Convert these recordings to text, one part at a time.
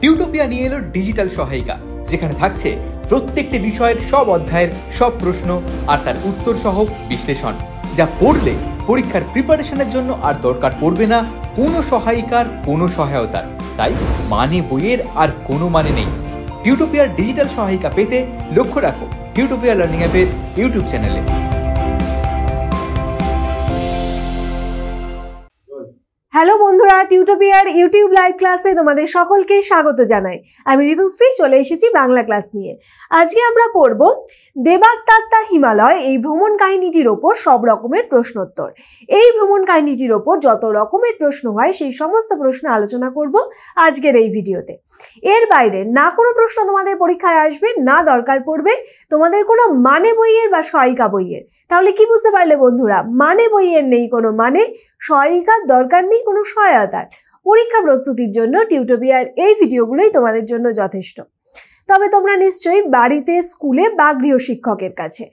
টিউটোপিয়া নিয়ে এলো ডিজিটাল সহায়িকা যেখানে থাকছে প্রত্যেকটি বিষয়ের সব অধ্যায়ের সব প্রশ্ন আর তার উত্তর সহ বিশ্লেষণ যা পড়লে পরীক্ষার প্রিপারেশনের জন্য আর দরকার পড়বে না কোনো সহায়িকার কোনো সহায়তার তাই মানে বইয়ের আর কোনো মানে নেই টিউটোপিয়ার ডিজিটাল সহায়িকা পেতে লক্ষ্য রাখো টিউটোপিয়া লার্নিং অ্যাপের ইউটিউব চ্যানেলে হ্যালো বন্ধুরা টিউটোপিয়ার ইউটিউব লাইভ ক্লাসে তোমাদের সকলকে স্বাগত জানাই আমি ঋতুশ্রী চলে এসেছি বাংলা ক্লাস নিয়ে আজকে আমরা করব দেবাত্মাত্মা হিমালয় এই ভ্রমণ কাহিনীটির ওপর সব রকমের প্রশ্নোত্তর এই ভ্রমণ কাহিনীটির ওপর যত রকমের প্রশ্ন হয় সেই সমস্ত প্রশ্ন আলোচনা করব আজকের এই ভিডিওতে এর বাইরে না কোনো প্রশ্ন তোমাদের পরীক্ষায় আসবে না দরকার পড়বে তোমাদের কোনো মানে বইয়ের বা সহায়িকা বইয়ের তাহলে কি বুঝতে পারলে বন্ধুরা মানে বইয়ের নেই কোনো মানে সহায়িকার দরকার নেই কোনো সহায়তার পরীক্ষা প্রস্তুতির জন্য টিউটোপিয়ার এই ভিডিওগুলোই তোমাদের জন্য যথেষ্ট তবে তোমরা নিশ্চয়ই বাড়িতে স্কুলে বা গৃহ শিক্ষকের কাছে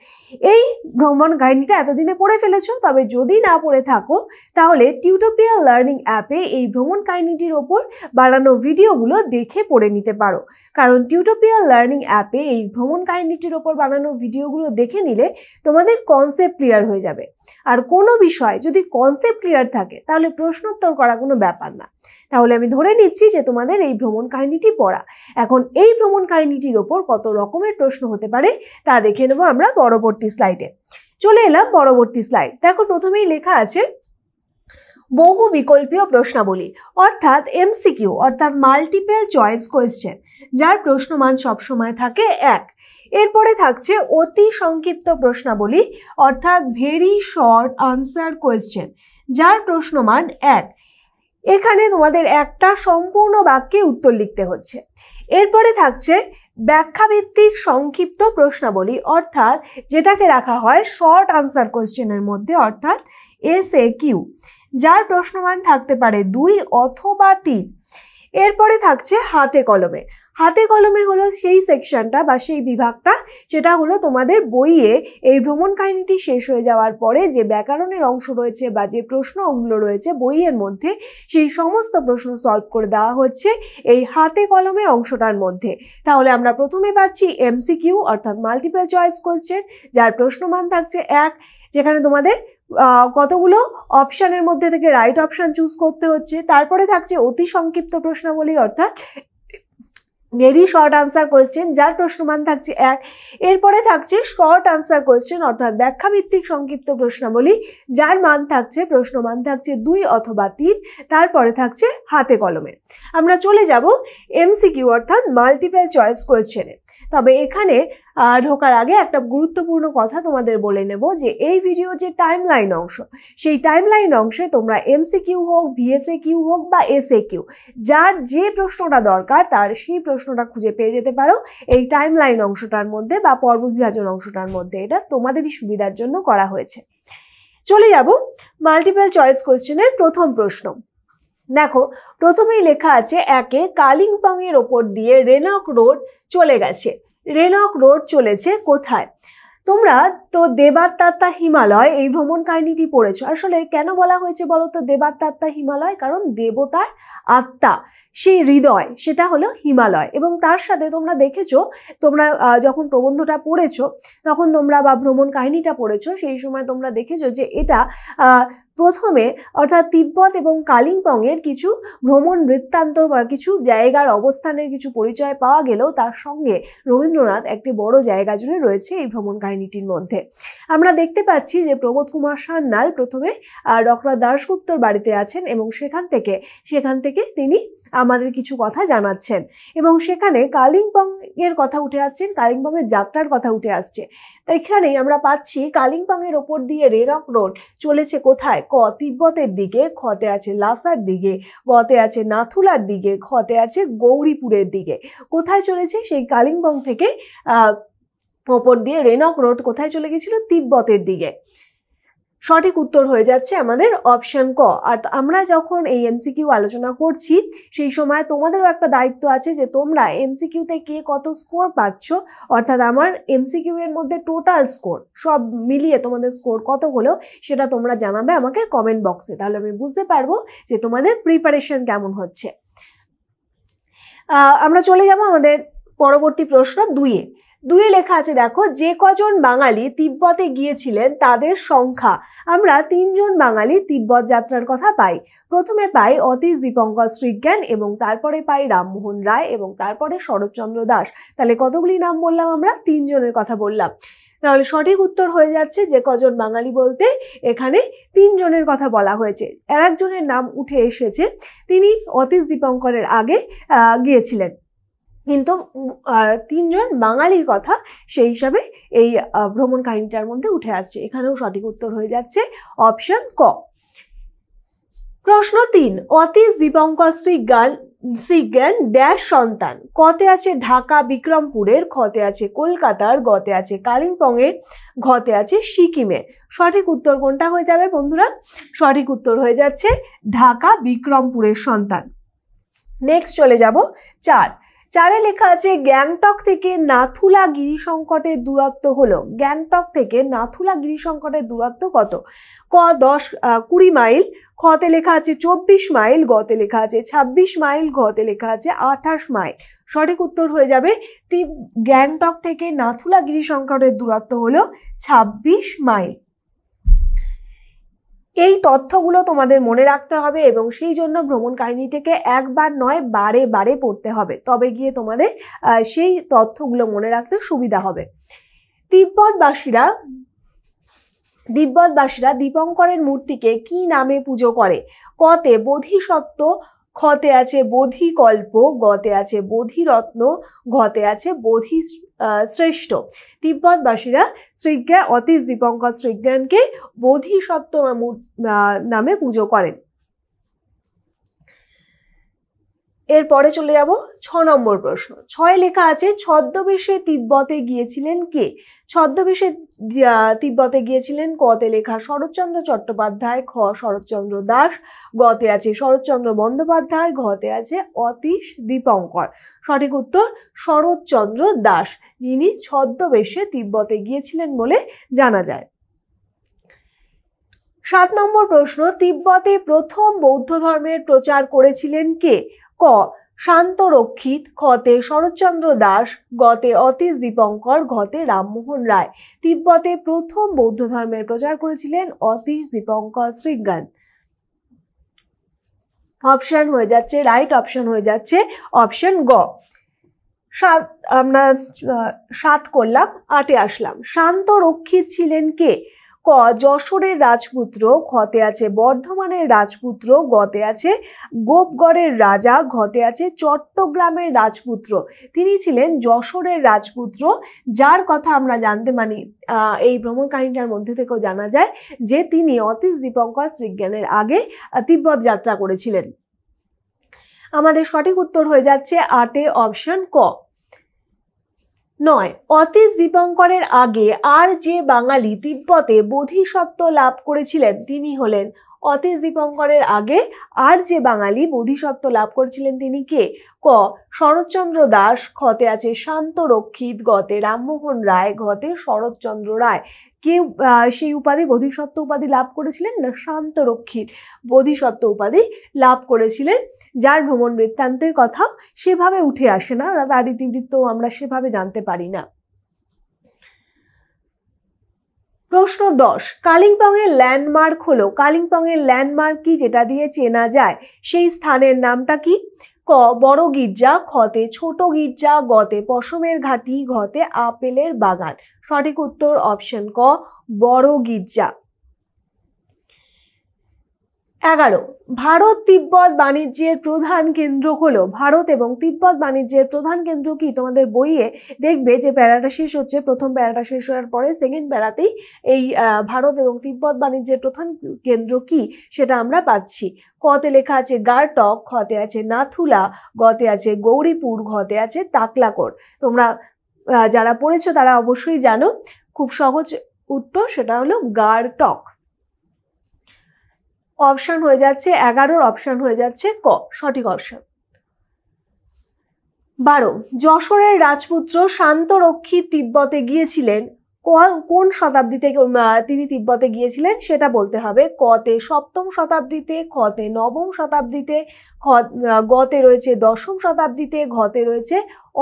এই ভ্রমণ কাহিনীটা এতদিনে পড়ে ফেলেছ তবে যদি না পড়ে থাকো তাহলে টিউটোপিয়া লার্নিং অ্যাপে এই ভ্রমণ কাহিনীটির ওপর বানানো ভিডিওগুলো দেখে পড়ে নিতে পারো কারণ টিউটোপিয়া লার্নিং অ্যাপে এই ভ্রমণ কাহিনীটির ওপর বানানো ভিডিওগুলো দেখে নিলে তোমাদের কনসেপ্ট ক্লিয়ার হয়ে যাবে আর কোনো বিষয় যদি কনসেপ্ট ক্লিয়ার থাকে তাহলে প্রশ্নোত্তর করা কোনো ব্যাপার না তাহলে আমি ধরে নিচ্ছি যে তোমাদের এই ভ্রমণ কাহিনীটি পড়া এখন এই ভ্রমণ কাহিনীটির ওপর কত রকমের প্রশ্ন হতে পারে তা দেখে নেবো আমরা পরবর্তী পরবর্তী স্লাইডে চলে এলাম পরবর্তী স্লাইড দেখো প্রথমেই লেখা আছে বহু বিকল্পীয় প্রশ্নাবলী অর্থাৎ এমসিকিউ অর্থাৎ মাল্টিপেল চয়েস কোয়েশ্চেন যার প্রশ্নমান সবসময় থাকে এক এরপরে থাকছে অতি সংক্ষিপ্ত প্রশ্নাবলী অর্থাৎ ভেরি শর্ট আনসার কোয়েশ্চেন যার প্রশ্নমান এক এখানে তোমাদের একটা সম্পূর্ণ বাক্যে উত্তর লিখতে হচ্ছে এরপরে থাকছে ব্যাখ্যাভিত্তিক সংক্ষিপ্ত প্রশ্নাবলী অর্থাৎ যেটাকে রাখা হয় শর্ট আনসার কোশ্চেনের মধ্যে অর্থাৎ এস এ কিউ যার প্রশ্নমান থাকতে পারে দুই অথবা তিন এরপরে থাকছে হাতে কলমে হাতে কলমে হলো সেই সেকশনটা বা সেই বিভাগটা সেটা হলো তোমাদের বইয়ে এই ভ্রমণ কাহিনীটি শেষ হয়ে যাওয়ার পরে যে ব্যাকরণের অংশ রয়েছে বা যে প্রশ্ন রয়েছে বইয়ের মধ্যে সেই সমস্ত প্রশ্ন সলভ করে দেওয়া হচ্ছে এই হাতে কলমে অংশটার মধ্যে তাহলে আমরা প্রথমে পাচ্ছি এমসিকিউ অর্থাৎ মাল্টিপল চয়েস কোয়েশ্চেন যার প্রশ্নমান থাকছে এক যেখানে তোমাদের কতগুলো অপশানের মধ্যে থেকে রাইট অপশান চুজ করতে হচ্ছে তারপরে থাকছে অতি সংক্ষিপ্ত প্রশ্নাবলী অর্থাৎ ভেরি শর্ট আনসার কোয়েশ্চেন যার প্রশ্নমান থাকছে এক এরপরে থাকছে শর্ট আনসার কোয়েশ্চেন অর্থাৎ ব্যাখ্যাভিত্তিক সংক্ষিপ্ত প্রশ্নাবলী যার মান থাকছে প্রশ্নমান থাকছে দুই অথবা তিন তারপরে থাকছে হাতে কলমে আমরা চলে যাব এমসিকিউ অর্থাৎ মাল্টিপল চয়েস কোয়েশ্চেনে তবে এখানে ঢোকার আগে একটা গুরুত্বপূর্ণ কথা তোমাদের বলে নেব যে এই ভিডিওর যে টাইমলাইন অংশ সেই টাইমলাইন অংশে তোমরা এমসি কিউ হোক ভিএসএ কিউ হোক বা এসএ কিউ যার যে প্রশ্নটা দরকার তার সেই প্রশ্নটা খুঁজে পেয়ে যেতে পারো এই টাইমলাইন অংশটার মধ্যে বা পর্ব বিভাজন অংশটার মধ্যে এটা তোমাদেরই সুবিধার জন্য করা হয়েছে চলে যাব মাল্টিপল চয়েস কোয়েশ্চেনের প্রথম প্রশ্ন দেখো প্রথমেই লেখা আছে একে কালিম্পংয়ের ওপর দিয়ে রেনক রোড চলে গেছে রেলক রোড চলেছে কোথায় তোমরা তো দেবাত্মাত্মা হিমালয় এই ভ্রমণ কাহিনীটি পড়েছ আসলে কেন বলা হয়েছে বলো তো দেবাত্মাত্মা হিমালয় কারণ দেবতার আত্মা সেই হৃদয় সেটা হলো হিমালয় এবং তার সাথে তোমরা দেখেছো তোমরা যখন প্রবন্ধটা পড়েছ তখন তোমরা বা ভ্রমণ কাহিনীটা পড়েছো সেই সময় তোমরা দেখেছো যে এটা প্রথমে অর্থাৎ তিব্বত এবং কালিম্পংয়ের কিছু ভ্রমণ বৃত্তান্ত বা কিছু জায়গার অবস্থানের কিছু পরিচয় পাওয়া গেলেও তার সঙ্গে রবীন্দ্রনাথ একটি বড় জায়গা জুড়ে রয়েছে এই ভ্রমণ কাহিনীটির মধ্যে আমরা দেখতে পাচ্ছি যে প্রবোধ কুমার সান্যাল প্রথমে ডক্টর দাশগুপ্তর বাড়িতে আছেন এবং সেখান থেকে সেখান থেকে তিনি আমাদের কিছু কথা জানাচ্ছেন এবং সেখানে কালিম্পং এর কথা উঠে আসছেন কালিম্পং এর যাত্রার কথা উঠে আসছে তাই এখানেই আমরা পাচ্ছি কালিম্পং এর ওপর দিয়ে রেরক রোড চলেছে কোথায় ক তিব্বতের দিকে খতে আছে লাসার দিকে গতে আছে নাথুলার দিকে খতে আছে গৌরীপুরের দিকে কোথায় চলেছে সেই কালিম্পং থেকে ওপর দিয়ে রেনক রোড কোথায় চলে গেছিল তিব্বতের দিকে সঠিক উত্তর হয়ে যাচ্ছে আমাদের অপশান ক আর আমরা যখন এই এমসিকিউ আলোচনা করছি সেই সময় তোমাদেরও একটা দায়িত্ব আছে যে তোমরা এমসিকিউতে কে কত স্কোর পাচ্ছ অর্থাৎ আমার এমসিকিউ এর মধ্যে টোটাল স্কোর সব মিলিয়ে তোমাদের স্কোর কত হলো সেটা তোমরা জানাবে আমাকে কমেন্ট বক্সে তাহলে আমি বুঝতে পারবো যে তোমাদের প্রিপারেশন কেমন হচ্ছে আমরা চলে যাব আমাদের পরবর্তী প্রশ্ন দুইয়ে দুয়ে লেখা আছে দেখো যে কজন বাঙালি তিব্বতে গিয়েছিলেন তাদের সংখ্যা আমরা তিনজন বাঙালি তিব্বত যাত্রার কথা পাই প্রথমে পাই অতীশ দীপঙ্কর শ্রীজ্ঞান এবং তারপরে পাই রামমোহন রায় এবং তারপরে শরৎচন্দ্র দাস তাহলে কতগুলি নাম বললাম আমরা তিনজনের কথা বললাম তাহলে সঠিক উত্তর হয়ে যাচ্ছে যে কজন বাঙালি বলতে এখানে তিনজনের কথা বলা হয়েছে আর একজনের নাম উঠে এসেছে তিনি অতীশ দীপঙ্করের আগে গিয়েছিলেন কিন্তু তিনজন বাঙালির কথা সেই হিসাবে এই ভ্রমণ কাহিনীটার মধ্যে উঠে আসছে এখানেও সঠিক উত্তর হয়ে যাচ্ছে অপশন ক প্রশ্ন তিন অতীশ দীপঙ্কর শ্রীজ্ঞান শ্রীজ্ঞান ড্যাশ সন্তান কতে আছে ঢাকা বিক্রমপুরের ক্ষতে আছে কলকাতার গতে আছে কালিম্পংয়ের ঘতে আছে সিকিমে সঠিক উত্তর কোনটা হয়ে যাবে বন্ধুরা সঠিক উত্তর হয়ে যাচ্ছে ঢাকা বিক্রমপুরের সন্তান নেক্সট চলে যাব চার চারে লেখা আছে গ্যাংটক থেকে নাথুলা গিরিশঙ্কটের দূরত্ব হলো গ্যাংটক থেকে নাথুলা গিরিশঙ্কটের দূরত্ব কত ক দশ কুড়ি মাইল খতে লেখা আছে চব্বিশ মাইল গতে লেখা আছে ২৬ মাইল ঘতে লেখা আছে আঠাশ মাইল সঠিক উত্তর হয়ে যাবে গ্যাংটক থেকে নাথুলা গিরিশঙ্করের দূরত্ব হলো ২৬ মাইল এই তথ্যগুলো তোমাদের মনে রাখতে হবে এবং সেই জন্য ভ্রমণ কাহিনীটিকে একবার নয় বারে বারে পড়তে হবে তবে গিয়ে তোমাদের সেই তথ্যগুলো মনে রাখতে সুবিধা হবে তিব্বতবাসীরা তিব্বতবাসীরা দীপঙ্করের মূর্তিকে কি নামে পুজো করে কতে বোধিসত্ত্ব ক্ষতে আছে বোধিকল্প গতে আছে বোধিরত্ন ঘতে আছে বোধি শ্রেষ্ঠ তিব্বতবাসীরা শ্রীজ্ঞা অতীশ দীপঙ্কর শ্রীজ্ঞানকে বোধিসত্ত্ব নামে পুজো করেন এরপরে চলে যাব ছ নম্বর প্রশ্ন ছয় লেখা আছে ছদ্মবেশে তিব্বতে গিয়েছিলেন কে ছদ্মবেশে তিব্বতে গিয়েছিলেন কতে লেখা শরৎচন্দ্র চট্টোপাধ্যায় খ শরৎচন্দ্র দাস গতে আছে শরৎচন্দ্র বন্দ্যোপাধ্যায় ঘতে আছে অতীশ দীপঙ্কর সঠিক উত্তর শরৎচন্দ্র দাস যিনি ছদ্মবেশে তিব্বতে গিয়েছিলেন বলে জানা যায় সাত নম্বর প্রশ্ন তিব্বতে প্রথম বৌদ্ধ ধর্মের প্রচার করেছিলেন কে ক শান্ত রক্ষিত খতে শরৎচন্দ্র দাস গতে অতীশ দীপঙ্কর ঘতে রামমোহন রায় তিব্বতে প্রথম বৌদ্ধ ধর্মের প্রচার করেছিলেন অতীশ দীপঙ্কর শ্রীজ্ঞান অপশন হয়ে যাচ্ছে রাইট অপশন হয়ে যাচ্ছে অপশন গ সাত আমরা সাত করলাম আটে আসলাম শান্ত রক্ষিত ছিলেন কে ক যশোরের রাজপুত্র খতে আছে বর্ধমানের রাজপুত্র গতে আছে গোপগড়ের রাজা ঘতে আছে চট্টগ্রামের রাজপুত্র তিনি ছিলেন যশোরের রাজপুত্র যার কথা আমরা জানতে মানি এই ভ্রমণ কাহিনীটার মধ্যে থেকেও জানা যায় যে তিনি অতীশ দীপঙ্কর শ্রীজ্ঞানের আগে তিব্বত যাত্রা করেছিলেন আমাদের সঠিক উত্তর হয়ে যাচ্ছে আটে অপশন ক নয় অতীশ দীপঙ্করের আগে আর যে বাঙালি তিব্বতে বোধিসত্ত্ব লাভ করেছিলেন তিনি হলেন অতীশ দীপঙ্করের আগে আর যে বাঙালি বোধিসত্ত্ব লাভ করেছিলেন তিনি কে ক শরৎচন্দ্র দাস খতে আছে শান্ত রক্ষিত গতে রামমোহন রায় ঘতে শরৎচন্দ্র রায় কে সেই উপাধি বোধিসত্ত্ব উপাধি লাভ করেছিলেন না শান্ত রক্ষিত বোধিসত্ত্ব উপাধি লাভ করেছিলেন যার ভ্রমণ বৃত্তান্তের কথা সেভাবে উঠে আসে না তার ইতিবৃত্ত আমরা সেভাবে জানতে পারি না প্রশ্ন দশ কালিম্পংয়ের ল্যান্ডমার্ক হলো কালিম্পংয়ের ল্যান্ডমার্ক কি যেটা দিয়ে চেনা যায় সেই স্থানের নামটা কি ক বড় গির্জা খতে ছোট গির্জা গতে পশমের ঘাটি ঘতে আপেলের বাগান সঠিক উত্তর অপশন ক বড় গির্জা এগারো ভারত তিব্বত বাণিজ্যের প্রধান কেন্দ্র হলো ভারত এবং তিব্বত বাণিজ্যের প্রধান কেন্দ্র কি তোমাদের বইয়ে দেখবে যে প্যারাটা শেষ হচ্ছে প্রথম প্যারাটা শেষ হওয়ার পরে সেকেন্ড প্যারাতেই এই ভারত এবং তিব্বত বাণিজ্যের প্রধান কেন্দ্র কি সেটা আমরা পাচ্ছি কতে লেখা আছে গারটক খতে আছে নাথুলা গতে আছে গৌরীপুর ঘতে আছে তাকলাকর তোমরা যারা পড়েছো তারা অবশ্যই জানো খুব সহজ উত্তর সেটা হলো গারটক অপশান হয়ে যাচ্ছে এগারোর অপশান হয়ে যাচ্ছে ক সঠিক অপশান বারো যশোরের রাজপুত্র শান্তরক্ষী তিব্বতে গিয়েছিলেন কোন শতাব্দীতে তিনি তিব্বতে গিয়েছিলেন সেটা বলতে হবে কতে সপ্তম শতাব্দীতে খতে নবম শতাব্দীতে গতে রয়েছে দশম শতাব্দীতে ঘতে রয়েছে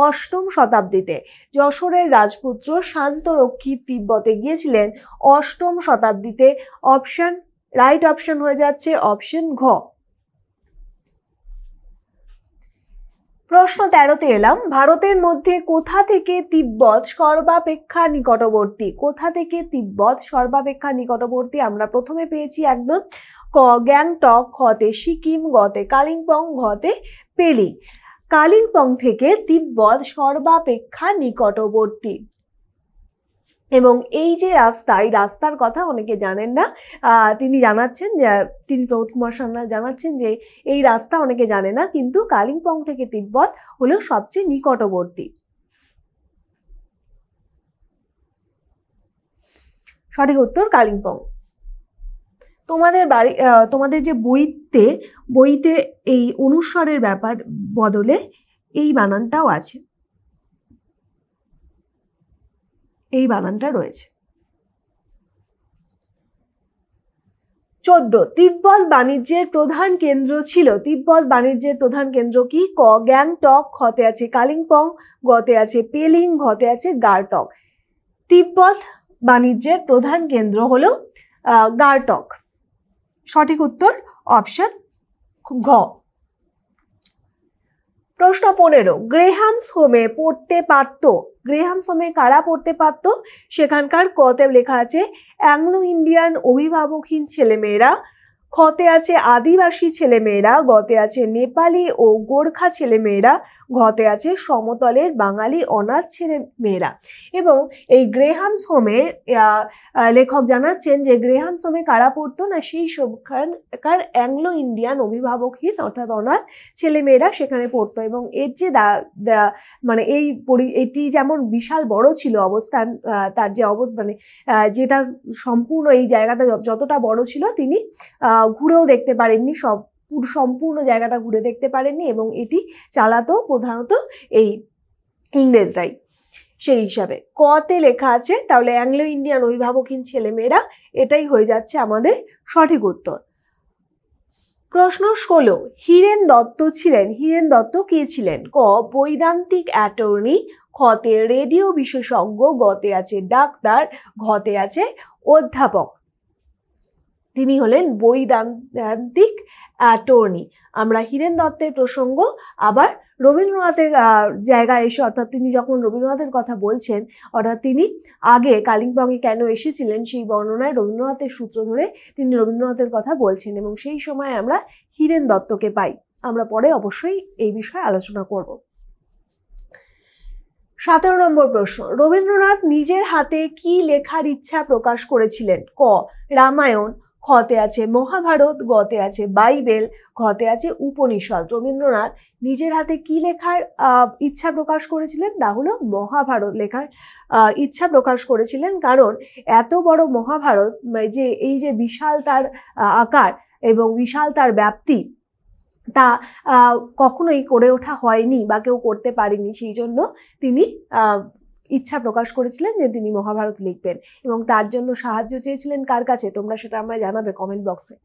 অষ্টম শতাব্দীতে যশোরের রাজপুত্র শান্তরক্ষী তিব্বতে গিয়েছিলেন অষ্টম শতাব্দীতে অপশান রাইট অপশন হয়ে যাচ্ছে অপশন ঘ প্রশ্ন তেরোতে এলাম ভারতের মধ্যে কোথা থেকে তিব্বত সর্বাপেক্ষা নিকটবর্তী কোথা থেকে তিব্বত সর্বাপেক্ষা নিকটবর্তী আমরা প্রথমে পেয়েছি একদম ক গ্যাংটক ঘতে সিকিম গতে কালিম্পং ঘতে পেলি কালিম্পং থেকে তিব্বত সর্বাপেক্ষা নিকটবর্তী এবং এই যে রাস্তা এই রাস্তার কথা অনেকে জানেন না তিনি জানাচ্ছেন তিনি প্রবোধ কুমার সান্না জানাচ্ছেন যে এই রাস্তা অনেকে জানে না কিন্তু কালিম্পং থেকে তিব্বত হলো সবচেয়ে নিকটবর্তী সঠিক উত্তর কালিম্পং তোমাদের বাড়ি তোমাদের যে বইতে বইতে এই অনুসরের ব্যাপার বদলে এই বানানটাও আছে এই বানানটা রয়েছে চোদ্দ তিব্বত বাণিজ্যের প্রধান কেন্দ্র ছিল তিব্বত বাণিজ্যের প্রধান কেন্দ্র কি ক গ্যাংটক ঘতে আছে কালিম্পং গতে আছে পেলিং ঘতে আছে গার্টক তিব্বত বাণিজ্যের প্রধান কেন্দ্র হল গারটক সঠিক উত্তর অপশন ঘ প্রশ্ন পনেরো গ্রেহামস হোমে পড়তে পারত গ্রেহাম সোমে কারা পড়তে পারত সেখানকার কতে লেখা আছে অ্যাংলো ইন্ডিয়ান অভিভাবকহীন ছেলেমেয়েরা খতে আছে আদিবাসী ছেলেমেয়েরা গতে আছে নেপালি ও গোর্খা ছেলেমেয়েরা ঘতে আছে সমতলের বাঙালি অনাথ ছেলে মেয়েরা এবং এই গ্রেহামস হোমে লেখক জানাচ্ছেন যে গ্রেহামস হোমে কারা পড়তো না সেই সবখানকার অ্যাংলো ইন্ডিয়ান অভিভাবকহীন অর্থাৎ অনাথ ছেলেমেয়েরা সেখানে পড়তো এবং এর যে দা মানে এই পরি এটি যেমন বিশাল বড় ছিল অবস্থান তার যে অবস্থা মানে যেটা সম্পূর্ণ এই জায়গাটা যতটা বড় ছিল তিনি ঘুরেও দেখতে পারেননি সব সম্পূর্ণ জায়গাটা ঘুরে দেখতে পারেননি এবং এটি চালাতো প্রধানত এই ইংরেজরাই সেই হিসাবে কতে লেখা আছে তাহলে অ্যাংলো ইন্ডিয়ান অভিভাবকহীন ছেলেমেয়েরা এটাই হয়ে যাচ্ছে আমাদের সঠিক উত্তর প্রশ্ন ষোলো হীরেন দত্ত ছিলেন হীরেন দত্ত কে ছিলেন ক বৈদান্তিক অ্যাটর্নি খতে রেডিও বিশেষজ্ঞ গতে আছে ডাক্তার ঘতে আছে অধ্যাপক তিনি হলেন বৈদান্তিক টর্নি আমরা হীরেন দত্তের প্রসঙ্গ আবার রবীন্দ্রনাথের জায়গায় এসে অর্থাৎ তিনি যখন রবীন্দ্রনাথের কথা বলছেন অর্থাৎ তিনি আগে কালিম্পংয়ে কেন এসেছিলেন সেই বর্ণনায় রবীন্দ্রনাথের সূত্র ধরে তিনি রবীন্দ্রনাথের কথা বলছেন এবং সেই সময় আমরা হীরেন দত্তকে পাই আমরা পরে অবশ্যই এই বিষয়ে আলোচনা করব সতেরো নম্বর প্রশ্ন রবীন্দ্রনাথ নিজের হাতে কি লেখার ইচ্ছা প্রকাশ করেছিলেন ক রামায়ণ খতে আছে মহাভারত গতে আছে বাইবেল ঘতে আছে উপনিষদ রবীন্দ্রনাথ নিজের হাতে কি লেখার ইচ্ছা প্রকাশ করেছিলেন তা হলো মহাভারত লেখার ইচ্ছা প্রকাশ করেছিলেন কারণ এত বড় মহাভারত মানে যে এই যে বিশাল তার আকার এবং বিশাল তার ব্যাপ্তি তা কখনোই করে ওঠা হয়নি বা কেউ করতে পারেনি সেই জন্য তিনি ইচ্ছা প্রকাশ করেছিলেন যে তিনি মহাভারত লিখবেন এবং তার জন্য সাহায্য চেয়েছিলেন কার কাছে তোমরা সেটা আমায় জানাবে কমেন্ট বক্সে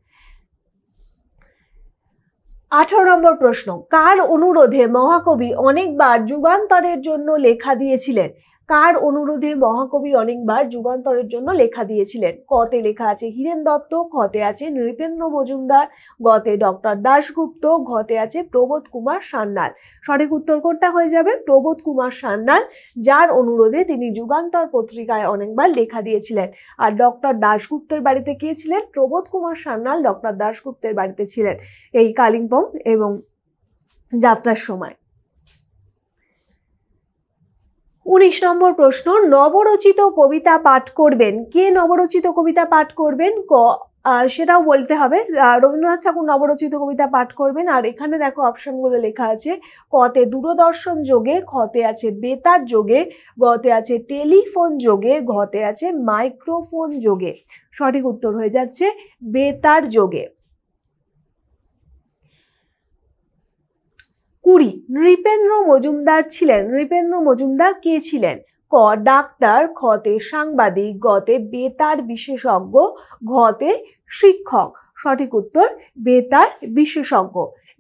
আঠারো নম্বর প্রশ্ন কার অনুরোধে মহাকবি অনেকবার যুগান্তরের জন্য লেখা দিয়েছিলেন কার অনুরোধে মহাকবি অনেকবার যুগান্তরের জন্য লেখা দিয়েছিলেন কতে লেখা আছে হীরেন দত্ত খতে আছে নৃপেন্দ্র মজুমদার গতে ডক্টর দাশগুপ্ত ঘতে আছে প্রবোধ কুমার সান্নাল সঠিক উত্তর কোনটা হয়ে যাবে প্রবোধ কুমার সান্যাল যার অনুরোধে তিনি যুগান্তর পত্রিকায় অনেকবার লেখা দিয়েছিলেন আর ডক্টর দাশগুপ্তের বাড়িতে কে ছিলেন প্রবোধ কুমার সান্যাল ডক্টর দাশগুপ্তের বাড়িতে ছিলেন এই কালিম্পং এবং যাত্রার সময় উনিশ নম্বর প্রশ্ন নবরচিত কবিতা পাঠ করবেন কে নবরচিত কবিতা পাঠ করবেন ক সেটাও বলতে হবে রবীন্দ্রনাথ ঠাকুর নবরচিত কবিতা পাঠ করবেন আর এখানে দেখো অপশনগুলো লেখা আছে কতে দূরদর্শন যোগে খতে আছে বেতার যোগে গতে আছে টেলিফোন যোগে ঘতে আছে মাইক্রোফোন যোগে সঠিক উত্তর হয়ে যাচ্ছে বেতার যোগে কুড়ি নৃপেন্দ্র মজুমদার ছিলেন নৃপেন্দ্র মজুমদার কে ছিলেন ক ডাক্তার খতে সাংবাদিক গতে বেতার বিশেষজ্ঞ ঘতে শিক্ষক সঠিক উত্তর বেতার বিশেষজ্ঞ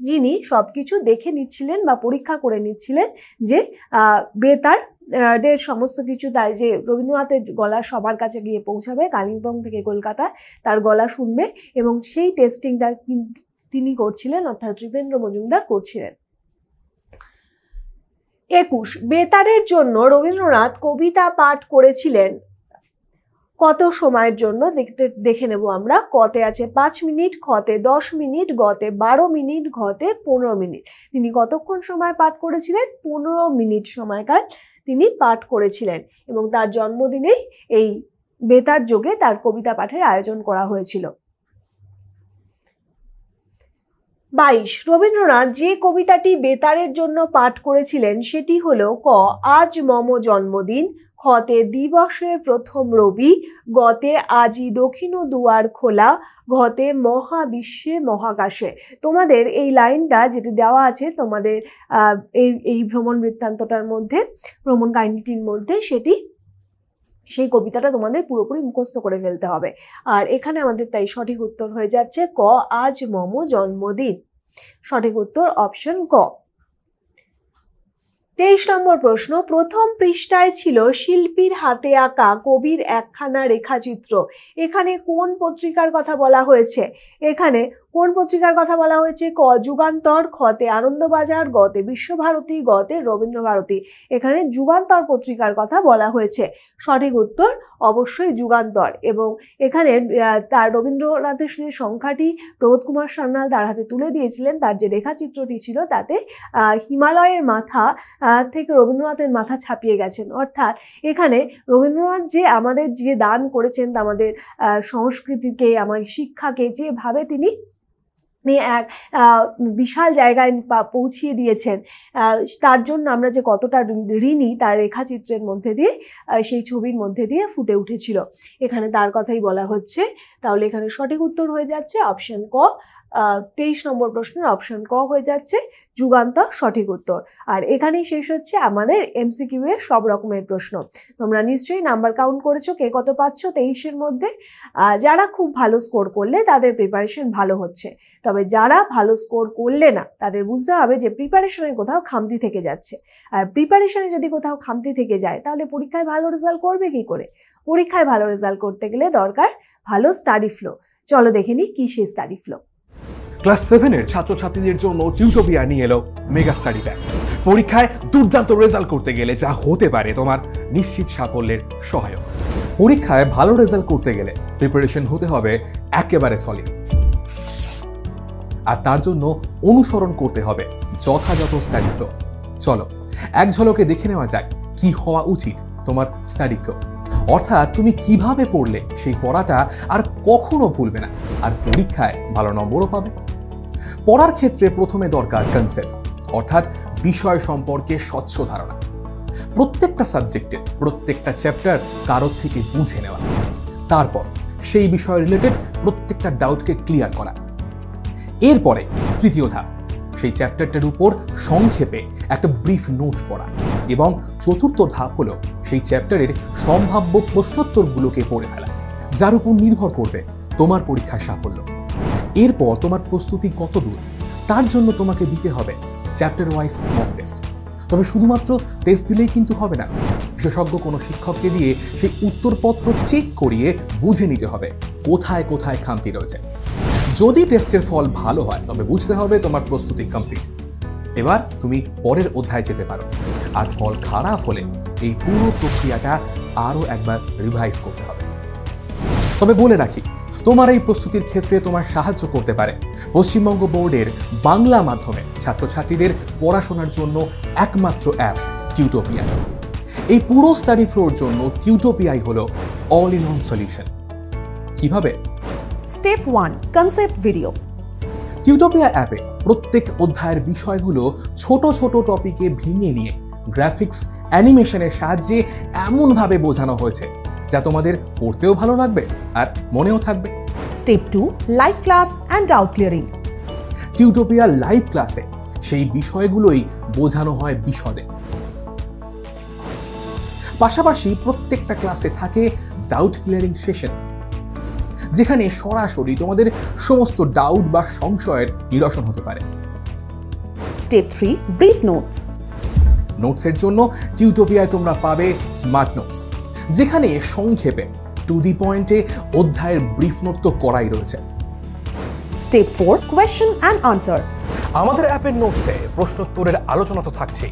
যিনি সব কিছু দেখে নিচ্ছিলেন বা পরীক্ষা করে নিচ্ছিলেন যে বেতার ডের সমস্ত কিছু তার যে রবীন্দ্রনাথের গলা সবার কাছে গিয়ে পৌঁছাবে কালিম্পং থেকে কলকাতা তার গলা শুনবে এবং সেই টেস্টিংটা তিনি করছিলেন অর্থাৎ ত্রিপেন্দ্র মজুমদার করছিলেন একুশ বেতারের জন্য রবীন্দ্রনাথ কবিতা পাঠ করেছিলেন কত সময়ের জন্য দেখে নেব আমরা কতে আছে পাঁচ মিনিট খতে দশ মিনিট গতে বারো মিনিট ঘতে পনেরো মিনিট তিনি কতক্ষণ সময় পাঠ করেছিলেন পনেরো মিনিট সময়কাল তিনি পাঠ করেছিলেন এবং তার জন্মদিনেই এই বেতার যোগে তার কবিতা পাঠের আয়োজন করা হয়েছিল বাইশ রবীন্দ্রনাথ যে কবিতাটি বেতারের জন্য পাঠ করেছিলেন সেটি হল ক আজ মম জন্মদিন খতে দিবসের প্রথম রবি গতে আজি দক্ষিণ দুয়ার খোলা ঘতে মহাবিশ্বে মহাকাশে তোমাদের এই লাইনটা যেটি দেওয়া আছে তোমাদের এই এই ভ্রমণ বৃত্তান্তটার মধ্যে ভ্রমণ কাহিনীটির মধ্যে সেটি সেই কবিতাটা তোমাদের পুরোপুরি মুখস্থ করে ফেলতে হবে আর এখানে আমাদের তাই সঠিক উত্তর হয়ে যাচ্ছে ক আজ মম জন্মদিন সঠিক উত্তর অপশন ক তেইশ নম্বর প্রশ্ন প্রথম পৃষ্ঠায় ছিল শিল্পীর হাতে আঁকা কবির একখানা রেখাচিত্র এখানে কোন পত্রিকার কথা বলা হয়েছে এখানে কোন পত্রিকার কথা বলা হয়েছে ক যুগান্তর খতে আনন্দবাজার গতে বিশ্বভারতী গতে রবীন্দ্রভারতী এখানে যুগান্তর পত্রিকার কথা বলা হয়েছে সঠিক উত্তর অবশ্যই যুগান্তর এবং এখানে তার রবীন্দ্রনাথের সংখ্যাটি প্রবোধ কুমার সান্যাল তার হাতে তুলে দিয়েছিলেন তার যে রেখাচিত্রটি ছিল তাতে হিমালয়ের মাথা থেকে রবীন্দ্রনাথের মাথা ছাপিয়ে গেছেন অর্থাৎ এখানে রবীন্দ্রনাথ যে আমাদের যে দান করেছেন আমাদের সংস্কৃতিকে আমার শিক্ষাকে যেভাবে তিনি এক বিশাল জায়গায় পৌঁছিয়ে দিয়েছেন তার জন্য আমরা যে কতটা ঋণী তার রেখাচিত্রের মধ্যে দিয়ে সেই ছবির মধ্যে দিয়ে ফুটে উঠেছিল এখানে তার কথাই বলা হচ্ছে তাহলে এখানে সঠিক উত্তর হয়ে যাচ্ছে অপশন ক তেইশ নম্বর প্রশ্নের অপশন ক হয়ে যাচ্ছে যুগান্তর সঠিক উত্তর আর এখানেই শেষ হচ্ছে আমাদের এমসিকিউ এর সব রকমের প্রশ্ন তোমরা নিশ্চয়ই নাম্বার কাউন্ট করেছো কে কত পাচ্ছ তেইশের মধ্যে যারা খুব ভালো স্কোর করলে তাদের প্রিপারেশন ভালো হচ্ছে তবে যারা ভালো স্কোর করলে না তাদের বুঝতে হবে যে প্রিপারেশনে কোথাও খামতি থেকে যাচ্ছে আর প্রিপারেশনে যদি কোথাও খামতি থেকে যায় তাহলে পরীক্ষায় ভালো রেজাল্ট করবে কি করে পরীক্ষায় ভালো রেজাল্ট করতে গেলে দরকার ভালো স্টাডি ফ্লো চলো দেখে নিই কী সেই স্টাডি ফ্লো ক্লাস সেভেনের ছাত্রছাত্রীদের জন্য টিউটোপিয়া নিয়ে এলো মেগা স্টাডি ব্যাগ পরীক্ষায় দুর্দান্ত রেজাল্ট করতে গেলে যা হতে পারে তোমার নিশ্চিত সাফল্যের সহায়ক পরীক্ষায় ভালো রেজাল্ট করতে গেলে প্রিপারেশন হতে হবে একেবারে সলিড আর তার জন্য অনুসরণ করতে হবে যথাযথ স্টাডি ফ্লো চলো এক ঝলকে দেখে নেওয়া যাক কি হওয়া উচিত তোমার স্টাডি ফ্লো অর্থাৎ তুমি কিভাবে পড়লে সেই পড়াটা আর কখনো ভুলবে না আর পরীক্ষায় ভালো নম্বরও পাবে পড়ার ক্ষেত্রে প্রথমে দরকার কনসেপ্ট অর্থাৎ বিষয় সম্পর্কে স্বচ্ছ ধারণা প্রত্যেকটা সাবজেক্টের প্রত্যেকটা চ্যাপ্টার কারোর থেকে বুঝে নেওয়া তারপর সেই বিষয় রিলেটেড প্রত্যেকটা ডাউটকে ক্লিয়ার করা এরপরে তৃতীয় ধাপ সেই চ্যাপ্টারটার উপর সংক্ষেপে একটা ব্রিফ নোট পড়া এবং চতুর্থ ধাপ হলো সেই চ্যাপ্টারের সম্ভাব্য প্রশ্নোত্তরগুলোকে পড়ে ফেলা যার উপর নির্ভর করবে তোমার পরীক্ষার সাফল্য এরপর তোমার প্রস্তুতি কত দূর তার জন্য তোমাকে দিতে হবে চ্যাপ্টার ওয়াইজ মক টেস্ট তবে শুধুমাত্র টেস্ট দিলেই কিন্তু হবে না বিশেষজ্ঞ কোনো শিক্ষককে দিয়ে সেই উত্তরপত্র চেক করিয়ে বুঝে নিতে হবে কোথায় কোথায় খামতি রয়েছে যদি টেস্টের ফল ভালো হয় তবে বুঝতে হবে তোমার প্রস্তুতি কমপ্লিট এবার তুমি পরের অধ্যায় যেতে পারো আর ফল খারাপ হলে এই পুরো প্রক্রিয়াটা আরও একবার রিভাইজ করতে হবে তবে বলে রাখি তোমার এই প্রস্তুতির ক্ষেত্রে তোমার সাহায্য করতে পারে পশ্চিমবঙ্গ বোর্ডের বাংলা মাধ্যমে ছাত্রছাত্রীদের পড়াশোনার জন্য একমাত্র অ্যাপ টিউটোপিয়া এই পুরো স্টাডি ফ্লোর জন্য টিউটোপিয়াই হলো অল ইন ওয়ান সলিউশন কিভাবে step one concept video Tutopia অ্যাপে প্রত্যেক অধ্যায়ের বিষয়গুলো ছোট ছোট টপিকে ভেঙে নিয়ে গ্রাফিক্স অ্যানিমেশনের সাহায্যে এমনভাবে বোঝানো হয়েছে যা তোমাদের পড়তেও ভালো লাগবে আর মনেও থাকবে step two live class and doubt clearing Tutopia live ক্লাসে সেই বিষয়গুলোই বোঝানো হয় বিশদে পাশাপাশি প্রত্যেকটা ক্লাসে থাকে ডাউট ক্লিয়ারিং সেশন যেখানে সরাসরি তোমাদের সমস্ত ডাউট বা সংশয়ের নিরসন হতে পারে স্টেপ থ্রি ব্রিফ নোটস নোটসের জন্য টিউটোপিয়ায় তোমরা পাবে স্মার্ট নোটস যেখানে সংক্ষেপে টু দি পয়েন্টে অধ্যায়ের ব্রিফ নোট তো করাই রয়েছে step four question and answer আমাদের অ্যাপের নোটসে প্রশ্নোত্তরের আলোচনা তো থাকছে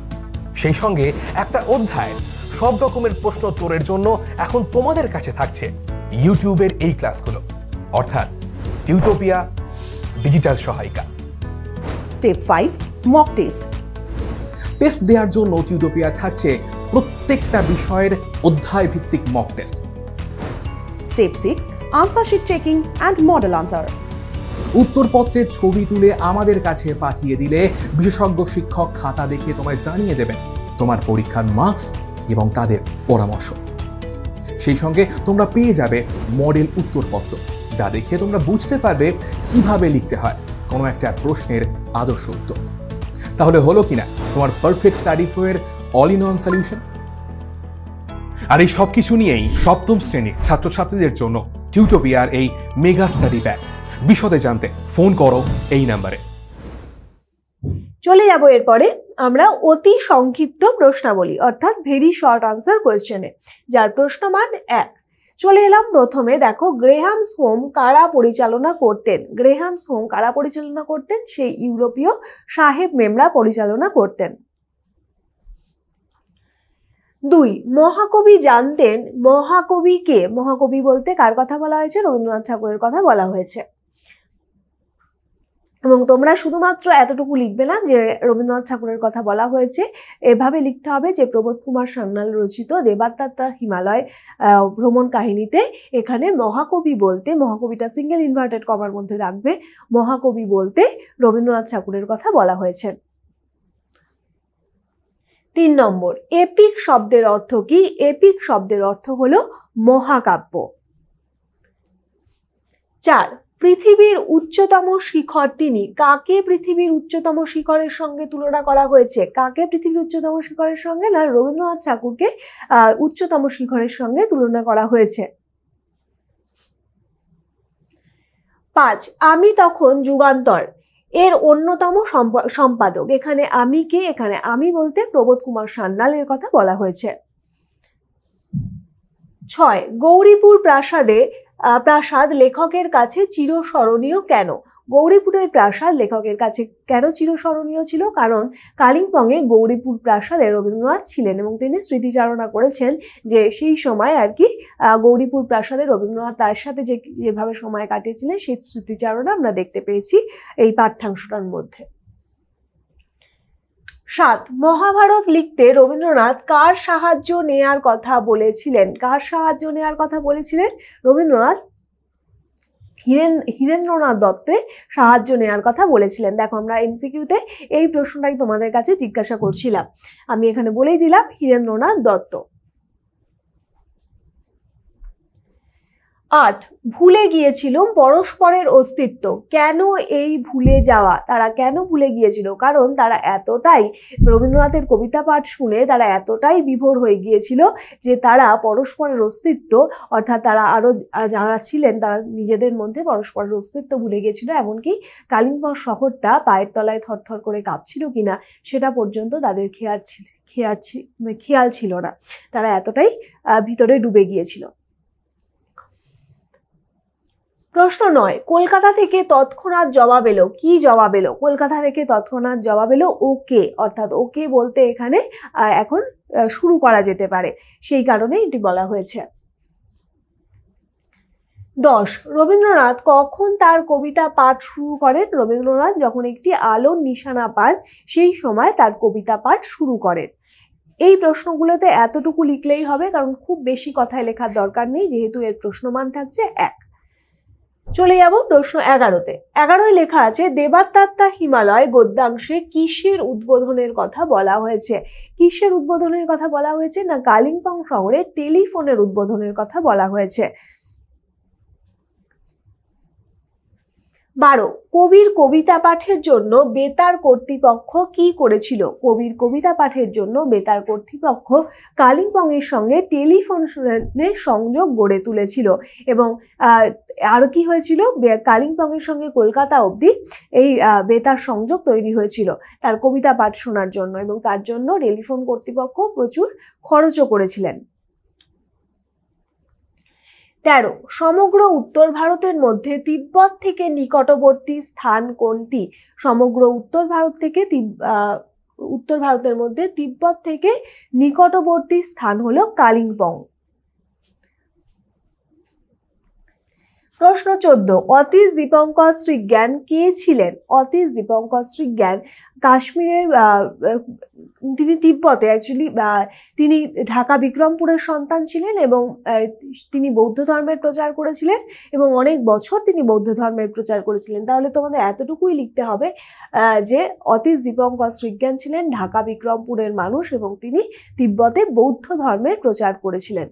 সেই সঙ্গে একটা অধ্যায় সব রকমের প্রশ্নোত্তরের জন্য এখন তোমাদের কাছে থাকছে ইউটিউবের এই ক্লাসগুলো অর্থাৎ টিউটোপিয়া ডিজিটাল সহায়িকা step five mock test test দেওয়ার জন্য টিউটোপিয়া থাকছে প্রত্যেকটা বিষয়ের অধ্যায় ভিত্তিক mock test step six answer sheet checking and model answer উত্তরপত্রের ছবি তুলে আমাদের কাছে পাঠিয়ে দিলে বিশেষজ্ঞ শিক্ষক খাতা দেখে তোমায় জানিয়ে দেবেন তোমার পরীক্ষার মার্কস এবং তাদের পরামর্শ সেই সঙ্গে তোমরা পেয়ে যাবে মডেল উত্তরপত্র যা দেখে তোমরা বুঝতে পারবে কিভাবে লিখতে হয় কোনো একটা প্রশ্নের আদর্শ উত্তর তাহলে হলো কিনা তোমার পারফেক্ট স্টাডি ফ্লোয়ের অল ইন অন সলিউশন আর এই সব কিছু নিয়েই সপ্তম শ্রেণীর ছাত্রছাত্রীদের জন্য টিউটোপিয়ার এই মেগা স্টাডি ব্যাগ বিশদে জানতে ফোন করো এই নাম্বারে চলে যাব এরপরে আমরা অতি সংক্ষিপ্ত প্রশ্নাবলী অর্থাৎ ভেরি শর্ট আনসার কোয়েশ্চেনে যার প্রশ্নমান এক চলে এলাম প্রথমে দেখো গ্রেহামস হোম কারা পরিচালনা করতেন গ্রেহামস হোম কারা পরিচালনা করতেন সেই ইউরোপীয় সাহেব মেমরা পরিচালনা করতেন দুই মহাকবি জানতেন মহাকবিকে মহাকবি বলতে কার কথা বলা হয়েছে রবীন্দ্রনাথ ঠাকুরের কথা বলা হয়েছে এবং তোমরা শুধুমাত্র এতটুকু লিখবে না যে রবীন্দ্রনাথ ঠাকুরের কথা বলা হয়েছে এভাবে লিখতে হবে যে প্রবোধ কুমার সান্যাল রচিত দেবাত্মাত্মা হিমালয় ভ্রমণ কাহিনীতে এখানে মহাকবি বলতে মহাকবিটা সিঙ্গেল ইনভার্টেড কমার মধ্যে রাখবে মহাকবি বলতে রবীন্দ্রনাথ ঠাকুরের কথা বলা হয়েছে তিন নম্বর এপিক শব্দের অর্থ কি এপিক শব্দের অর্থ হল মহাকাব্য চার পৃথিবীর উচ্চতম শিখর তিনি কাকে পৃথিবীর উচ্চতম শিখরের সঙ্গে তুলনা করা হয়েছে কাকে পৃথিবীর উচ্চতম শিখরের সঙ্গে না রবীন্দ্রনাথ ঠাকুরকে উচ্চতম শিখরের সঙ্গে তুলনা করা হয়েছে পাঁচ আমি তখন যুগান্তর এর অন্যতম সম্পাদক এখানে আমি কে এখানে আমি বলতে প্রবোধ কুমার এর কথা বলা হয়েছে ছয় গৌরীপুর প্রাসাদে প্রাসাদ লেখকের কাছে চিরস্মরণীয় কেন গৌরীপুরের প্রাসাদ লেখকের কাছে কেন চিরস্মরণীয় ছিল কারণ কালিম্পংয়ে গৌরীপুর প্রাসাদে রবীন্দ্রনাথ ছিলেন এবং তিনি স্মৃতিচারণা করেছেন যে সেই সময় আর কি গৌরীপুর প্রাসাদে রবীন্দ্রনাথ তার সাথে যে যেভাবে সময় কাটিয়েছিলেন সেই স্মৃতিচারণা আমরা দেখতে পেয়েছি এই পাঠ্যাংশটার মধ্যে সাত মহাভারত লিখতে রবীন্দ্রনাথ কার সাহায্য নেয়ার কথা বলেছিলেন কার সাহায্য নেয়ার কথা বলেছিলেন রবীন্দ্রনাথ হীরেন হীরেন্দ্রনাথ দত্তের সাহায্য নেওয়ার কথা বলেছিলেন দেখো আমরা এমসিকিউতে এই প্রশ্নটাই তোমাদের কাছে জিজ্ঞাসা করছিলাম আমি এখানে বলেই দিলাম হীরেন্দ্রনাথ দত্ত আট ভুলে গিয়েছিল পরস্পরের অস্তিত্ব কেন এই ভুলে যাওয়া তারা কেন ভুলে গিয়েছিল কারণ তারা এতটাই রবীন্দ্রনাথের কবিতা পাঠ শুনে তারা এতটাই বিভোর হয়ে গিয়েছিল যে তারা পরস্পরের অস্তিত্ব অর্থাৎ তারা আরও যারা ছিলেন তারা নিজেদের মধ্যে পরস্পরের অস্তিত্ব ভুলে গিয়েছিল এমনকি কালিম্পং শহরটা পায়ের তলায় থরথর করে কাঁপছিল কিনা সেটা পর্যন্ত তাদের খেয়াল খেয়াল খেয়াল ছিল না তারা এতটাই ভিতরে ডুবে গিয়েছিল প্রশ্ন নয় কলকাতা থেকে তৎক্ষণাৎ জবাব এলো কি জবাব এলো কলকাতা থেকে তৎক্ষণাৎ জবাব এলো ওকে অর্থাৎ ওকে বলতে এখানে এখন শুরু করা যেতে পারে সেই কারণে এটি বলা হয়েছে দশ রবীন্দ্রনাথ কখন তার কবিতা পাঠ শুরু করেন রবীন্দ্রনাথ যখন একটি আলোর নিশানা পান সেই সময় তার কবিতা পাঠ শুরু করেন এই প্রশ্নগুলোতে এতটুকু লিখলেই হবে কারণ খুব বেশি কথায় লেখার দরকার নেই যেহেতু এর প্রশ্নমান থাকছে এক চলে যাব প্রশ্ন এগারোতে এগারোয় লেখা আছে দেবাত্মাত্মা হিমালয় গদ্যাংশে কিসের উদ্বোধনের কথা বলা হয়েছে কিসের উদ্বোধনের কথা বলা হয়েছে না কালিম্পং শহরে টেলিফোনের উদ্বোধনের কথা বলা হয়েছে বারো কবির কবিতা পাঠের জন্য বেতার কর্তৃপক্ষ কি করেছিল কবির কবিতা পাঠের জন্য বেতার কর্তৃপক্ষ কালিম্পংয়ের সঙ্গে টেলিফোনের সংযোগ গড়ে তুলেছিল এবং আর কি হয়েছিল কালিম্পংয়ের সঙ্গে কলকাতা অবধি এই বেতার সংযোগ তৈরি হয়েছিল তার কবিতা পাঠ শোনার জন্য এবং তার জন্য টেলিফোন কর্তৃপক্ষ প্রচুর খরচও করেছিলেন তেরো সমগ্র উত্তর ভারতের মধ্যে তিব্বত থেকে নিকটবর্তী স্থান কোনটি সমগ্র উত্তর ভারত থেকে উত্তর ভারতের মধ্যে তিব্বত থেকে নিকটবর্তী স্থান হলো কালিম্পং প্রশ্ন চোদ্দ অতীশ দীপঙ্কর শ্রী জ্ঞান কে ছিলেন অতীশ দীপঙ্কর শ্রী জ্ঞান কাশ্মীরের তিনি তিব্বতে অ্যাকচুয়ালি তিনি ঢাকা বিক্রমপুরের সন্তান ছিলেন এবং তিনি বৌদ্ধ ধর্মের প্রচার করেছিলেন এবং অনেক বছর তিনি বৌদ্ধ ধর্মের প্রচার করেছিলেন তাহলে তোমাদের এতটুকুই লিখতে হবে যে অতীশ দীপঙ্কর শ্রীজ্ঞান ছিলেন ঢাকা বিক্রমপুরের মানুষ এবং তিনি তিব্বতে বৌদ্ধ ধর্মের প্রচার করেছিলেন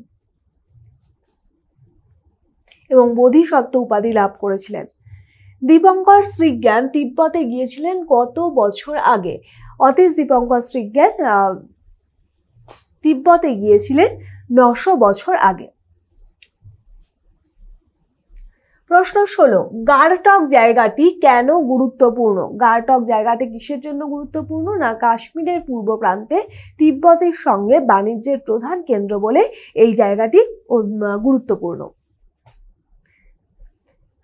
এবং বোধিসত্ত্ব উপাধি লাভ করেছিলেন দীপঙ্কর শ্রীজ্ঞান তিব্বতে গিয়েছিলেন কত বছর আগে অতীশ দীপঙ্কর শ্রীজ্ঞান তিব্বতে গিয়েছিলেন নশো বছর আগে প্রশ্ন ষোলো গারটক জায়গাটি কেন গুরুত্বপূর্ণ গারটক জায়গাটি কিসের জন্য গুরুত্বপূর্ণ না কাশ্মীরের পূর্ব প্রান্তে তিব্বতের সঙ্গে বাণিজ্যের প্রধান কেন্দ্র বলে এই জায়গাটি গুরুত্বপূর্ণ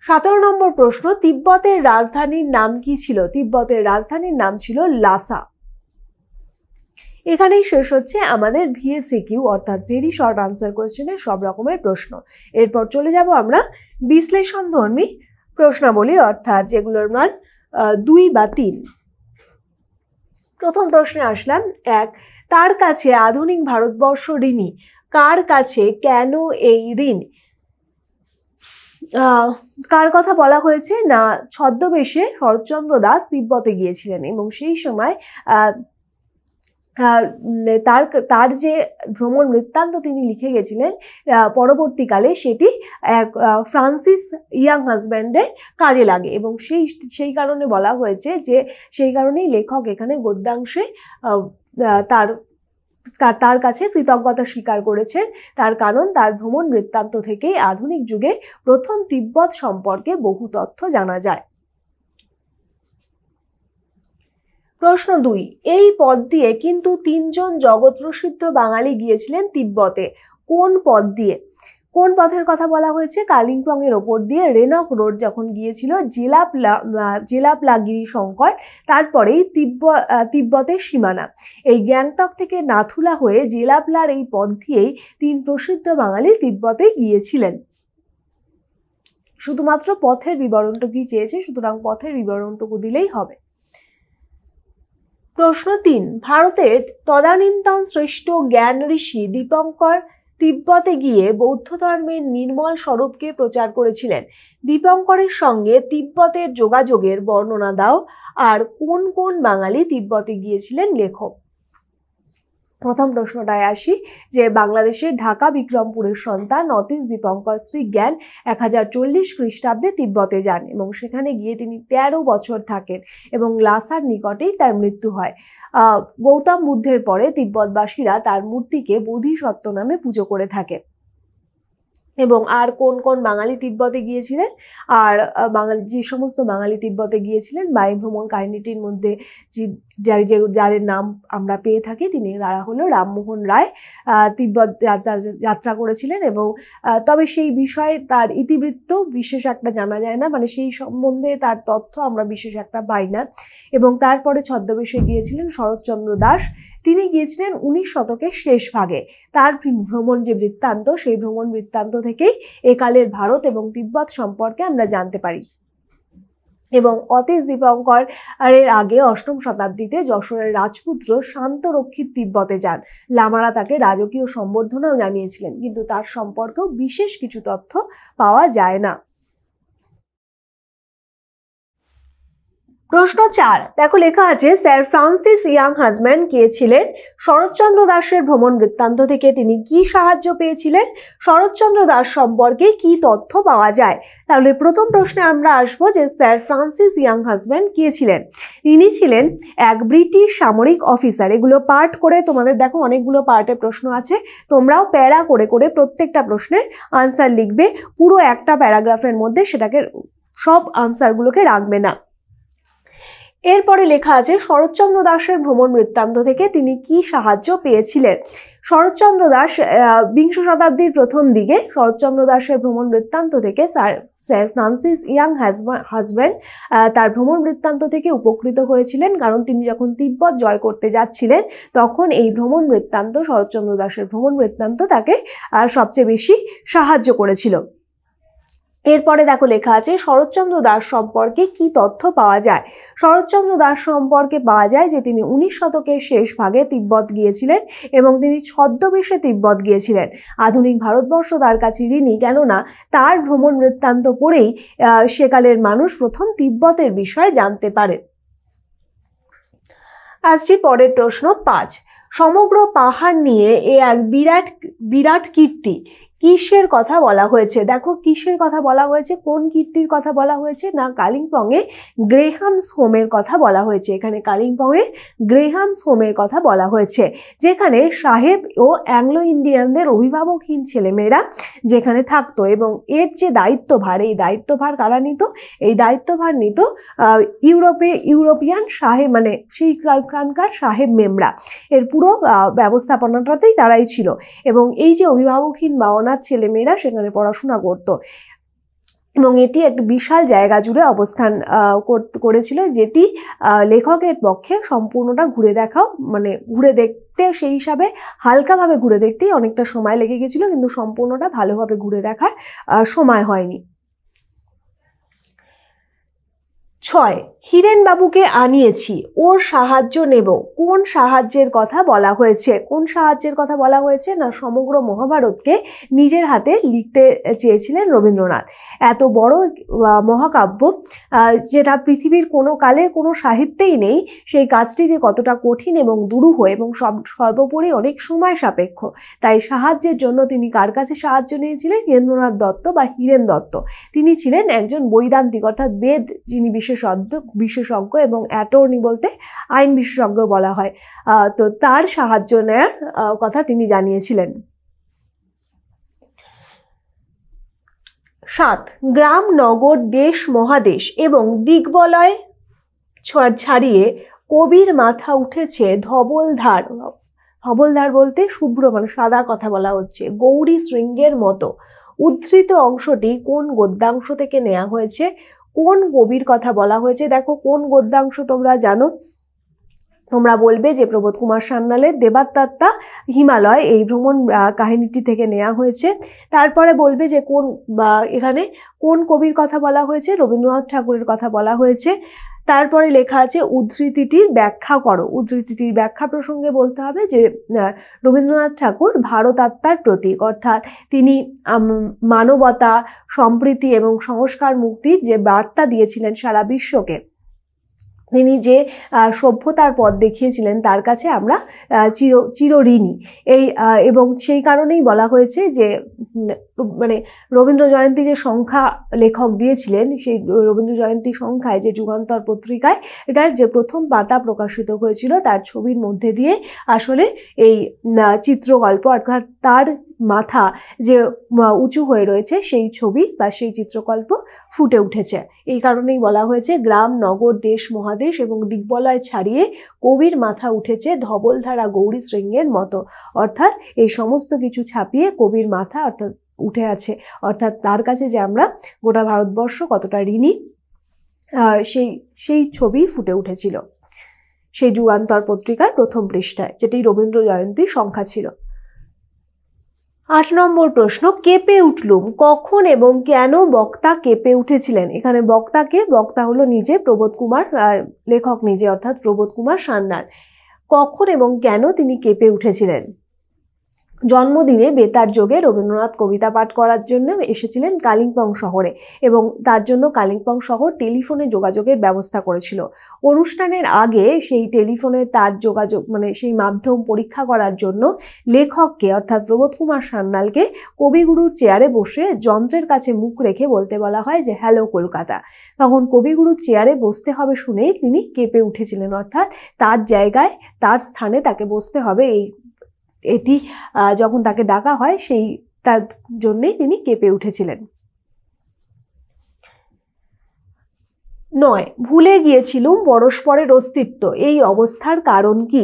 সতেরো নম্বর প্রশ্ন তিব্বতের রাজধানীর নাম কি ছিল তিব্বতের রাজধানীর নাম ছিল লাসা এখানেই শেষ হচ্ছে আমাদের ভিএসি কিউ অর্থাৎ ভেরি শর্ট আনসার কোয়েশ্চেনের সব রকমের প্রশ্ন এরপর চলে যাব আমরা বিশ্লেষণ ধর্মী প্রশ্নাবলী অর্থাৎ যেগুলোর মান দুই বা তিন প্রথম প্রশ্নে আসলাম এক তার কাছে আধুনিক ভারতবর্ষ ঋণী কার কাছে কেন এই ঋণ কার কথা বলা হয়েছে না ছদ্মবেশে শরৎচন্দ্র দাস তিব্বতে গিয়েছিলেন এবং সেই সময় তার তার যে ভ্রমণ বৃত্তান্ত তিনি লিখে গেছিলেন পরবর্তীকালে সেটি এক ফ্রান্সিস ইয়াং হাজব্যান্ডের কাজে লাগে এবং সেই সেই কারণে বলা হয়েছে যে সেই কারণেই লেখক এখানে গদ্যাংশে তার তার কাছে কৃতজ্ঞতা স্বীকার করেছেন তার কারণ তার ভ্রমণ বৃত্তান্ত থেকেই আধুনিক যুগে প্রথম তিব্বত সম্পর্কে বহু তথ্য জানা যায় প্রশ্ন দুই এই পদ দিয়ে কিন্তু তিনজন জগৎ প্রসিদ্ধ বাঙালি গিয়েছিলেন তিব্বতে কোন পদ দিয়ে কোন পথের কথা বলা হয়েছে কালিম্পং এর ওপর দিয়ে রেনক রোড যখন গিয়েছিল জেলা জেলা প্লাগিরি শঙ্কর তারপরেই তিব্বত তিব্বতের সীমানা এই গ্যাংটক থেকে নাথুলা হয়ে প্লার এই পথ দিয়েই তিন প্রসিদ্ধ বাঙালি তিব্বতে গিয়েছিলেন শুধুমাত্র পথের বিবরণটুকুই চেয়েছে সুতরাং পথের বিবরণটুকু দিলেই হবে প্রশ্ন তিন ভারতের তদানীন্তন শ্রেষ্ঠ জ্ঞান ঋষি দীপঙ্কর তিব্বতে গিয়ে বৌদ্ধ ধর্মের নির্মল স্বরূপকে প্রচার করেছিলেন দীপঙ্করের সঙ্গে তিব্বতের যোগাযোগের বর্ণনা দাও আর কোন কোন বাঙালি তিব্বতে গিয়েছিলেন লেখক প্রথম প্রশ্নটায় আসি যে বাংলাদেশে ঢাকা বিক্রমপুরের সন্তান নতিশ দীপঙ্কর শ্রী জ্ঞান এক হাজার চল্লিশ খ্রিস্টাব্দে তিব্বতে যান এবং সেখানে গিয়ে তিনি ১৩ বছর থাকেন এবং লাসার নিকটেই তার মৃত্যু হয় গৌতম বুদ্ধের পরে তিব্বতবাসীরা তার মূর্তিকে বোধিসত্ত্ব নামে পুজো করে থাকে এবং আর কোন কোন বাঙালি তিব্বতে গিয়েছিলেন আর বাঙালি যে সমস্ত বাঙালি তিব্বতে গিয়েছিলেন বা এই ভ্রমণ কাহিনীটির মধ্যে যে যাদের নাম আমরা পেয়ে থাকি তিনি তারা হলো রামমোহন রায় তিব্বত যাত্রা করেছিলেন এবং তবে সেই বিষয়ে তার ইতিবৃত্ত বিশেষ একটা জানা যায় না মানে সেই সম্বন্ধে তার তথ্য আমরা বিশেষ একটা পাই না এবং তারপরে ছদ্মবেশে গিয়েছিলেন শরৎচন্দ্র দাস তিনি গিয়েছিলেন উনিশ শতকের শেষ ভাগে তার ভ্রমণ যে বৃত্তান্ত সেই ভ্রমণ বৃত্তান্ত থেকেই একালের ভারত এবং তিব্বত সম্পর্কে আমরা জানতে পারি এবং অতীশ দীপঙ্কর এর আগে অষ্টম শতাব্দীতে যশোরের রাজপুত্র শান্তরক্ষী তিব্বতে যান লামারা তাকে রাজকীয় সম্বর্ধনাও জানিয়েছিলেন কিন্তু তার সম্পর্কেও বিশেষ কিছু তথ্য পাওয়া যায় না প্রশ্ন চার দেখো লেখা আছে স্যার ফ্রান্সিস ইয়াং হাজম্যান গিয়েছিলেন শরৎচন্দ্র দাসের ভ্রমণ বৃত্তান্ত থেকে তিনি কি সাহায্য পেয়েছিলেন শরৎচন্দ্র দাস সম্পর্কে কি তথ্য পাওয়া যায় তাহলে প্রথম প্রশ্নে আমরা আসবো যে স্যার ফ্রান্সিস ইয়াং হাজম্যান গিয়েছিলেন তিনি ছিলেন এক ব্রিটিশ সামরিক অফিসার এগুলো পার্ট করে তোমাদের দেখো অনেকগুলো পার্টে প্রশ্ন আছে তোমরাও প্যারা করে করে প্রত্যেকটা প্রশ্নের আনসার লিখবে পুরো একটা প্যারাগ্রাফের মধ্যে সেটাকে সব আনসারগুলোকে রাখবে না এরপরে লেখা আছে শরৎচন্দ্র দাসের ভ্রমণ বৃত্তান্ত থেকে তিনি কি সাহায্য পেয়েছিলেন শরৎচন্দ্র দাস বিংশ শতাব্দীর প্রথম দিকে শরৎচন্দ্র দাসের ভ্রমণ বৃত্তান্ত থেকে sir sir Francis Younghusband তার ভ্রমণ বৃত্তান্ত থেকে উপকৃত হয়েছিলেন কারণ তিনি যখন তিব্বত জয় করতে যাচ্ছিলেন তখন এই ভ্রমণ বৃত্তান্ত শরৎচন্দ্র দাসের ভ্রমণ বৃত্তান্ত তাকে সবচেয়ে বেশি সাহায্য করেছিল এরপরে দেখো লেখা আছে শরৎচন্দ্র দাস সম্পর্কে কি তথ্য পাওয়া যায় শরৎচন্দ্র দাস সম্পর্কে পাওয়া যায় যে তিনি উনিশ শতকের শেষ ভাগে তিব্বত গিয়েছিলেন এবং তিনি ছদ্মবেশে তিব্বত গিয়েছিলেন আধুনিক ভারতবর্ষ তার কাছে ঋণী কেননা তার ভ্রমণ বৃত্তান্ত পড়েই সেকালের মানুষ প্রথম তিব্বতের বিষয়ে জানতে পারে আসছি পরের প্রশ্ন পাঁচ সমগ্র পাহাড় নিয়ে এ এক বিরাট বিরাট কীর্তি কিসের কথা বলা হয়েছে দেখো কিসের কথা বলা হয়েছে কোন কীর্তির কথা বলা হয়েছে না কালিম্পংয়ে গ্রেহামস হোমের কথা বলা হয়েছে এখানে কালিম্পংয়ে গ্রেহামস হোমের কথা বলা হয়েছে যেখানে সাহেব ও অ্যাংলো ইন্ডিয়ানদের অভিভাবকহীন ছেলেমেয়েরা যেখানে থাকতো এবং এর যে দায়িত্বভার এই দায়িত্বভার কারা নিত এই দায়িত্বভার নিত ইউরোপে ইউরোপিয়ান সাহেব মানে সেই কালকানকার সাহেব মেমরা এর পুরো ব্যবস্থাপনাটাতেই তারাই ছিল এবং এই যে অভিভাবকহীন বা আনার ছেলেমেয়েরা সেখানে পড়াশোনা করত এবং এটি একটি বিশাল জায়গা জুড়ে অবস্থান করেছিল যেটি লেখকের পক্ষে সম্পূর্ণটা ঘুরে দেখাও মানে ঘুরে দেখতে সেই হিসাবে হালকাভাবে ঘুরে দেখতেই অনেকটা সময় লেগে গেছিলো কিন্তু সম্পূর্ণটা ভালোভাবে ঘুরে দেখার সময় হয়নি ছয় হিরেনবাবুকে আনিয়েছি ওর সাহায্য নেব কোন সাহায্যের কথা বলা হয়েছে কোন সাহায্যের কথা বলা হয়েছে না সমগ্র মহাভারতকে নিজের হাতে লিখতে চেয়েছিলেন রবীন্দ্রনাথ এত বড় মহাকাব্য যেটা পৃথিবীর কোনো কালের কোনো সাহিত্যেই নেই সেই কাজটি যে কতটা কঠিন এবং দুরূহ এবং সব সর্বোপরি অনেক সময় সাপেক্ষ তাই সাহায্যের জন্য তিনি কার কাছে সাহায্য নিয়েছিলেন হিরেন্দ্রনাথ দত্ত বা হিরেন দত্ত তিনি ছিলেন একজন বৈদান্তিক অর্থাৎ বেদ যিনি বিশেষজ্ঞ বিশেষজ্ঞ এবং অ্যাটর্নি বলতে আইন বিশেষজ্ঞ বলা হয় তো তার সাহায্য নেয়ার কথা তিনি জানিয়েছিলেন সাত গ্রাম নগর দেশ মহাদেশ এবং দিগ্বলয় ছাড়িয়ে কবির মাথা উঠেছে ধবলধার ধবলধার বলতে শুভ্র মানে সাদা কথা বলা হচ্ছে গৌরী শৃঙ্গের মতো উদ্ধৃত অংশটি কোন গদ্যাংশ থেকে নেওয়া হয়েছে কোন কবির কথা বলা হয়েছে দেখো কোন গদ্যাংশ তোমরা জানো তোমরা বলবে যে প্রবোধ কুমার সান্যালের দেবাত্মাত্মা হিমালয় এই ভ্রমণ কাহিনীটি থেকে নেওয়া হয়েছে তারপরে বলবে যে কোন এখানে কোন কবির কথা বলা হয়েছে রবীন্দ্রনাথ ঠাকুরের কথা বলা হয়েছে তারপরে লেখা আছে উদ্ধৃতিটির ব্যাখ্যা করো উদ্ধৃতিটির ব্যাখ্যা প্রসঙ্গে বলতে হবে যে রবীন্দ্রনাথ ঠাকুর ভারত আত্মার প্রতীক অর্থাৎ তিনি মানবতা সম্প্রীতি এবং সংস্কার মুক্তির যে বার্তা দিয়েছিলেন সারা বিশ্বকে তিনি যে সভ্যতার পথ দেখিয়েছিলেন তার কাছে আমরা চির চিরঋণী এই এবং সেই কারণেই বলা হয়েছে যে মানে রবীন্দ্র জয়ন্তী যে সংখ্যা লেখক দিয়েছিলেন সেই রবীন্দ্র জয়ন্তী সংখ্যায় যে যুগান্তর পত্রিকায় এটার যে প্রথম পাতা প্রকাশিত হয়েছিল তার ছবির মধ্যে দিয়ে আসলে এই চিত্রকল্প অর্থাৎ তার মাথা যে উঁচু হয়ে রয়েছে সেই ছবি বা সেই চিত্রকল্প ফুটে উঠেছে এই কারণেই বলা হয়েছে গ্রাম নগর দেশ মহাদেশ এবং দিগ্বলয় ছাড়িয়ে কবির মাথা উঠেছে ধবলধারা গৌরী শৃঙ্গের মতো অর্থাৎ এই সমস্ত কিছু ছাপিয়ে কবির মাথা অর্থাৎ উঠে আছে অর্থাৎ তার কাছে যে আমরা গোটা ভারতবর্ষ কতটা ঋণী সেই সেই ছবি ফুটে উঠেছিল সেই যুগান্তর পত্রিকার প্রথম পৃষ্ঠায় যেটি রবীন্দ্র জয়ন্তীর সংখ্যা ছিল আট নম্বর প্রশ্ন কেঁপে উঠলুম কখন এবং কেন বক্তা কেঁপে উঠেছিলেন এখানে বক্তাকে বক্তা হলো নিজে প্রবোধ কুমার লেখক নিজে অর্থাৎ প্রবোধ কুমার সান্নার কখন এবং কেন তিনি কেঁপে উঠেছিলেন জন্মদিনে বেতার যোগে রবীন্দ্রনাথ কবিতা পাঠ করার জন্য এসেছিলেন কালিম্পং শহরে এবং তার জন্য কালিম্পং শহর টেলিফোনে যোগাযোগের ব্যবস্থা করেছিল অনুষ্ঠানের আগে সেই টেলিফোনে তার যোগাযোগ মানে সেই মাধ্যম পরীক্ষা করার জন্য লেখককে অর্থাৎ প্রবোধ কুমার সান্যালকে কবিগুরুর চেয়ারে বসে যন্ত্রের কাছে মুখ রেখে বলতে বলা হয় যে হ্যালো কলকাতা তখন কবিগুরুর চেয়ারে বসতে হবে শুনেই তিনি কেঁপে উঠেছিলেন অর্থাৎ তার জায়গায় তার স্থানে তাকে বসতে হবে এই এটি যখন তাকে ডাকা হয় সেই তার জন্যেই তিনি কেঁপে উঠেছিলেন নয় ভুলে গিয়েছিলুম পরস্পরের অস্তিত্ব এই অবস্থার কারণ কি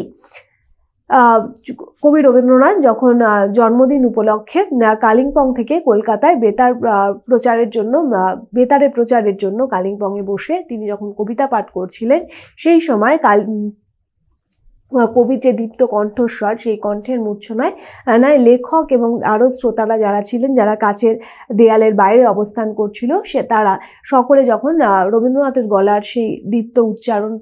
কবি রবীন্দ্রনাথ যখন জন্মদিন উপলক্ষে কালিম্পং থেকে কলকাতায় বেতার প্রচারের জন্য বেতারে প্রচারের জন্য কালিম্পংয়ে বসে তিনি যখন কবিতা পাঠ করছিলেন সেই সময় কাল কবির যে দীপ্ত কণ্ঠস্বর সেই কণ্ঠের মূর্ছনায় নয় লেখক এবং আরও শ্রোতারা যারা ছিলেন যারা কাছের দেয়ালের বাইরে অবস্থান করছিল সে তারা সকলে যখন রবীন্দ্রনাথের গলার সেই দীপ্ত উচ্চারণ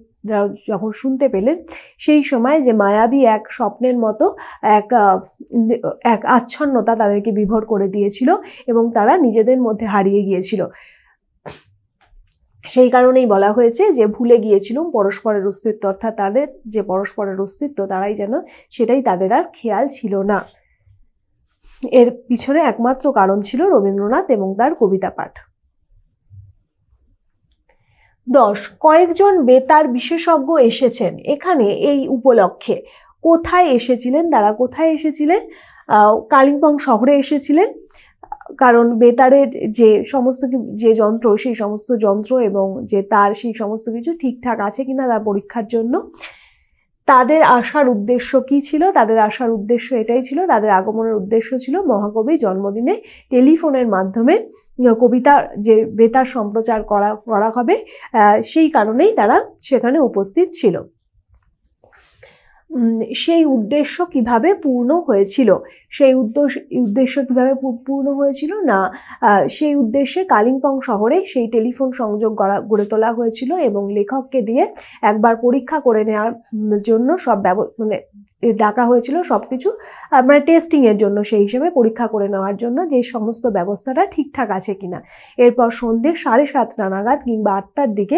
যখন শুনতে পেলেন সেই সময় যে মায়াবী এক স্বপ্নের মতো এক এক আচ্ছন্নতা তাদেরকে বিভোর করে দিয়েছিল এবং তারা নিজেদের মধ্যে হারিয়ে গিয়েছিল সেই কারণেই বলা হয়েছে যে ভুলে গিয়েছিলুম পরস্পরের অস্তিত্ব অর্থাৎ তাদের যে পরস্পরের অস্তিত্ব তারাই যেন সেটাই তাদের আর খেয়াল ছিল না এর পিছনে একমাত্র কারণ ছিল রবীন্দ্রনাথ এবং তার কবিতা পাঠ দশ কয়েকজন বেতার বিশেষজ্ঞ এসেছেন এখানে এই উপলক্ষে কোথায় এসেছিলেন তারা কোথায় এসেছিলেন কালিম্পং শহরে এসেছিলেন কারণ বেতারের যে সমস্ত যে যন্ত্র সেই সমস্ত যন্ত্র এবং যে তার সেই সমস্ত কিছু ঠিকঠাক আছে কিনা তার পরীক্ষার জন্য তাদের আসার উদ্দেশ্য কি ছিল তাদের আসার উদ্দেশ্য এটাই ছিল তাদের আগমনের উদ্দেশ্য ছিল মহাকবি জন্মদিনে টেলিফোনের মাধ্যমে কবিতা যে বেতার সম্প্রচার করা করা হবে সেই কারণেই তারা সেখানে উপস্থিত ছিল সেই উদ্দেশ্য কিভাবে পূর্ণ হয়েছিল সেই উদ্দেশ্য উদ্দেশ্য কীভাবে পূর্ণ হয়েছিল না সেই উদ্দেশ্যে কালিম্পং শহরে সেই টেলিফোন সংযোগ গড়া গড়ে তোলা হয়েছিল এবং লেখককে দিয়ে একবার পরীক্ষা করে নেওয়ার জন্য সব ব্যব মানে ডাকা হয়েছিল সব কিছু মানে টেস্টিংয়ের জন্য সেই হিসেবে পরীক্ষা করে নেওয়ার জন্য যে সমস্ত ব্যবস্থাটা ঠিকঠাক আছে কিনা এরপর সন্ধ্যে সাড়ে সাতটা নাগাদ কিংবা আটটার দিকে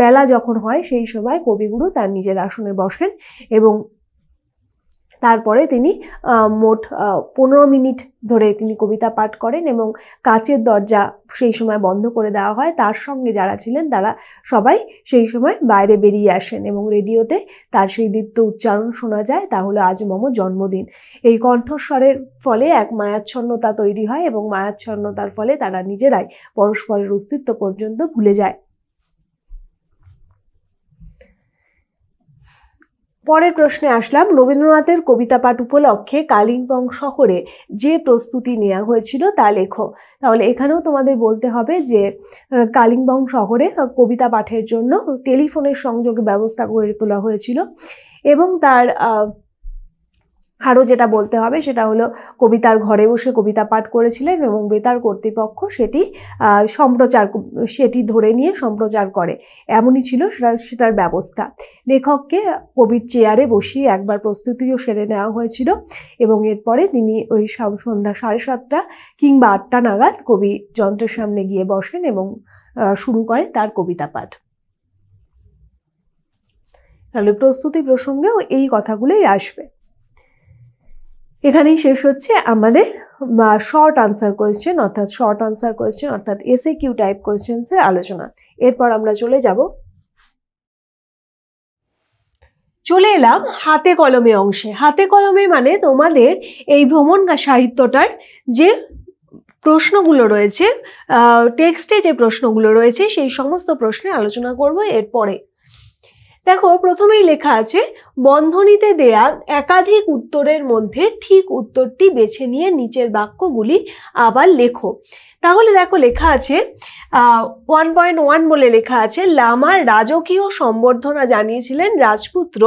বেলা যখন হয় সেই সময় কবিগুরু তার নিজের আসনে বসেন এবং তারপরে তিনি মোট পনেরো মিনিট ধরে তিনি কবিতা পাঠ করেন এবং কাচের দরজা সেই সময় বন্ধ করে দেওয়া হয় তার সঙ্গে যারা ছিলেন তারা সবাই সেই সময় বাইরে বেরিয়ে আসেন এবং রেডিওতে তার সেই দীপ্ত উচ্চারণ শোনা যায় তাহলে আজ মম জন্মদিন এই কণ্ঠস্বরের ফলে এক মায়াচ্ছন্নতা তৈরি হয় এবং মায়াচ্ছন্নতার ফলে তারা নিজেরাই পরস্পরের অস্তিত্ব পর্যন্ত ভুলে যায় পরের প্রশ্নে আসলাম রবীন্দ্রনাথের কবিতা পাঠ উপলক্ষে কালিম্পং শহরে যে প্রস্তুতি নেওয়া হয়েছিল তা লেখো তাহলে এখানেও তোমাদের বলতে হবে যে কালিম্পং শহরে কবিতা পাঠের জন্য টেলিফোনের সংযোগ ব্যবস্থা করে তোলা হয়েছিল এবং তার আরও যেটা বলতে হবে সেটা হলো কবিতার ঘরে বসে কবিতা পাঠ করেছিলেন এবং বেতার কর্তৃপক্ষ সেটি সম্প্রচার সেটি ধরে নিয়ে সম্প্রচার করে এমনই ছিল সেটার ব্যবস্থা লেখককে কবির চেয়ারে বসিয়ে একবার প্রস্তুতিও সেরে নেওয়া হয়েছিল এবং এরপরে তিনি ওই সন্ধ্যা সাড়ে সাতটা কিংবা আটটা নাগাদ কবি যন্ত্রের সামনে গিয়ে বসেন এবং শুরু করে তার কবিতা পাঠ তাহলে প্রস্তুতি প্রসঙ্গেও এই কথাগুলোই আসবে এখানেই শেষ হচ্ছে আমাদের শর্ট আনসার কোয়েশ্চেন অর্থাৎ শর্ট আনসার কোয়েশ্চেন অর্থাৎ এসএ কিউ টাইপ কোয়েশ্চেন্সের আলোচনা এরপর আমরা চলে যাব চলে এলাম হাতে কলমে অংশে হাতে কলমে মানে তোমাদের এই ভ্রমণ সাহিত্যটার যে প্রশ্নগুলো রয়েছে টেক্সটে যে প্রশ্নগুলো রয়েছে সেই সমস্ত প্রশ্নে আলোচনা করব এরপরে দেখো প্রথমেই লেখা আছে বন্ধনীতে দেয়া একাধিক উত্তরের মধ্যে ঠিক উত্তরটি বেছে নিয়ে নিচের বাক্যগুলি আবার লেখো তাহলে দেখো লেখা আছে ওয়ান পয়েন্ট ওয়ান বলে লেখা আছে লামার রাজকীয় সম্বর্ধনা জানিয়েছিলেন রাজপুত্র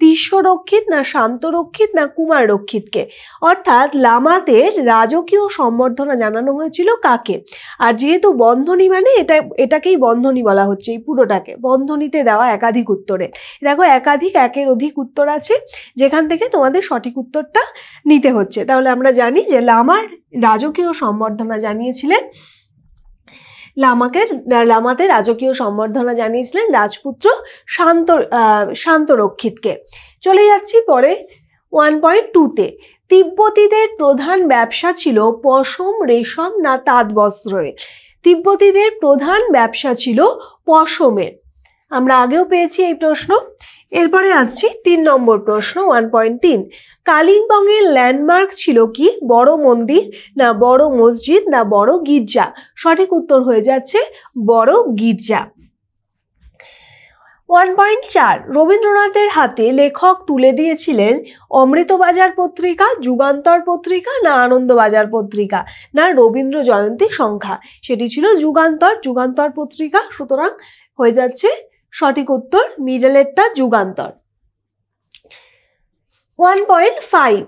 তীর্ষরক্ষিত না শান্তরক্ষিত না কুমার রক্ষিতকে অর্থাৎ লামাদের রাজকীয় সম্বর্ধনা জানানো হয়েছিল কাকে আর যেহেতু বন্ধনী মানে এটা এটাকেই বন্ধনী বলা হচ্ছে এই পুরোটাকে বন্ধনীতে দেওয়া একাধিক উত্তরের দেখো একাধিক একের অধিক উত্তর আছে যেখান থেকে তোমাদের সঠিক উত্তরটা নিতে হচ্ছে তাহলে আমরা জানি যে লামার রাজকীয় সম্বর্ধনা জানিয়েছিলেন লামাকে লামাতে রাজকীয় সম্বর্ধনা জানিয়েছিলেন রাজপুত্র শান্ত শান্তরক্ষিতকে চলে যাচ্ছি পরে ওয়ান পয়েন্ট টুতে তিব্বতীদের প্রধান ব্যবসা ছিল পশম রেশম না তাঁত বস্ত্রের তিব্বতীদের প্রধান ব্যবসা ছিল পশমের আমরা আগেও পেয়েছি এই প্রশ্ন এরপরে আসছি তিন নম্বর প্রশ্ন ওয়ান পয়েন্ট তিন কালিম্পংয়ের ল্যান্ডমার্ক ছিল কি বড় মন্দির না বড় মসজিদ না বড় গির্জা সঠিক উত্তর হয়ে যাচ্ছে বড় গির্জা ওয়ান পয়েন্ট চার রবীন্দ্রনাথের হাতে লেখক তুলে দিয়েছিলেন অমৃতবাজার পত্রিকা যুগান্তর পত্রিকা না আনন্দবাজার পত্রিকা না রবীন্দ্র জয়ন্তী সংখ্যা সেটি ছিল যুগান্তর যুগান্তর পত্রিকা সুতরাং হয়ে যাচ্ছে সঠিক উত্তর মিডলেরটা যুগান্তর ওয়ান পয়েন্ট ফাইভ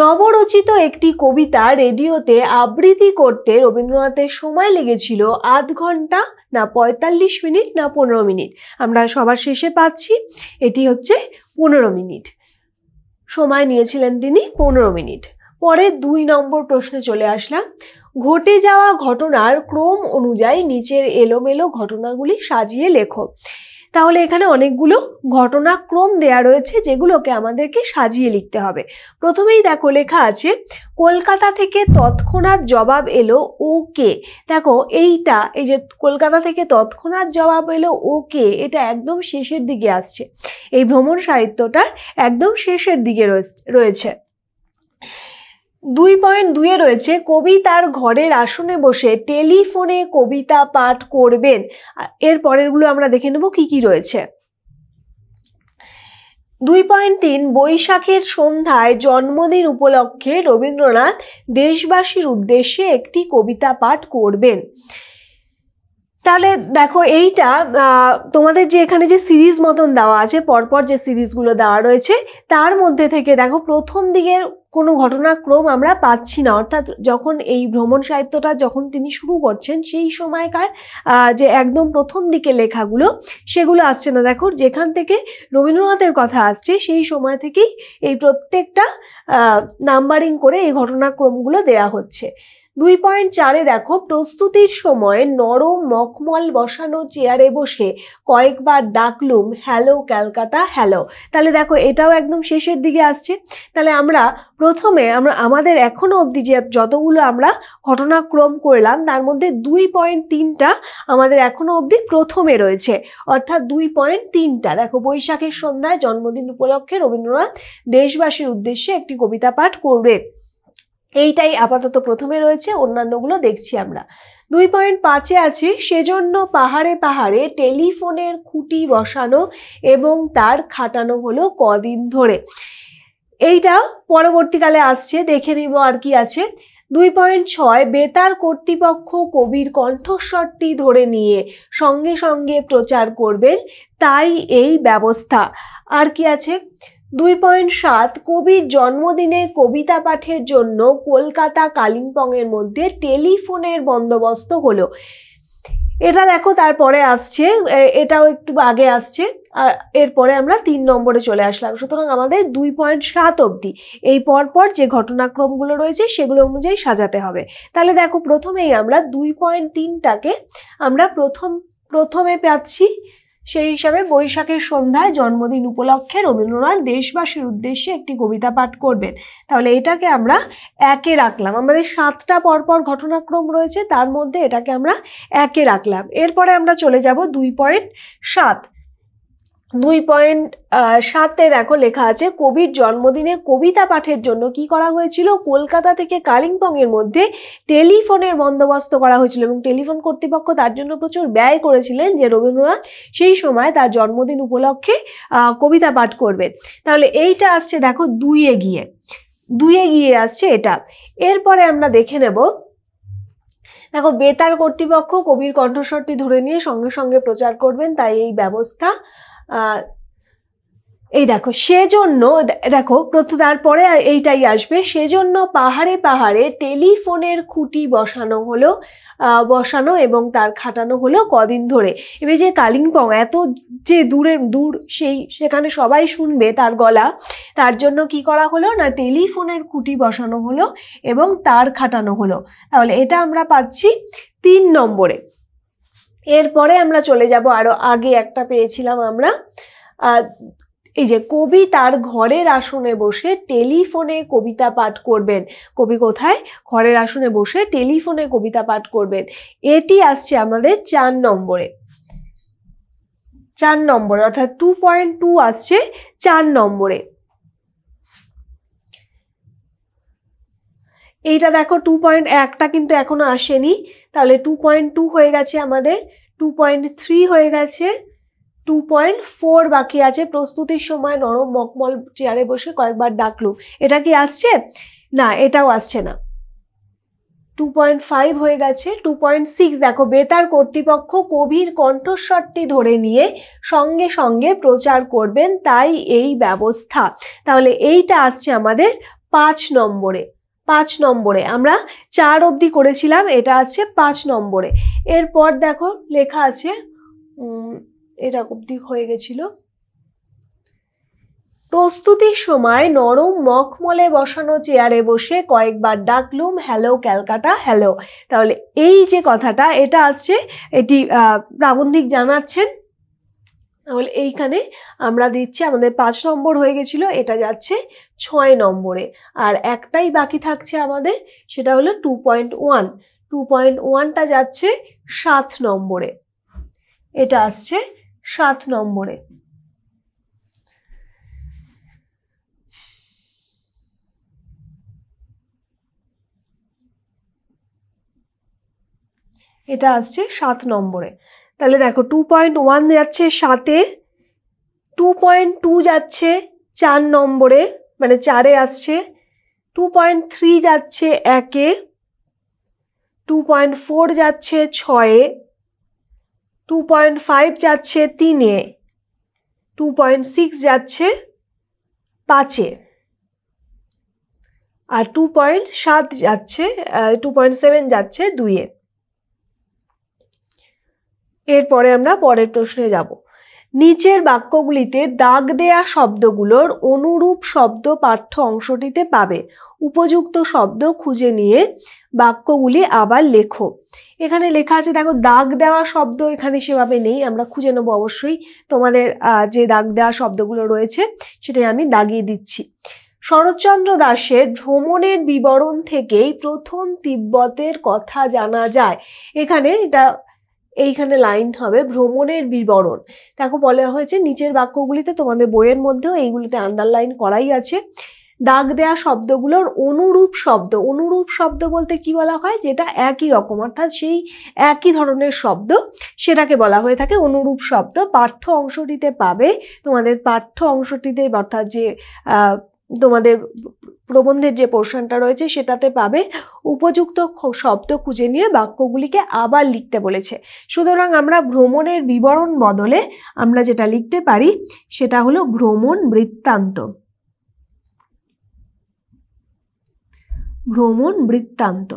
নবরচিত একটি কবিতা রেডিওতে আবৃত্তি করতে রবীন্দ্রনাথের সময় লেগেছিল আধ ঘন্টা না পঁয়তাল্লিশ মিনিট না পনেরো মিনিট আমরা সবার শেষে পাচ্ছি এটি হচ্ছে পনেরো মিনিট সময় নিয়েছিলেন তিনি পনেরো মিনিট পরে দুই নম্বর প্রশ্নে চলে আসলাম ঘটে যাওয়া ঘটনার ক্রম অনুযায়ী নিচের এলোমেলো ঘটনাগুলি সাজিয়ে লেখো তাহলে এখানে অনেকগুলো ঘটনাক্রম দেয়া রয়েছে যেগুলোকে আমাদেরকে সাজিয়ে লিখতে হবে প্রথমেই দেখো লেখা আছে কলকাতা থেকে তৎক্ষণাৎ জবাব এলো ওকে দেখো এইটা এই যে কলকাতা থেকে তৎক্ষণাৎ জবাব এলো ওকে এটা একদম শেষের দিকে আসছে এই ভ্রমণ সাহিত্যটার একদম শেষের দিকে রয়েছে দুই পয়েন্ট দুয়ে রয়েছে কবি তার ঘরের আসনে বসে টেলিফোনে কবিতা পাঠ করবেন এর পরেরগুলো আমরা দেখে নেব কি কি রয়েছে দুই পয়েন্ট তিন বৈশাখের সন্ধ্যায় জন্মদিন উপলক্ষে রবীন্দ্রনাথ দেশবাসীর উদ্দেশ্যে একটি কবিতা পাঠ করবেন তাহলে দেখো এইটা তোমাদের যে এখানে যে সিরিজ মতন দেওয়া আছে পরপর যে সিরিজগুলো দেওয়া রয়েছে তার মধ্যে থেকে দেখো প্রথম দিকের কোনো ঘটনাক্রম আমরা পাচ্ছি না অর্থাৎ যখন এই ভ্রমণ সাহিত্যটা যখন তিনি শুরু করছেন সেই সময়কার যে একদম প্রথম দিকে লেখাগুলো সেগুলো আসছে না দেখো যেখান থেকে রবীন্দ্রনাথের কথা আসছে সেই সময় থেকেই এই প্রত্যেকটা নাম্বারিং করে এই ঘটনাক্রমগুলো দেয়া হচ্ছে দুই পয়েন্ট চারে দেখো প্রস্তুতির সময় নরম মখমল বসানো চেয়ারে বসে কয়েকবার ডাকলুম হ্যালো ক্যালকাটা হ্যালো তাহলে দেখো এটাও একদম শেষের দিকে আসছে তাহলে আমরা প্রথমে আমরা আমাদের এখনও অবধি যে যতগুলো আমরা ঘটনাক্রম করলাম তার মধ্যে দুই পয়েন্ট তিনটা আমাদের এখনও অবধি প্রথমে রয়েছে অর্থাৎ দুই পয়েন্ট তিনটা দেখো বৈশাখের সন্ধ্যায় জন্মদিন উপলক্ষে রবীন্দ্রনাথ দেশবাসীর উদ্দেশ্যে একটি কবিতা পাঠ করবে এইটাই আপাতত প্রথমে রয়েছে অন্যান্যগুলো দেখছি আমরা দুই পয়েন্ট পাঁচে আছে সেজন্য পাহাড়ে পাহাড়ে টেলিফোনের খুঁটি বসানো এবং তার খাটানো হলো কদিন ধরে এইটা পরবর্তীকালে আসছে দেখে নিব আর কি আছে দুই পয়েন্ট ছয় বেতার কর্তৃপক্ষ কবির কণ্ঠস্বরটি ধরে নিয়ে সঙ্গে সঙ্গে প্রচার করবেন তাই এই ব্যবস্থা আর কি আছে দুই পয়েন্ট সাত কবির জন্মদিনে কবিতা পাঠের জন্য কলকাতা কালিম্পংয়ের মধ্যে টেলিফোনের বন্দোবস্ত হলো এটা দেখো তারপরে আসছে এটাও একটু আগে আসছে আর এরপরে আমরা তিন নম্বরে চলে আসলাম সুতরাং আমাদের দুই পয়েন্ট সাত অবধি এই পরপর যে ঘটনাক্রমগুলো রয়েছে সেগুলো অনুযায়ী সাজাতে হবে তাহলে দেখো প্রথমেই আমরা দুই পয়েন্ট তিনটাকে আমরা প্রথম প্রথমে পাচ্ছি সেই হিসাবে বৈশাখের সন্ধ্যায় জন্মদিন উপলক্ষে রবীন্দ্রনাথ দেশবাসীর উদ্দেশ্যে একটি কবিতা পাঠ করবেন তাহলে এটাকে আমরা একে রাখলাম আমাদের সাতটা পরপর ঘটনাক্রম রয়েছে তার মধ্যে এটাকে আমরা একে রাখলাম এরপরে আমরা চলে যাব দুই পয়েন্ট সাত দুই পয়েন্ট সাতে দেখো লেখা আছে কবির জন্মদিনে কবিতা পাঠের জন্য কি করা হয়েছিল কলকাতা থেকে কালিম্পংয়ের মধ্যে টেলিফোনের বন্দোবস্ত করা হয়েছিল এবং টেলিফোন কর্তৃপক্ষ তার জন্য প্রচুর ব্যয় করেছিলেন যে রবীন্দ্রনাথ সেই সময় তার জন্মদিন উপলক্ষে কবিতা পাঠ করবেন তাহলে এইটা আসছে দেখো দুইয়ে গিয়ে দুইয়ে গিয়ে আসছে এটা এরপরে আমরা দেখে নেব দেখো বেতার কর্তৃপক্ষ কবির কণ্ঠস্বরটি ধরে নিয়ে সঙ্গে সঙ্গে প্রচার করবেন তাই এই ব্যবস্থা এই দেখো সেজন্য দেখো তারপরে এইটাই আসবে সেজন্য পাহাড়ে পাহাড়ে টেলিফোনের খুঁটি বসানো হলো বসানো এবং তার খাটানো হলো কদিন ধরে এবার যে কালিম্পং এত যে দূরে দূর সেই সেখানে সবাই শুনবে তার গলা তার জন্য কি করা হলো না টেলিফোনের খুঁটি বসানো হলো এবং তার খাটানো হলো তাহলে এটা আমরা পাচ্ছি তিন নম্বরে এরপরে আমরা চলে যাব আরও আগে একটা পেয়েছিলাম আমরা এই যে কবি তার ঘরের আসনে বসে টেলিফোনে কবিতা পাঠ করবেন কবি কোথায় ঘরের আসনে বসে টেলিফোনে কবিতা পাঠ করবেন এটি আসছে আমাদের চার নম্বরে চার নম্বরে অর্থাৎ টু পয়েন্ট টু আসছে চার নম্বরে এইটা দেখো টু পয়েন্ট একটা কিন্তু এখনও আসেনি তাহলে টু পয়েন্ট টু হয়ে গেছে আমাদের টু পয়েন্ট থ্রি হয়ে গেছে টু পয়েন্ট ফোর বাকি আছে প্রস্তুতির সময় নরম মকমল চেয়ারে বসে কয়েকবার ডাকলুম এটা কি আসছে না এটাও আসছে না টু পয়েন্ট ফাইভ হয়ে গেছে টু পয়েন্ট সিক্স দেখো বেতার কর্তৃপক্ষ কবির কণ্ঠস্বরটি ধরে নিয়ে সঙ্গে সঙ্গে প্রচার করবেন তাই এই ব্যবস্থা তাহলে এইটা আসছে আমাদের পাঁচ নম্বরে পাঁচ নম্বরে আমরা চার অবধি করেছিলাম এটা আছে পাঁচ নম্বরে এরপর দেখো লেখা আছে এটা অবধি হয়ে গেছিল প্রস্তুতির সময় নরম মখমলে বসানো চেয়ারে বসে কয়েকবার ডাকলুম হ্যালো ক্যালকাটা হ্যালো তাহলে এই যে কথাটা এটা আছে এটি প্রাবন্ধিক জানাচ্ছেন তাহলে এইখানে আমরা দিচ্ছি আমাদের পাঁচ নম্বর হয়ে গেছিলো এটা যাচ্ছে ছয় নম্বরে আর একটাই বাকি থাকছে আমাদের সেটা হলো two point one two point ওয়ানটা যাচ্ছে সাত নম্বরে এটা আসছে সাত নম্বরে এটা আসছে সাত নম্বরে তাহলে দেখো টু পয়েন্ট ওয়ান যাচ্ছে সাতে টু পয়েন্ট টু যাচ্ছে চার নম্বরে মানে চারে আসছে টু পয়েন্ট থ্রি যাচ্ছে একে টু পয়েন্ট ফোর যাচ্ছে ছয়ে টু পয়েন্ট ফাইভ যাচ্ছে তিনে টু পয়েন্ট সিক্স যাচ্ছে পাঁচে আর টু পয়েন্ট সাত যাচ্ছে টু পয়েন্ট সেভেন যাচ্ছে দুইয়ে এরপরে আমরা পরের প্রশ্নে যাব নিচের বাক্যগুলিতে দাগ দেয়া শব্দগুলোর অনুরূপ শব্দ পাঠ্য অংশটিতে পাবে উপযুক্ত শব্দ খুঁজে নিয়ে বাক্যগুলি আবার লেখো এখানে লেখা আছে দেখো দাগ দেওয়া শব্দ এখানে সেভাবে নেই আমরা খুঁজে নেবো অবশ্যই তোমাদের যে দাগ দেওয়া শব্দগুলো রয়েছে সেটাই আমি দাগিয়ে দিচ্ছি শরৎচন্দ্র দাসের ভ্রমণের বিবরণ থেকেই প্রথম তিব্বতের কথা জানা যায় এখানে এটা এইখানে লাইন হবে ভ্রমণের বিবরণ তাকে বলা হয়েছে নিচের বাক্যগুলিতে তোমাদের বইয়ের মধ্যেও এইগুলিতে আন্ডারলাইন করাই আছে দাগ দেয়া শব্দগুলোর অনুরূপ শব্দ অনুরূপ শব্দ বলতে কি বলা হয় যেটা একই রকম অর্থাৎ সেই একই ধরনের শব্দ সেটাকে বলা হয়ে থাকে অনুরূপ শব্দ পাঠ্য অংশটিতে পাবে তোমাদের পাঠ্য অংশটিতে অর্থাৎ যে তোমাদের প্রবন্ধের যে পোর্শনটা রয়েছে সেটাতে পাবে উপযুক্ত শব্দ খুঁজে নিয়ে বাক্যগুলিকে আবার লিখতে বলেছে সুতরাং আমরা ভ্রমণের বিবরণ বদলে আমরা যেটা লিখতে পারি সেটা হলো ভ্রমণ বৃত্তান্ত ভ্রমণ বৃত্তান্ত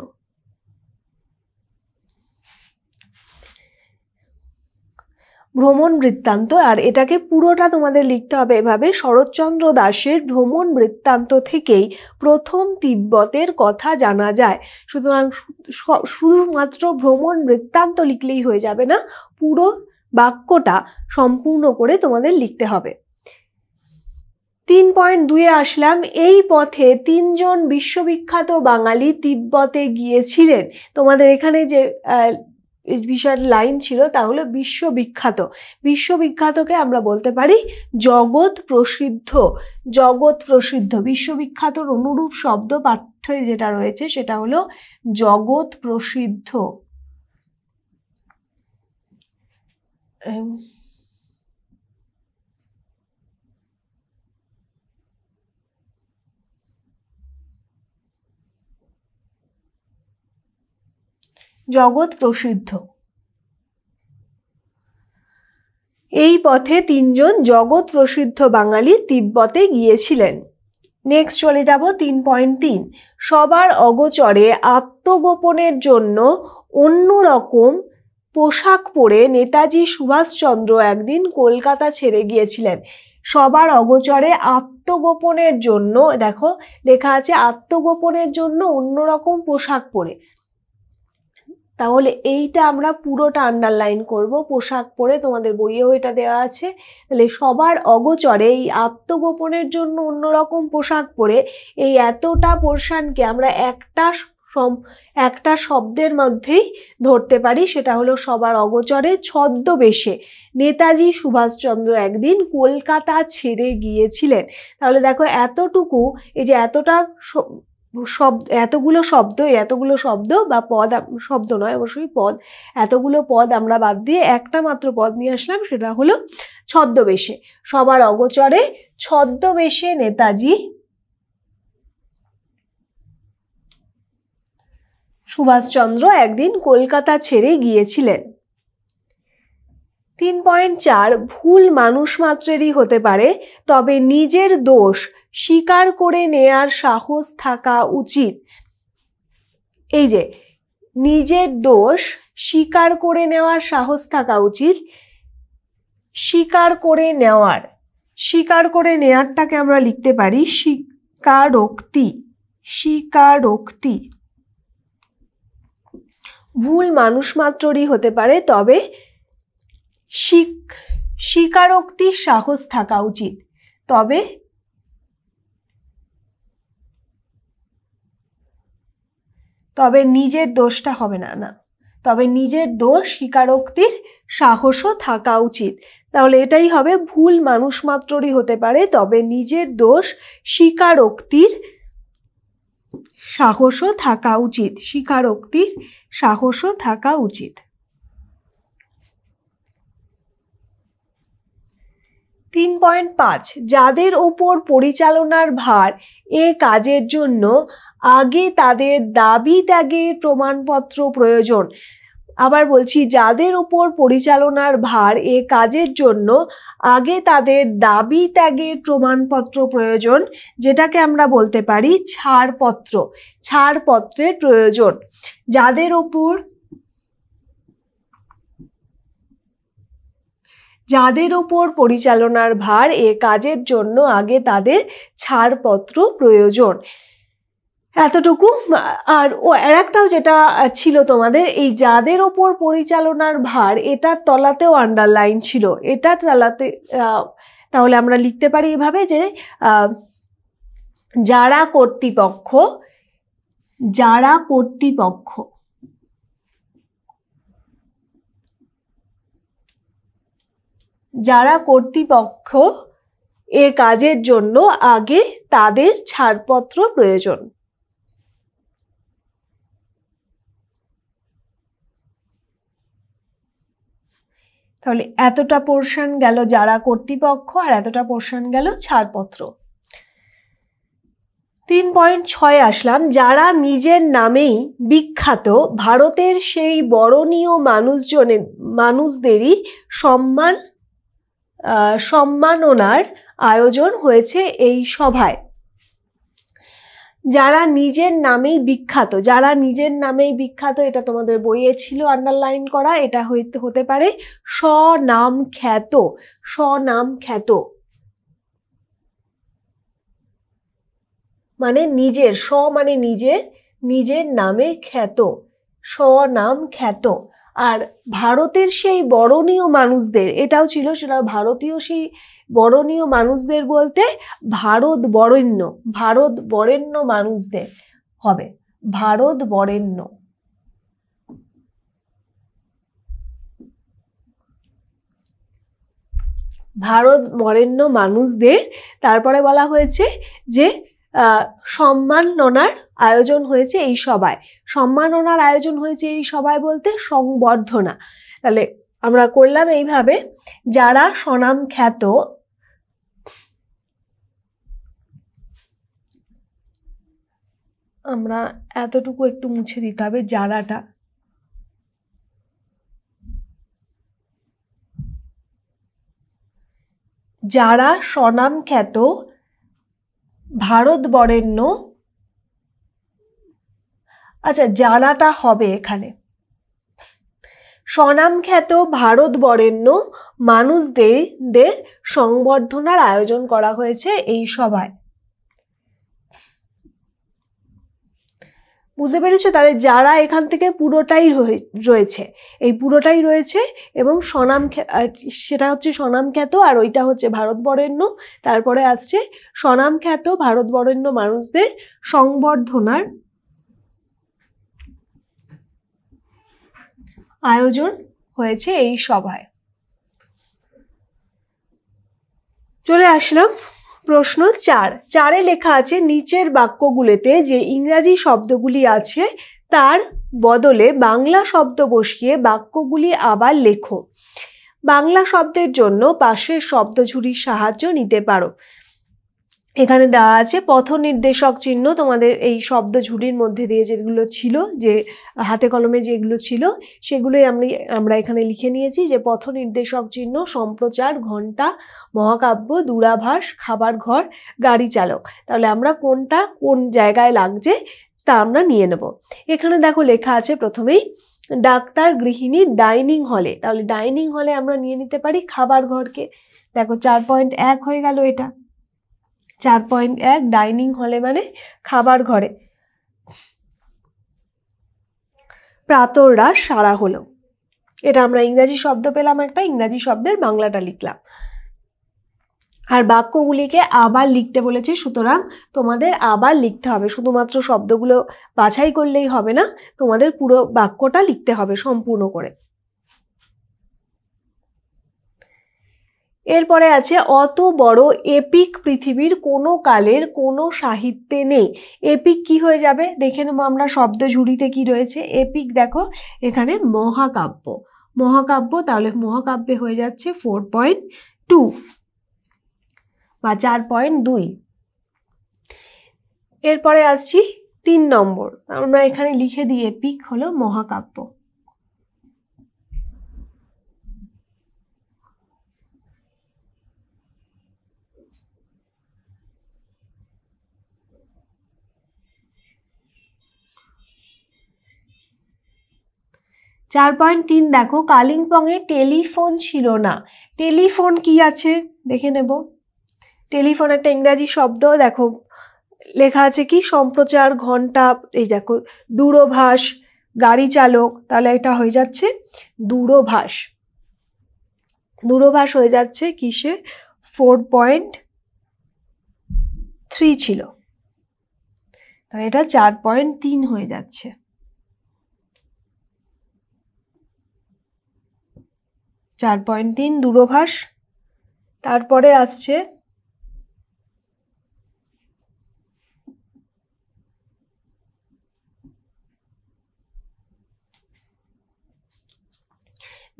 ভ্রমণ বৃত্তান্ত আর এটাকে পুরোটা তোমাদের লিখতে হবে এভাবে শরৎচন্দ্র দাসের ভ্রমণ বৃত্তান্ত থেকেই প্রথম তিব্বতের কথা জানা যায় সুতরাং শুধুমাত্র ভ্রমণ বৃত্তান্ত লিখলেই হয়ে যাবে না পুরো বাক্যটা সম্পূর্ণ করে তোমাদের লিখতে হবে তিন পয়েন্ট দুয়ে আসলাম এই পথে তিনজন বিশ্ববিখ্যাত বাঙালি তিব্বতে গিয়েছিলেন তোমাদের এখানে যে বিষয়ের লাইন ছিল তা হলো বিশ্ববিখ্যাত বিশ্ববিখ্যাতকে আমরা বলতে পারি জগৎ প্রসিদ্ধ জগৎ প্রসিদ্ধ বিশ্ববিখ্যাতর অনুরূপ শব্দ পাঠ্যে যেটা রয়েছে সেটা হলো জগৎ প্রসিদ্ধ জগৎ প্রসিদ্ধ এই পথে তিনজন জগৎ প্রসিদ্ধ বাঙালি তিব্বতে গিয়েছিলেন নেক্সট চলে যাব তিন পয়েন্ট তিন সবার অগোচরে আত্মগোপনের জন্য অন্য রকম পোশাক পরে নেতাজি সুভাষচন্দ্র একদিন কলকাতা ছেড়ে গিয়েছিলেন সবার অগোচরে আত্মগোপনের জন্য দেখো লেখা আছে আত্মগোপনের জন্য অন্যরকম পোশাক পরে তাহলে এইটা আমরা পুরোটা আন্ডারলাইন করব পোশাক পরে তোমাদের বইয়েও এটা দেওয়া আছে তাহলে সবার অগোচরে এই আত্মগোপনের জন্য অন্যরকম পোশাক পরে এই এতটা পোর্শানকে আমরা একটা একটা শব্দের মধ্যেই ধরতে পারি সেটা হলো সবার অগোচরে ছদ্মবেশে নেতাজি সুভাষচন্দ্র একদিন কলকাতা ছেড়ে গিয়েছিলেন তাহলে দেখো এতটুকু এই যে এতটা শব্দ এতগুলো শব্দ এতগুলো শব্দ বা পদ শব্দ নয় অবশ্যই পদ এতগুলো পদ আমরা বাদ দিয়ে একটা মাত্র পদ নিয়ে আসলাম সেটা হলো ছদ্মবেশে সবার অগোচরে ছদ্মবেশে নেতাজি সুভাষচন্দ্র একদিন কলকাতা ছেড়ে গিয়েছিলেন তিন পয়েন্ট চার ভুল মানুষ মাত্রেরই হতে পারে তবে নিজের দোষ স্বীকার করে নেয়ার সাহস থাকা উচিত এই যে নিজের দোষ স্বীকার করে নেওয়ার সাহস থাকা উচিত স্বীকার করে নেওয়ার স্বীকার করে নেয়ারটাকে আমরা লিখতে পারি স্বীকারোক্তি স্বীকারোক্তি ভুল মানুষ মাত্রই হতে পারে তবে শিক স্বীকারোক্তির সাহস থাকা উচিত তবে তবে নিজের দোষটা হবে না না তবে নিজের দোষ স্বীকারোক্তির সাহসও থাকা উচিত তাহলে এটাই হবে ভুল মানুষ মাত্রই হতে পারে তবে নিজের দোষ স্বীকারোক্তির সাহসও থাকা উচিত স্বীকারোক্তির সাহসও থাকা উচিত তিন পয়েন্ট পাঁচ যাদের ওপর পরিচালনার ভার এ কাজের জন্য আগে তাদের দাবি ত্যাগের প্রমাণপত্র প্রয়োজন আবার বলছি যাদের ওপর পরিচালনার ভার এ কাজের জন্য আগে তাদের দাবি ত্যাগের প্রমাণপত্র প্রয়োজন যেটাকে আমরা বলতে পারি ছাড়পত্র ছাড়পত্রের প্রয়োজন যাদের ওপর যাদের ওপর পরিচালনার ভার এ কাজের জন্য আগে তাদের ছাড়পত্র প্রয়োজন এতটুকু আর ও আর একটাও যেটা ছিল তোমাদের এই যাদের ওপর পরিচালনার ভার এটার তলাতেও আন্ডারলাইন ছিল এটার তলাতে তাহলে আমরা লিখতে পারি এভাবে যে যারা কর্তৃপক্ষ যারা কর্তৃপক্ষ যারা কর্তৃপক্ষ এ কাজের জন্য আগে তাদের ছাড়পত্র প্রয়োজন তাহলে এতটা পোর্শন গেল যারা কর্তৃপক্ষ আর এতটা পোর্শন গেল ছাড়পত্র তিন পয়েন্ট ছয় আসলাম যারা নিজের নামেই বিখ্যাত ভারতের সেই বরণীয় মানুষজনের মানুষদেরই সম্মান সম্মাননার আয়োজন হয়েছে এই সভায় যারা নিজের নামেই বিখ্যাত যারা নিজের নামেই বিখ্যাত এটা তোমাদের বইয়ে ছিল আন্ডারলাইন করা এটা হইতে হতে পারে স্বনাম খ্যাত স্বনাম খ্যাত মানে নিজের স্ব মানে নিজের নিজের নামে খ্যাত স্বনাম খ্যাত আর ভারতের সেই বরণীয় মানুষদের এটাও ছিল সেটা ভারতীয় সেই বরণীয় মানুষদের বলতে ভারত বরেণ্য ভারত বরেণ্য মানুষদের হবে ভারত বরেণ্য ভারত বরেণ্য মানুষদের তারপরে বলা হয়েছে যে সম্মাননার আয়োজন হয়েছে এই সবায় সম্মাননার আয়োজন হয়েছে এই সবাই বলতে সংবর্ধনা তাহলে আমরা করলাম এইভাবে যারা স্বনাম খ্যাত আমরা এতটুকু একটু মুছে দিতে হবে যারাটা যারা স্বনাম খ্যাত ভারত বরেণ্য আচ্ছা জানাটা হবে এখানে স্বনামখ্যাত ভারত বরেণ্য মানুষদের দের সংবর্ধনার আয়োজন করা হয়েছে এই সভায় বুঝতে পেরেছো তাহলে যারা এখান থেকে পুরোটাই রয়েছে এই পুরোটাই রয়েছে এবং স্বনাম সেটা হচ্ছে সনাম খ্যাত আর ওইটা হচ্ছে ভারতবরেণ্য তারপরে আসছে সনাম খ্যাত ভারতবরেণ্য মানুষদের সংবর্ধনার আয়োজন হয়েছে এই সভায় চলে আসলাম প্রশ্ন চার চারে লেখা আছে নিচের বাক্যগুলোতে যে ইংরাজি শব্দগুলি আছে তার বদলে বাংলা শব্দ বসিয়ে বাক্যগুলি আবার লেখো বাংলা শব্দের জন্য পাশের ঝুড়ির সাহায্য নিতে পারো এখানে দেওয়া আছে পথ নির্দেশক চিহ্ন তোমাদের এই শব্দ ঝুড়ির মধ্যে দিয়ে যেগুলো ছিল যে হাতে কলমে যেগুলো ছিল সেগুলোই আমি আমরা এখানে লিখে নিয়েছি যে পথ নির্দেশক চিহ্ন সম্প্রচার ঘণ্টা মহাকাব্য দূরাভাস খাবার ঘর গাড়ি চালক তাহলে আমরা কোনটা কোন জায়গায় লাগছে তা আমরা নিয়ে নেব এখানে দেখো লেখা আছে প্রথমেই ডাক্তার গৃহিণী ডাইনিং হলে তাহলে ডাইনিং হলে আমরা নিয়ে নিতে পারি খাবার ঘরকে দেখো চার পয়েন্ট এক হয়ে গেল এটা চার পয়েন্ট এক ডাইনিং হলে মানে খাবার ঘরে প্রাতররা সারা হলো এটা আমরা ইংরাজি শব্দ পেলাম একটা ইংরাজি শব্দের বাংলাটা লিখলাম আর বাক্যগুলিকে আবার লিখতে বলেছে সুতরাং তোমাদের আবার লিখতে হবে শুধুমাত্র শব্দগুলো বাছাই করলেই হবে না তোমাদের পুরো বাক্যটা লিখতে হবে সম্পূর্ণ করে এরপরে আছে অত বড় এপিক পৃথিবীর কোনো কালের কোনো সাহিত্যে নেই এপিক কি হয়ে যাবে দেখে নেবো আমরা শব্দ ঝুড়িতে কি রয়েছে এপিক দেখো এখানে মহাকাব্য মহাকাব্য তাহলে মহাকাব্যে হয়ে যাচ্ছে ফোর পয়েন্ট টু বা চার পয়েন্ট দুই এরপরে আসছি তিন নম্বর আমরা এখানে লিখে দিই এপিক হলো মহাকাব্য চার পয়েন্ট তিন দেখো কালিম্পংয়ে টেলিফোন ছিল না টেলিফোন কি আছে দেখে নেব টেলিফোন একটা ইংরাজি শব্দ দেখো লেখা আছে কি সম্প্রচার ঘন্টা এই দেখো দূরভাষ গাড়ি চালক তাহলে এটা হয়ে যাচ্ছে দূরভাষ দূরভাষ হয়ে যাচ্ছে কিসে ফোর পয়েন্ট থ্রি ছিল তাহলে এটা চার পয়েন্ট তিন হয়ে যাচ্ছে চার পয়েন্ট তিন দূরভাষ তারপরে আসছে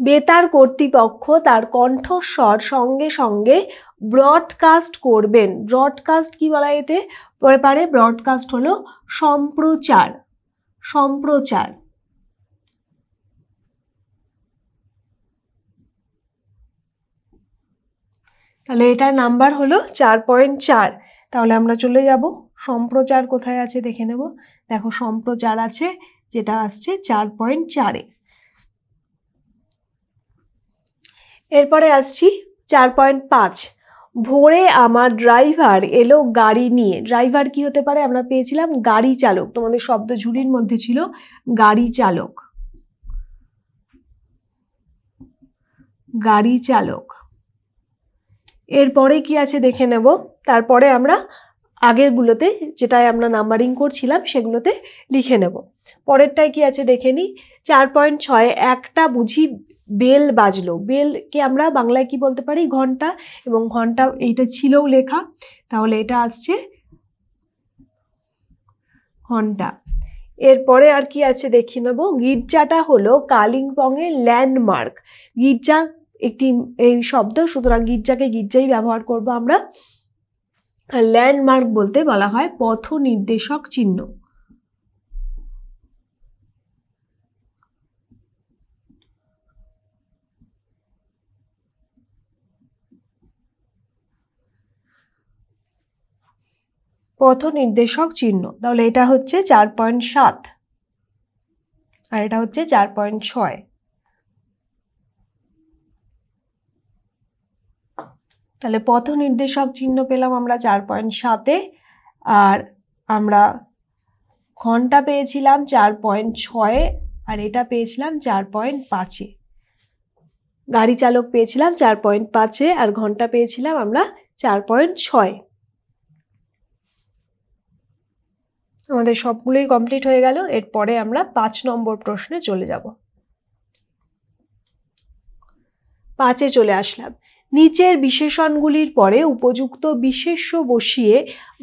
বেতার কর্তৃপক্ষ তার কণ্ঠস্বর সঙ্গে সঙ্গে ব্রডকাস্ট করবেন ব্রডকাস্ট কি বলা এতে পারে ব্রডকাস্ট হলো সম্প্রচার সম্প্রচার তাহলে এটার নাম্বার হলো চার পয়েন্ট চার তাহলে আমরা চলে যাব সম্প্রচার কোথায় আছে দেখে নেব দেখো সম্প্রচার আছে যেটা আসছে চার পয়েন্ট চারে এরপরে আসছি চার পয়েন্ট পাঁচ ভোরে আমার ড্রাইভার এলো গাড়ি নিয়ে ড্রাইভার কি হতে পারে আমরা পেয়েছিলাম গাড়ি চালক তোমাদের শব্দ ঝুড়ির মধ্যে ছিল গাড়ি চালক গাড়ি চালক এরপরে কি আছে দেখে নেব তারপরে আমরা আগেরগুলোতে যেটায় আমরা নাম্বারিং করছিলাম সেগুলোতে লিখে নেব পরেরটায় কি আছে দেখে নিই চার পয়েন্ট ছয় একটা বুঝি বেল বাজলো বেলকে আমরা বাংলায় কি বলতে পারি ঘন্টা এবং ঘন্টা এইটা ছিলও লেখা তাহলে এটা আসছে ঘন্টা এরপরে আর কি আছে দেখি নেব গির্জাটা হলো কালিম্পংয়ের ল্যান্ডমার্ক গির্জা একটি এই শব্দ সুতরাং গির্জাকে গির্জাই ব্যবহার করব আমরা ল্যান্ডমার্ক বলতে বলা হয় পথ নির্দেশক চিহ্ন পথ নির্দেশক চিহ্ন তাহলে এটা হচ্ছে চার পয়েন্ট সাত আর এটা হচ্ছে চার পয়েন্ট ছয় তাহলে পথ নির্দেশক চিহ্ন পেলাম আমরা চার পয়েন্ট সাতে আর আমরা ঘন্টা পেয়েছিলাম চার পয়েন্ট ছয়ে আর এটা পেয়েছিলাম চার পয়েন্ট পাঁচে গাড়ি চালক পেয়েছিলাম চার পয়েন্ট পাঁচে আর ঘন্টা পেয়েছিলাম আমরা চার পয়েন্ট ছয় আমাদের সবগুলোই কমপ্লিট হয়ে গেল এরপরে আমরা পাঁচ নম্বর প্রশ্নে চলে যাব পাঁচে চলে আসলাম নিচের বিশেষণগুলির পরে উপযুক্ত বিশেষ্য বসিয়ে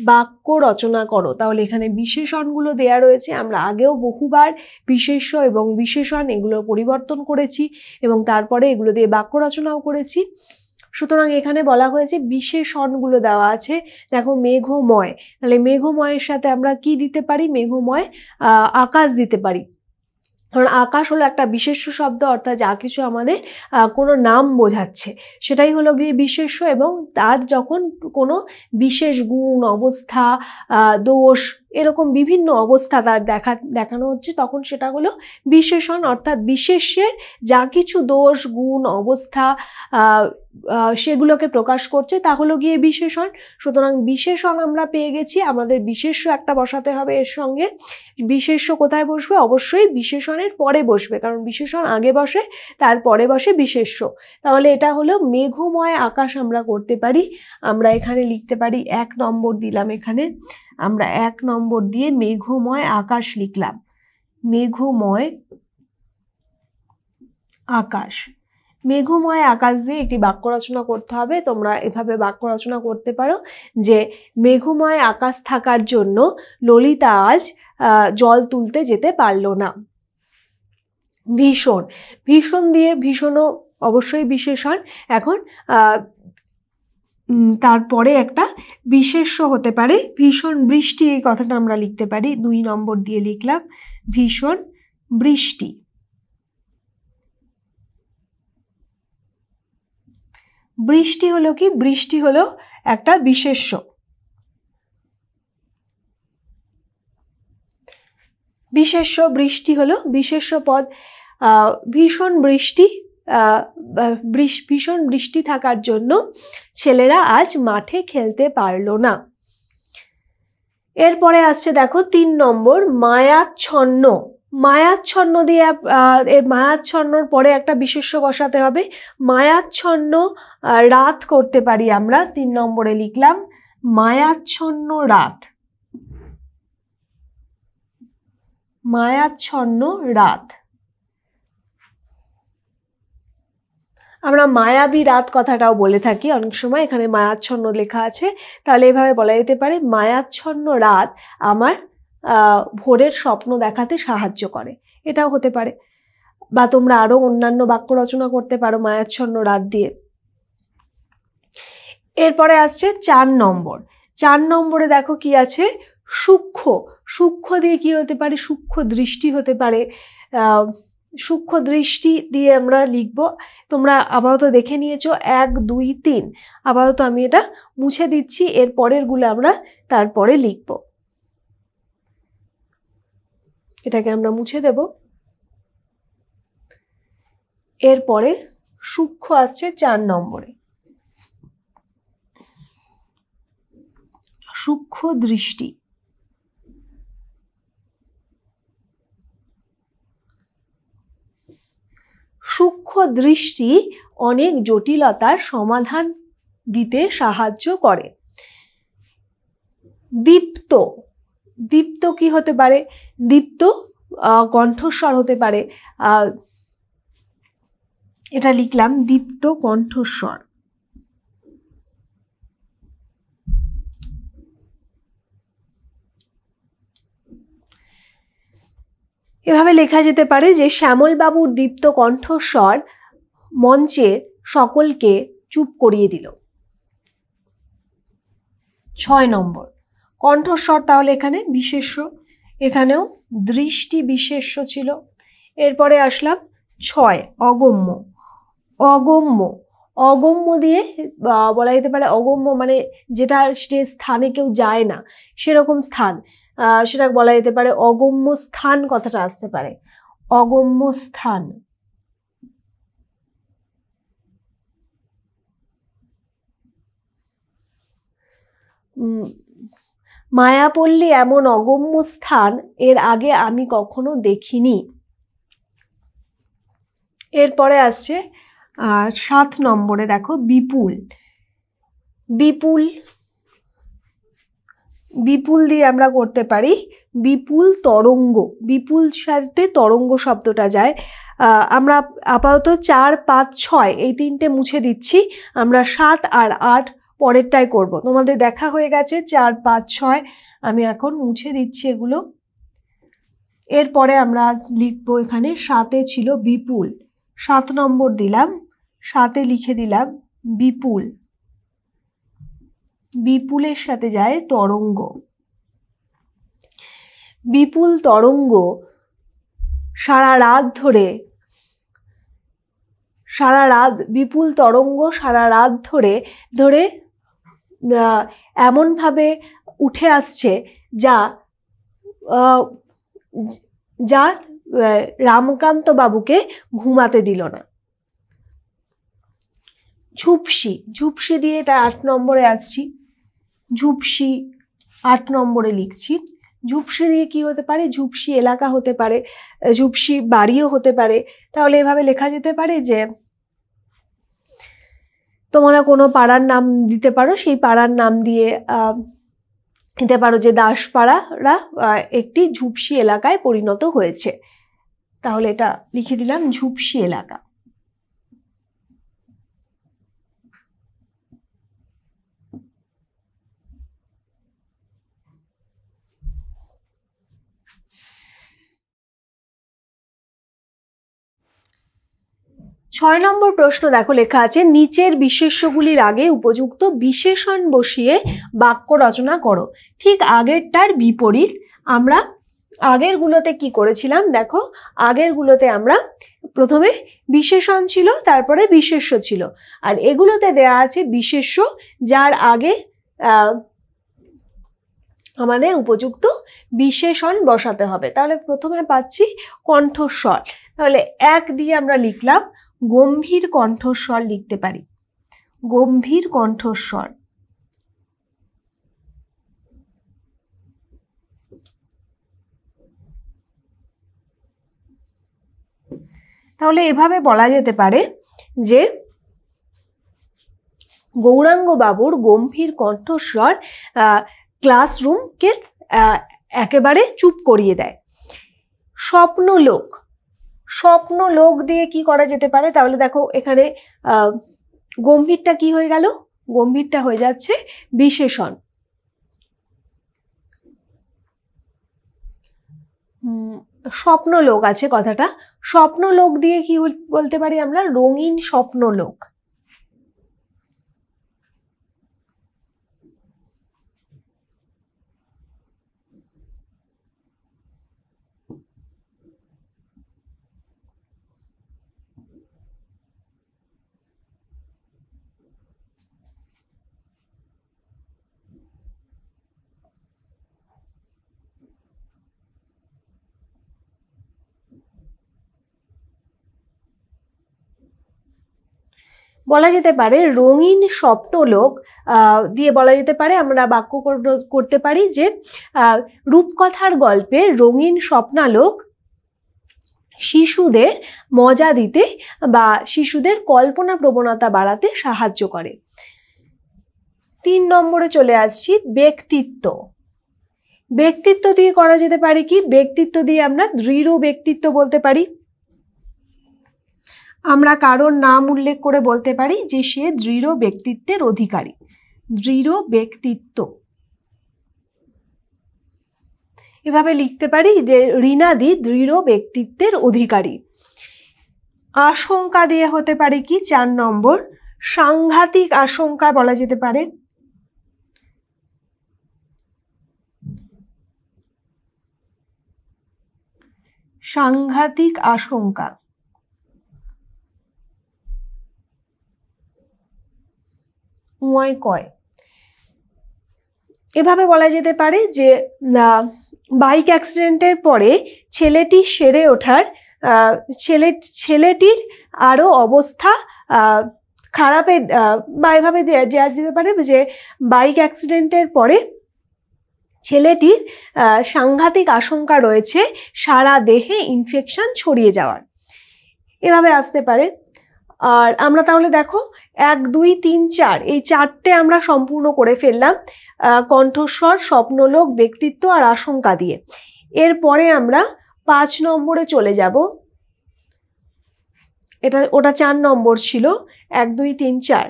বাক্য রচনা করো তাহলে এখানে বিশেষণগুলো দেয়া রয়েছে আমরা আগেও বহুবার বিশেষ্য এবং বিশেষণ এগুলো পরিবর্তন করেছি এবং তারপরে এগুলো দিয়ে বাক্য রচনাও করেছি সুতরাং এখানে বলা হয়েছে বিশেষণগুলো দেওয়া আছে দেখো মেঘময় তাহলে মেঘময়ের সাথে আমরা কি দিতে পারি মেঘময় আকাশ দিতে পারি কারণ আকাশ হলো একটা বিশেষ্য শব্দ অর্থাৎ যা কিছু আমাদের কোনো নাম বোঝাচ্ছে সেটাই হলো গিয়ে বিশেষ্য এবং তার যখন কোনো বিশেষ গুণ অবস্থা দোষ এরকম বিভিন্ন অবস্থা তার দেখা দেখানো হচ্ছে তখন সেটা হলো বিশেষণ অর্থাৎ বিশেষ্যের যা কিছু দোষ গুণ অবস্থা সেগুলোকে প্রকাশ করছে তা হলো গিয়ে বিশেষণ সুতরাং বিশেষণ আমরা পেয়ে গেছি আমাদের বিশেষ্য একটা বসাতে হবে এর সঙ্গে বিশেষ্য কোথায় বসবে অবশ্যই বিশেষণের পরে বসবে কারণ বিশেষণ আগে বসে তারপরে বসে বিশেষ্য তাহলে এটা হলো মেঘময় আকাশ আমরা করতে পারি আমরা এখানে লিখতে পারি এক নম্বর দিলাম এখানে আমরা এক নম্বর দিয়ে মেঘময় আকাশ লিখলাম মেঘময় আকাশ মেঘময় আকাশ দিয়ে একটি বাক্য রচনা করতে হবে তোমরা এভাবে বাক্য রচনা করতে পারো যে মেঘময় আকাশ থাকার জন্য ললিতা আজ জল তুলতে যেতে পারল না ভীষণ ভীষণ দিয়ে ভীষণও অবশ্যই বিশেষণ এখন তারপরে একটা বিশেষ্য হতে পারে ভীষণ বৃষ্টি এই কথাটা আমরা লিখতে পারি দুই নম্বর দিয়ে লিখলাম ভীষণ বৃষ্টি বৃষ্টি হলো কি বৃষ্টি হলো একটা বিশেষ্য বিশেষ্য বৃষ্টি হলো বিশেষ্য পদ ভীষণ বৃষ্টি ভীষণ বৃষ্টি থাকার জন্য ছেলেরা আজ মাঠে খেলতে পারল না এরপরে আসছে দেখো তিন নম্বর মায়াচ্ছন্ন মায়াচ্ছন্ন দিয়ে এর মায়াচ্ছন্নর পরে একটা বিশেষ্য বসাতে হবে মায়াচ্ছন্ন রাত করতে পারি আমরা তিন নম্বরে লিখলাম মায়াচ্ছন্ন রাত মায়াচ্ছন্ন রাত আমরা মায়াবী রাত কথাটাও বলে থাকি অনেক সময় এখানে মায়াচ্ছন্ন লেখা আছে তাহলে এভাবে বলা যেতে পারে মায়াচ্ছন্ন রাত আমার ভোরের স্বপ্ন দেখাতে সাহায্য করে এটাও হতে পারে বা তোমরা আরও অন্যান্য বাক্য রচনা করতে পারো মায়াচ্ছন্ন রাত দিয়ে এরপরে আসছে চার নম্বর চার নম্বরে দেখো কি আছে সূক্ষ্ম সূক্ষ্ম দিয়ে কি হতে পারে সূক্ষ্ম দৃষ্টি হতে পারে সূক্ষ্ম দৃষ্টি দিয়ে আমরা লিখব তোমরা আপাতত দেখে নিয়েছো এক দুই তিন আপাতত আমি এটা মুছে দিচ্ছি এর পরেরগুলো আমরা তারপরে লিখব এটাকে আমরা মুছে দেব এরপরে সূক্ষ্ম আসছে চার নম্বরে সূক্ষ্ম দৃষ্টি সূক্ষ্ম দৃষ্টি অনেক জটিলতার সমাধান দিতে সাহায্য করে দীপ্ত দীপ্ত কি হতে পারে দীপ্ত কণ্ঠস্বর হতে পারে এটা লিখলাম দীপ্ত কণ্ঠস্বর এভাবে লেখা যেতে পারে যে শ্যামলবাবুর দীপ্ত কণ্ঠস্বর মঞ্চে সকলকে চুপ করিয়ে দিল ছয় নম্বর কণ্ঠস্বর তাহলে এখানে বিশেষ্য এখানেও দৃষ্টি বিশেষ্য ছিল এরপরে আসলাম ছয় অগম্য অগম্য অগম্য দিয়ে বলা যেতে পারে অগম্য মানে যেটা সে স্থানে কেউ যায় না সেরকম স্থান সেটা বলা যেতে পারে অগম্য স্থান কথাটা আসতে পারে অগম্য স্থান মায়াপল্লী এমন অগম্য স্থান এর আগে আমি কখনো দেখিনি এরপরে আসছে সাত নম্বরে দেখো বিপুল বিপুল বিপুল দিয়ে আমরা করতে পারি বিপুল তরঙ্গ বিপুল সাথে তরঙ্গ শব্দটা যায় আমরা আপাতত চার পাঁচ ছয় এই তিনটে মুছে দিচ্ছি আমরা সাত আর আট পরেরটাই করব তোমাদের দেখা হয়ে গেছে চার পাঁচ ছয় আমি এখন মুছে দিচ্ছি এগুলো এরপরে আমরা লিখবো এখানে সাতে ছিল বিপুল সাত নম্বর দিলাম সাতে লিখে দিলাম বিপুল বিপুলের সাথে যায় তরঙ্গ বিপুল তরঙ্গ সারা রাত ধরে সারা রাত বিপুল তরঙ্গ সারা রাত ধরে ধরে এমনভাবে উঠে আসছে যা যা রামকান্ত বাবুকে ঘুমাতে দিল না ঝুপসি ঝুপসি দিয়ে এটা আট নম্বরে আসছি ঝুপসি আট নম্বরে লিখছি ঝুপসি দিয়ে কি হতে পারে ঝুপসি এলাকা হতে পারে ঝুপসি বাড়িও হতে পারে তাহলে এভাবে লেখা যেতে পারে যে তোমরা কোনো পাড়ার নাম দিতে পারো সেই পাড়ার নাম দিয়ে দিতে পারো যে দাসপাড়ারা একটি ঝুপসি এলাকায় পরিণত হয়েছে তাহলে এটা লিখে দিলাম ঝুপসি এলাকা ছয় নম্বর প্রশ্ন দেখো লেখা আছে নিচের বিশেষ্যগুলির আগে উপযুক্ত বিশেষণ বসিয়ে বাক্য রচনা করো ঠিক আগেরটার বিপরীত আমরা আগেরগুলোতে কি করেছিলাম দেখো আগেরগুলোতে আমরা প্রথমে বিশেষণ ছিল তারপরে বিশেষ্য ছিল আর এগুলোতে দেয়া আছে বিশেষ্য যার আগে আমাদের উপযুক্ত বিশেষণ বসাতে হবে তাহলে প্রথমে পাচ্ছি কণ্ঠস্বর তাহলে এক দিয়ে আমরা লিখলাম গম্ভীর কণ্ঠস্বর লিখতে পারি গম্ভীর কণ্ঠস্বর তাহলে এভাবে বলা যেতে পারে যে গৌরাঙ্গবাবুর গম্ভীর কণ্ঠস্বর ক্লাসরুমকে একেবারে চুপ করিয়ে দেয় স্বপ্নলোক স্বপ্ন লোক দিয়ে কি করা যেতে পারে তাহলে দেখো এখানে গম্ভীরটা কি হয়ে গেল গম্ভীরটা হয়ে যাচ্ছে বিশেষণ স্বপ্নলোক আছে কথাটা স্বপ্নলোক দিয়ে কি বলতে পারি আমরা রঙিন স্বপ্নলোক বলা যেতে পারে রঙিন স্বপ্নলোক দিয়ে বলা যেতে পারে আমরা বাক্য করতে পারি যে রূপকথার গল্পে রঙিন স্বপ্নালোক শিশুদের মজা দিতে বা শিশুদের কল্পনা প্রবণতা বাড়াতে সাহায্য করে তিন নম্বরে চলে আসছি ব্যক্তিত্ব ব্যক্তিত্ব দিয়ে করা যেতে পারে কি ব্যক্তিত্ব দিয়ে আমরা দৃঢ় ব্যক্তিত্ব বলতে পারি আমরা কারোর নাম উল্লেখ করে বলতে পারি যে সে দৃঢ় ব্যক্তিত্বের অধিকারী দৃঢ় ব্যক্তিত্ব এভাবে লিখতে পারি যে ঋণাদি দৃঢ় ব্যক্তিত্বের অধিকারী আশঙ্কা দিয়ে হতে পারে কি চার নম্বর সাংঘাতিক আশঙ্কা বলা যেতে পারে সাংঘাতিক আশঙ্কা ওয়াই কয় এভাবে বলা যেতে পারে যে বাইক অ্যাক্সিডেন্টের পরে ছেলেটি সেরে ওঠার ছেলে ছেলেটির আরও অবস্থা খারাপের বা এভাবে দেওয়া যেতে পারে যে বাইক অ্যাক্সিডেন্টের পরে ছেলেটির সাংঘাতিক আশঙ্কা রয়েছে সারা দেহে ইনফেকশন ছড়িয়ে যাওয়ার এভাবে আসতে পারে আর আমরা তাহলে দেখো এক দুই তিন চার এই চারটে আমরা সম্পূর্ণ করে ফেললাম কণ্ঠস্বর স্বপ্নলোক ব্যক্তিত্ব আর আশঙ্কা দিয়ে এরপরে আমরা পাঁচ নম্বরে চলে যাব এটা ওটা চার নম্বর ছিল এক দুই তিন চার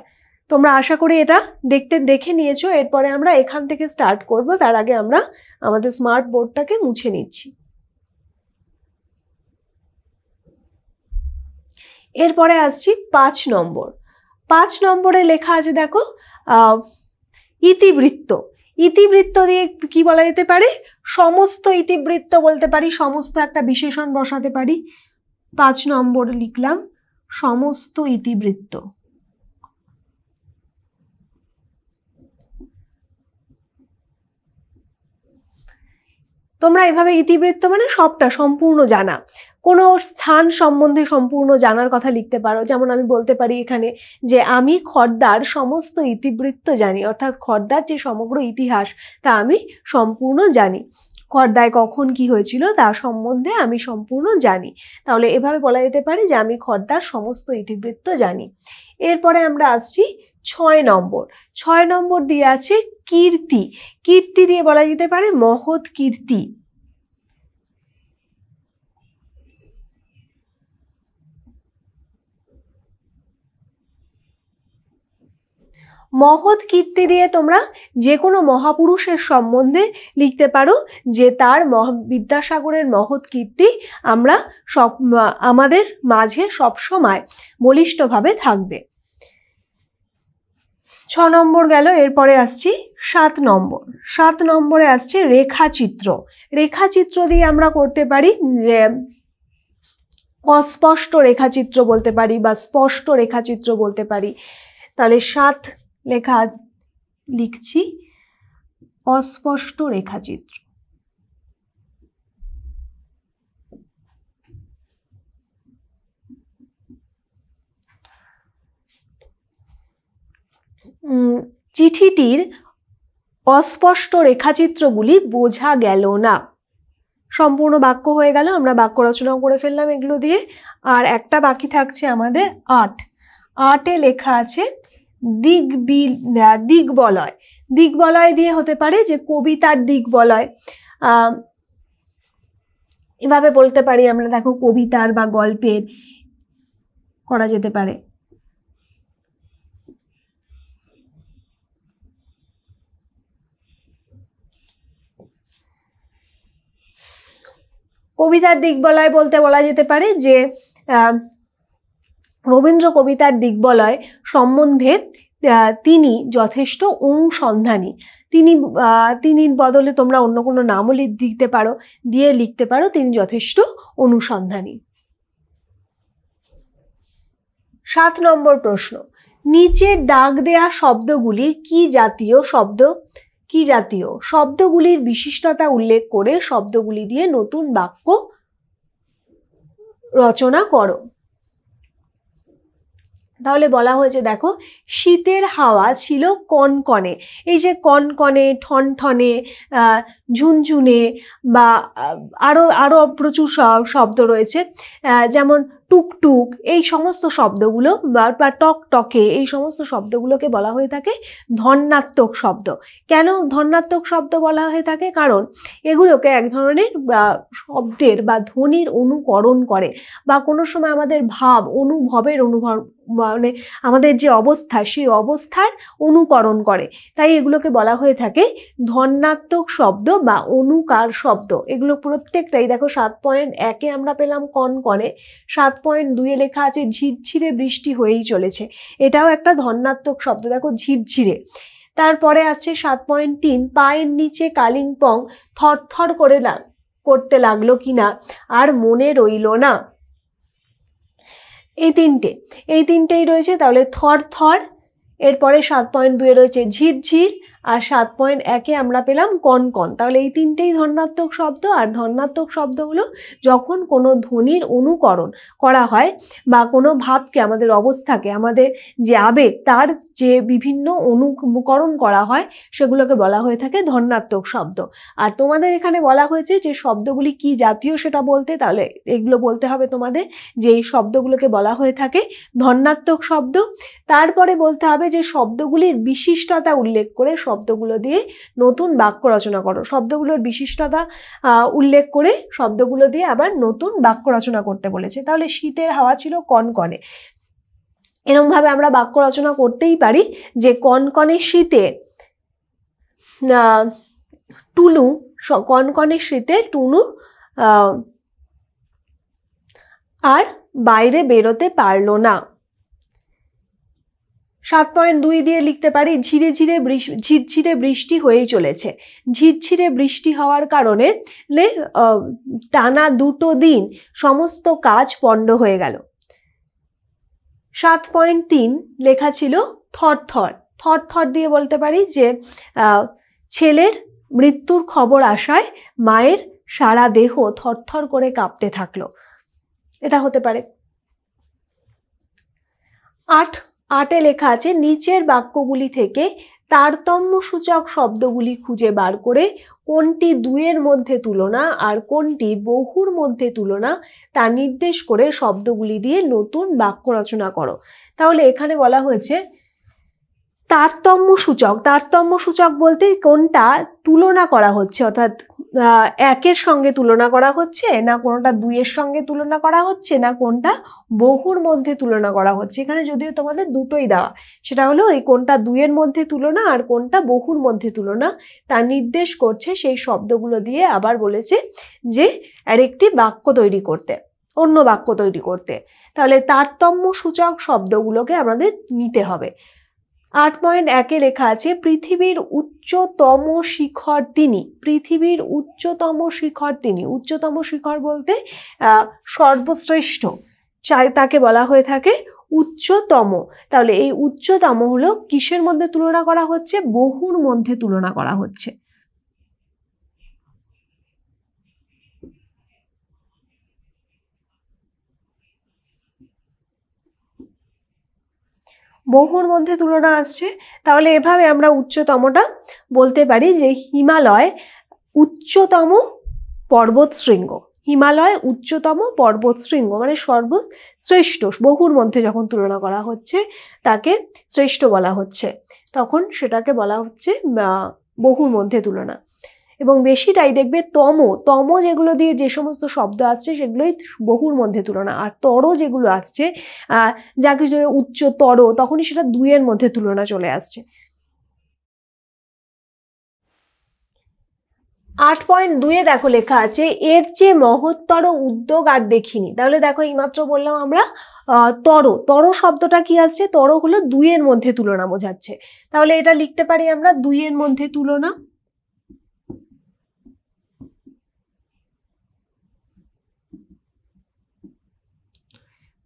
তোমরা আশা করি এটা দেখতে দেখে নিয়েছো এরপরে আমরা এখান থেকে স্টার্ট করব তার আগে আমরা আমাদের স্মার্ট বোর্ডটাকে মুছে নিচ্ছি এরপরে আসছি পাঁচ নম্বর পাঁচ নম্বরে লেখা আছে দেখো ইতিবৃত্ত ইতিবৃত্ত দিয়ে কি বলা যেতে পারে সমস্ত ইতিবৃত্ত বলতে পারি সমস্ত একটা বিশেষণ বসাতে পারি পাঁচ নম্বর লিখলাম সমস্ত ইতিবৃত্ত তোমরা এভাবে ইতিবৃত্ত মানে সবটা সম্পূর্ণ জানা কোনো স্থান সম্বন্ধে সম্পূর্ণ জানার কথা লিখতে পারো যেমন আমি বলতে পারি এখানে যে আমি খর্দার সমস্ত ইতিবৃত্ত জানি অর্থাৎ খর্দার যে সমগ্র ইতিহাস তা আমি সম্পূর্ণ জানি খর্দায় কখন কি হয়েছিল তা সম্বন্ধে আমি সম্পূর্ণ জানি তাহলে এভাবে বলা যেতে পারে যে আমি খর্দার সমস্ত ইতিবৃত্ত জানি এরপরে আমরা আসছি ছয় নম্বর ছয় নম্বর দিয়ে আছে কীর্তি কীর্তি দিয়ে বলা যেতে পারে মহৎ কীর্তি মহৎ কীর্তি দিয়ে তোমরা যে কোনো মহাপুরুষের সম্বন্ধে লিখতে পারো যে তার মহ বিদ্যাসাগরের মহৎ কীর্তি আমরা সব আমাদের মাঝে সবসময় বলিষ্ঠভাবে থাকবে ছ নম্বর গেল এরপরে আসছি সাত নম্বর সাত নম্বরে আসছে রেখাচিত্র রেখাচিত্র দিয়ে আমরা করতে পারি যে অস্পষ্ট রেখাচিত্র বলতে পারি বা স্পষ্ট রেখাচিত্র বলতে পারি তাহলে সাত লেখা লিখছি অস্পষ্ট রেখাচিত্র চিঠিটির অস্পষ্ট রেখাচিত্রগুলি বোঝা গেল না সম্পূর্ণ বাক্য হয়ে গেল আমরা বাক্য রচনা করে ফেললাম এগুলো দিয়ে আর একটা বাকি থাকছে আমাদের আট আটে লেখা আছে বলয় দিক বলয় দিয়ে হতে পারে যে কবিতার দিগবলয় এভাবে বলতে পারি আমরা দেখো কবিতার বা গল্পের করা যেতে পারে কবিতার বলায় বলতে বলা যেতে পারে যে রবীন্দ্র কবিতার দিকবলয় সম্বন্ধে তিনি যথেষ্ট অনুসন্ধানী তিনি তিনি বদলে তোমরা অন্য কোনো নামও দিতে পারো দিয়ে লিখতে পারো তিনি যথেষ্ট অনুসন্ধানী সাত নম্বর প্রশ্ন নিচে ডাক দেয়া শব্দগুলি কি জাতীয় শব্দ কি জাতীয় শব্দগুলির বিশিষ্টতা উল্লেখ করে শব্দগুলি দিয়ে নতুন বাক্য রচনা করো তাহলে বলা হয়েছে দেখো শীতের হাওয়া ছিল কনকনে এই যে কনকনে ঠনঠনে ঝুনঝুনে বা আরও আরও প্রচুর শব্দ রয়েছে যেমন টুকটুক এই সমস্ত শব্দগুলো বা টক টকে এই সমস্ত শব্দগুলোকে বলা হয়ে থাকে ধন্যাত্মক শব্দ কেন ধন্যাত্মক শব্দ বলা হয়ে থাকে কারণ এগুলোকে এক ধরনের শব্দের বা ধ্বনির অনুকরণ করে বা কোনো সময় আমাদের ভাব অনুভবের অনুভব মানে আমাদের যে অবস্থা সেই অবস্থার অনুকরণ করে তাই এগুলোকে বলা হয়ে থাকে ধনাত্মক শব্দ বা অনুকার শব্দ এগুলো প্রত্যেকটাই দেখো সাত পয়েন্ট একে আমরা পেলাম কনকনে সাত সাত পয়েন্ট দুইয়ে লেখা আছে ঝিরঝিরে বৃষ্টি হয়েই চলেছে এটাও একটা ধনাত্মক শব্দ দেখো ঝিরঝিরে তারপরে আছে সাত পয়েন্ট তিন পায়ের নিচে কালিম্পং থরথর করে করতে লাগলো কিনা আর মনে রইল না এই তিনটে এই তিনটেই রয়েছে তাহলে থর থর এরপরে সাত পয়েন্ট দুয়ে রয়েছে ঝিরঝির আর সাত পয়েন্ট একে আমরা পেলাম কন কন তাহলে এই তিনটেই ধনাত্মক শব্দ আর ধনাত্মক শব্দগুলো যখন কোনো ধ্বনির অনুকরণ করা হয় বা কোনো ভাবকে আমাদের অবস্থাকে আমাদের যে আবেগ তার যে বিভিন্ন অনুকরণ করা হয় সেগুলোকে বলা হয়ে থাকে ধনাত্মক শব্দ আর তোমাদের এখানে বলা হয়েছে যে শব্দগুলি কি জাতীয় সেটা বলতে তাহলে এগুলো বলতে হবে তোমাদের যে এই শব্দগুলোকে বলা হয়ে থাকে ধনাত্মক শব্দ তারপরে বলতে হবে যে শব্দগুলির বিশিষ্টতা উল্লেখ করে শব্দগুলো দিয়ে নতুন বাক্য রচনা করো শব্দগুলোর বিশিষ্টতা উল্লেখ করে শব্দগুলো দিয়ে আবার নতুন বাক্য রচনা করতে বলেছে তাহলে শীতের হাওয়া ছিল কনকনে এরমভাবে আমরা বাক্য রচনা করতেই পারি যে কনকনে শীতে টুনু কনকনে শীতে টুনু আর বাইরে বেরোতে পারল না সাত পয়েন্ট দুই দিয়ে লিখতে পারি ঝিরে ঝিরে ঝিরঝিরে বৃষ্টি হয়েই চলেছে ঝিরঝিরে বৃষ্টি হওয়ার কারণে টানা দুটো দিন সমস্ত কাজ পণ্ড হয়ে গেল সাত পয়েন্ট তিন লেখা ছিল থর থর থর থর দিয়ে বলতে পারি যে ছেলের মৃত্যুর খবর আসায় মায়ের সারা দেহ থরথর করে কাঁপতে থাকলো এটা হতে পারে আট আটে লেখা আছে নিচের বাক্যগুলি থেকে তারতম্য সূচক শব্দগুলি খুঁজে বার করে কোনটি দুয়ের মধ্যে তুলনা আর কোনটি বহুর মধ্যে তুলনা তা নির্দেশ করে শব্দগুলি দিয়ে নতুন বাক্য রচনা করো তাহলে এখানে বলা হয়েছে তারতম্য সূচক তারতম্য সূচক বলতে কোনটা তুলনা করা হচ্ছে অর্থাৎ একের সঙ্গে তুলনা করা হচ্ছে না কোনোটা দুইয়ের সঙ্গে তুলনা করা হচ্ছে না কোনটা বহুর মধ্যে তুলনা করা হচ্ছে এখানে যদিও তোমাদের দুটোই দেওয়া সেটা হলো এই কোনটা দুইয়ের মধ্যে তুলনা আর কোনটা বহুর মধ্যে তুলনা তা নির্দেশ করছে সেই শব্দগুলো দিয়ে আবার বলেছে যে আরেকটি বাক্য তৈরি করতে অন্য বাক্য তৈরি করতে তাহলে তারতম্য সূচক শব্দগুলোকে আমাদের নিতে হবে আট পয়েন্ট একে লেখা আছে পৃথিবীর উচ্চতম শিখর তিনি পৃথিবীর উচ্চতম শিখর তিনি উচ্চতম শিখর বলতে সর্বশ্রেষ্ঠ চাই তাকে বলা হয়ে থাকে উচ্চতম তাহলে এই উচ্চতম হলো কিসের মধ্যে তুলনা করা হচ্ছে বহুর মধ্যে তুলনা করা হচ্ছে বহুর মধ্যে তুলনা আসছে তাহলে এভাবে আমরা উচ্চতমটা বলতে পারি যে হিমালয় উচ্চতম পর্বত শৃঙ্গ হিমালয় উচ্চতম পর্বত শৃঙ্গ মানে সর্বশ্রেষ্ঠ বহুর মধ্যে যখন তুলনা করা হচ্ছে তাকে শ্রেষ্ঠ বলা হচ্ছে তখন সেটাকে বলা হচ্ছে বহুর মধ্যে তুলনা এবং বেশিটাই দেখবে তম তম যেগুলো দিয়ে যে সমস্ত শব্দ আসছে সেগুলোই বহুর মধ্যে তুলনা আর তর যেগুলো আসছে যা কিছু উচ্চ তর তখনই সেটা দুইয়ের মধ্যে তুলনা চলে আসছে আট পয়েন্ট দুয়ে দেখো লেখা আছে এর চেয়ে মহত্তর উদ্যোগ আর দেখিনি তাহলে দেখো এইমাত্র বললাম আমরা তর তর শব্দটা কি আসছে তর হলো দুইয়ের মধ্যে তুলনা বোঝাচ্ছে তাহলে এটা লিখতে পারি আমরা দুইয়ের মধ্যে তুলনা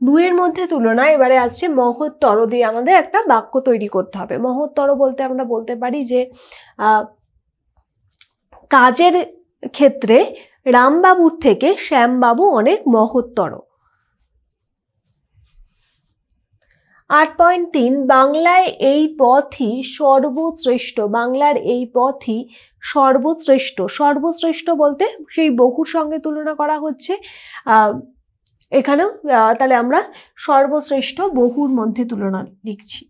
দুয়ের মধ্যে তুলনা এবারে আসছে মহত্তর দিয়ে আমাদের একটা বাক্য তৈরি করতে হবে মহত্তর বলতে আমরা বলতে পারি যে কাজের ক্ষেত্রে রামবাবুর থেকে শ্যামবাবু অনেক মহত্তর আট পয়েন্ট তিন বাংলায় এই পথই সর্বশ্রেষ্ঠ বাংলার এই পথই সর্বশ্রেষ্ঠ সর্বশ্রেষ্ঠ বলতে সেই বহুর সঙ্গে তুলনা করা হচ্ছে এখানেও তাহলে আমরা সর্বশ্রেষ্ঠ বহুর মধ্যে তুলনা লিখছি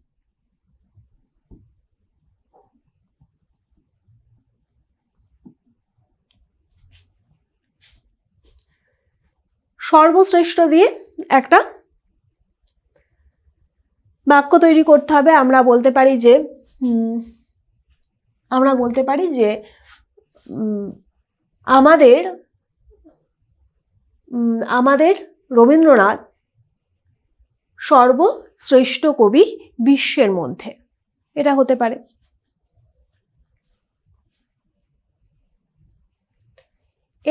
সর্বশ্রেষ্ঠ দিয়ে একটা বাক্য তৈরি করতে হবে আমরা বলতে পারি যে আমরা বলতে পারি যে আমাদের আমাদের রবীন্দ্রনাথ সর্বশ্রেষ্ঠ কবি বিশ্বের মধ্যে এটা হতে পারে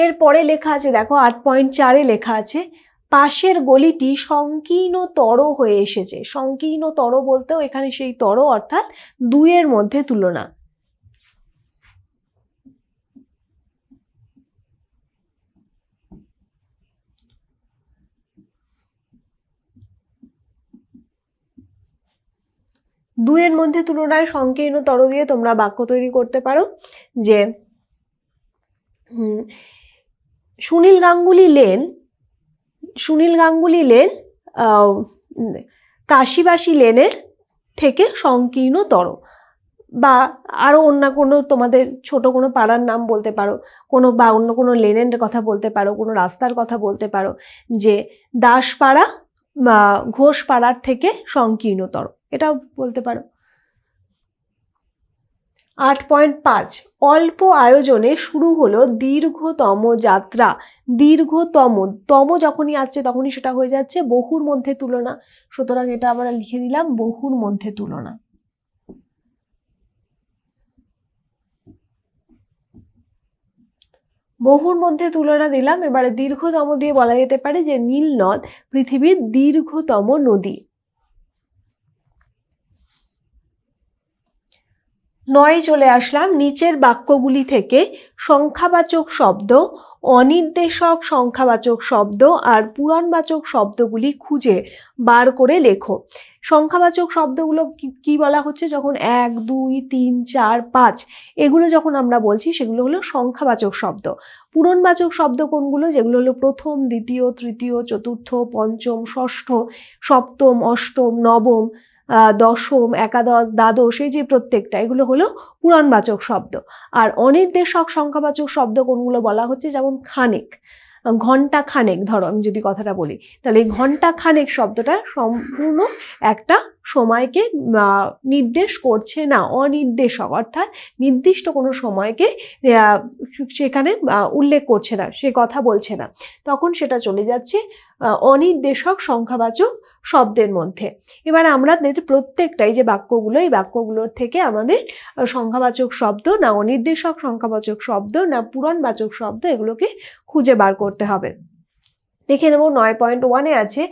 এরপরে লেখা আছে দেখো আট পয়েন্ট চারে লেখা আছে পাশের গলিটি সংকীর্ণতর হয়ে এসেছে সংকীর্ণতর বলতেও এখানে সেই তর অর্থাৎ দুইয়ের মধ্যে তুলনা দুয়ের মধ্যে তুলনায় সংকীর্ণ তর দিয়ে তোমরা বাক্য তৈরি করতে পারো যে সুনীল গাঙ্গুলি লেন সুনীল গাঙ্গুলি লেন কাশিবাসী লেনের থেকে সংকীর্ণতর বা আরও অন্য কোনো তোমাদের ছোট কোনো পাড়ার নাম বলতে পারো কোনো বা অন্য কোনো লেনের কথা বলতে পারো কোনো রাস্তার কথা বলতে পারো যে দাসপাড়া বা ঘোষপাড়ার থেকে সংকীর্ণতর এটাও বলতে পারো আট পয়েন্ট পাঁচ অল্প আয়োজনে শুরু হলো দীর্ঘতম যাত্রা দীর্ঘতম তম যখনই আসছে তখনই সেটা হয়ে যাচ্ছে বহুর মধ্যে তুলনা সুতরাং এটা আমরা লিখে দিলাম বহুর মধ্যে তুলনা বহুর মধ্যে তুলনা দিলাম এবারে দীর্ঘতম দিয়ে বলা যেতে পারে যে নীল নদ পৃথিবীর দীর্ঘতম নদী নয়ে চলে আসলাম নিচের বাক্যগুলি থেকে সংখ্যাবাচক শব্দ অনির্দেশক সংখ্যাবাচক শব্দ আর পুরাণবাচক শব্দগুলি খুঁজে বার করে লেখো সংখ্যাবাচক শব্দগুলো কি বলা হচ্ছে যখন এক দুই তিন চার পাঁচ এগুলো যখন আমরা বলছি সেগুলো হলো সংখ্যাবাচক শব্দ পূরণবাচক শব্দ কোনগুলো যেগুলো হলো প্রথম দ্বিতীয় তৃতীয় চতুর্থ পঞ্চম ষষ্ঠ সপ্তম অষ্টম নবম দশম একাদশ দ্বাদশ এই যে প্রত্যেকটা এগুলো হলো পুরাণবাচক শব্দ আর অনির্দেশক সংখ্যাবাচক শব্দ কোনগুলো বলা হচ্ছে যেমন খানেক ঘন্টা খানেক ধরো আমি যদি কথাটা বলি তাহলে এই ঘন্টা খানেক শব্দটা সম্পূর্ণ একটা সময়কে নির্দেশ করছে না অনির্দেশক অর্থাৎ নির্দিষ্ট কোনো সময়কে সেখানে উল্লেখ করছে না সে কথা বলছে না তখন সেটা চলে যাচ্ছে অনির্দেশক সংখ্যাবাচক শব্দের মধ্যে এবার আমরা প্রত্যেকটাই যে বাক্যগুলো এই বাক্যগুলোর থেকে আমাদের সংখ্যাবাচক শব্দ না অনির্দেশক সংখ্যাবাচক শব্দ না পুরাণবাচক শব্দ এগুলোকে খুঁজে বার করতে হবে দেখে নেব নয় পয়েন্ট ওয়ানে আছে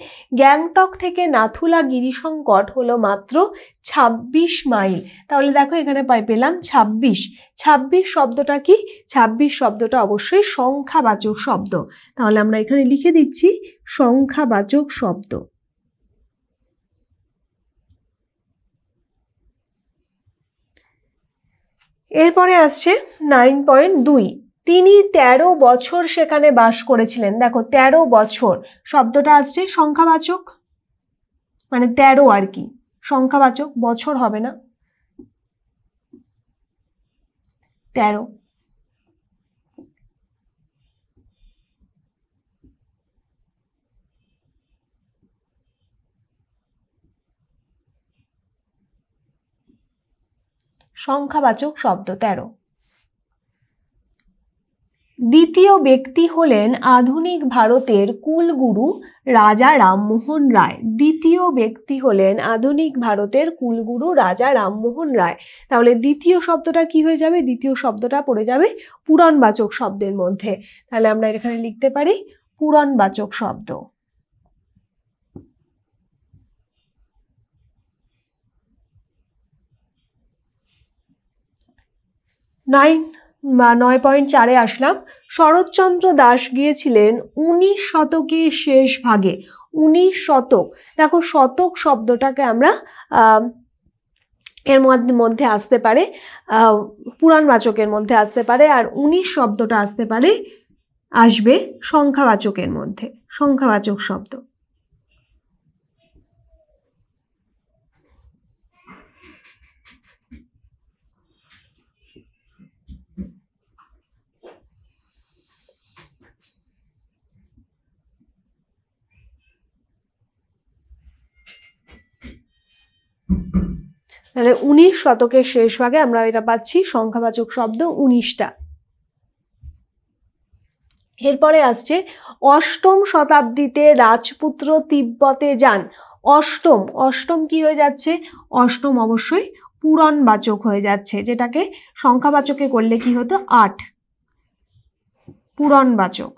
গ্যাংটক থেকে নাথুলা গিরিশঙ্কট হলো মাত্র ২৬ মাইল তাহলে দেখো এখানে পাই পেলাম ২৬ ২৬ শব্দটা কি ২৬ শব্দটা অবশ্যই সংখ্যাবাচক শব্দ তাহলে আমরা এখানে লিখে দিচ্ছি সংখ্যাবাচক শব্দ এরপরে আসছে নাইন পয়েন্ট দুই তিনি ১৩ বছর সেখানে বাস করেছিলেন দেখো ১৩ বছর শব্দটা আসছে সংখ্যাবাচক মানে ১৩ আর কি সংখ্যাবাচক বছর হবে না ১৩ সংখ্যাবাচক শব্দ তেরো দ্বিতীয় ব্যক্তি হলেন আধুনিক ভারতের কুলগুরু রাজা রামমোহন রায় দ্বিতীয় ব্যক্তি হলেন আধুনিক ভারতের কুলগুরু রাজা রামমোহন রায় তাহলে দ্বিতীয় শব্দটা কি হয়ে যাবে দ্বিতীয় শব্দটা পড়ে যাবে পুরাণবাচক শব্দের মধ্যে তাহলে আমরা এখানে লিখতে পারি পুরাণবাচক শব্দ নাইন নয় পয়েন্ট চারে আসলাম শরৎচন্দ্র দাস গিয়েছিলেন উনিশ শতকের শেষ ভাগে উনিশ শতক দেখো শতক শব্দটাকে আমরা এর মধ্যে আসতে পারে পুরাণবাচকের মধ্যে আসতে পারে আর উনিশ শব্দটা আসতে পারে আসবে সংখ্যাবাচকের মধ্যে সংখ্যাবাচক শব্দ তাহলে উনিশ শতকের শেষ ভাগে আমরা এটা পাচ্ছি সংখ্যাবাচক শব্দ উনিশটা এরপরে আসছে অষ্টম শতাব্দীতে রাজপুত্র তিব্বতে যান অষ্টম অষ্টম কি হয়ে যাচ্ছে অষ্টম অবশ্যই পূরণবাচক হয়ে যাচ্ছে যেটাকে সংখ্যাবাচকে করলে কি হতো আট পূরণবাচক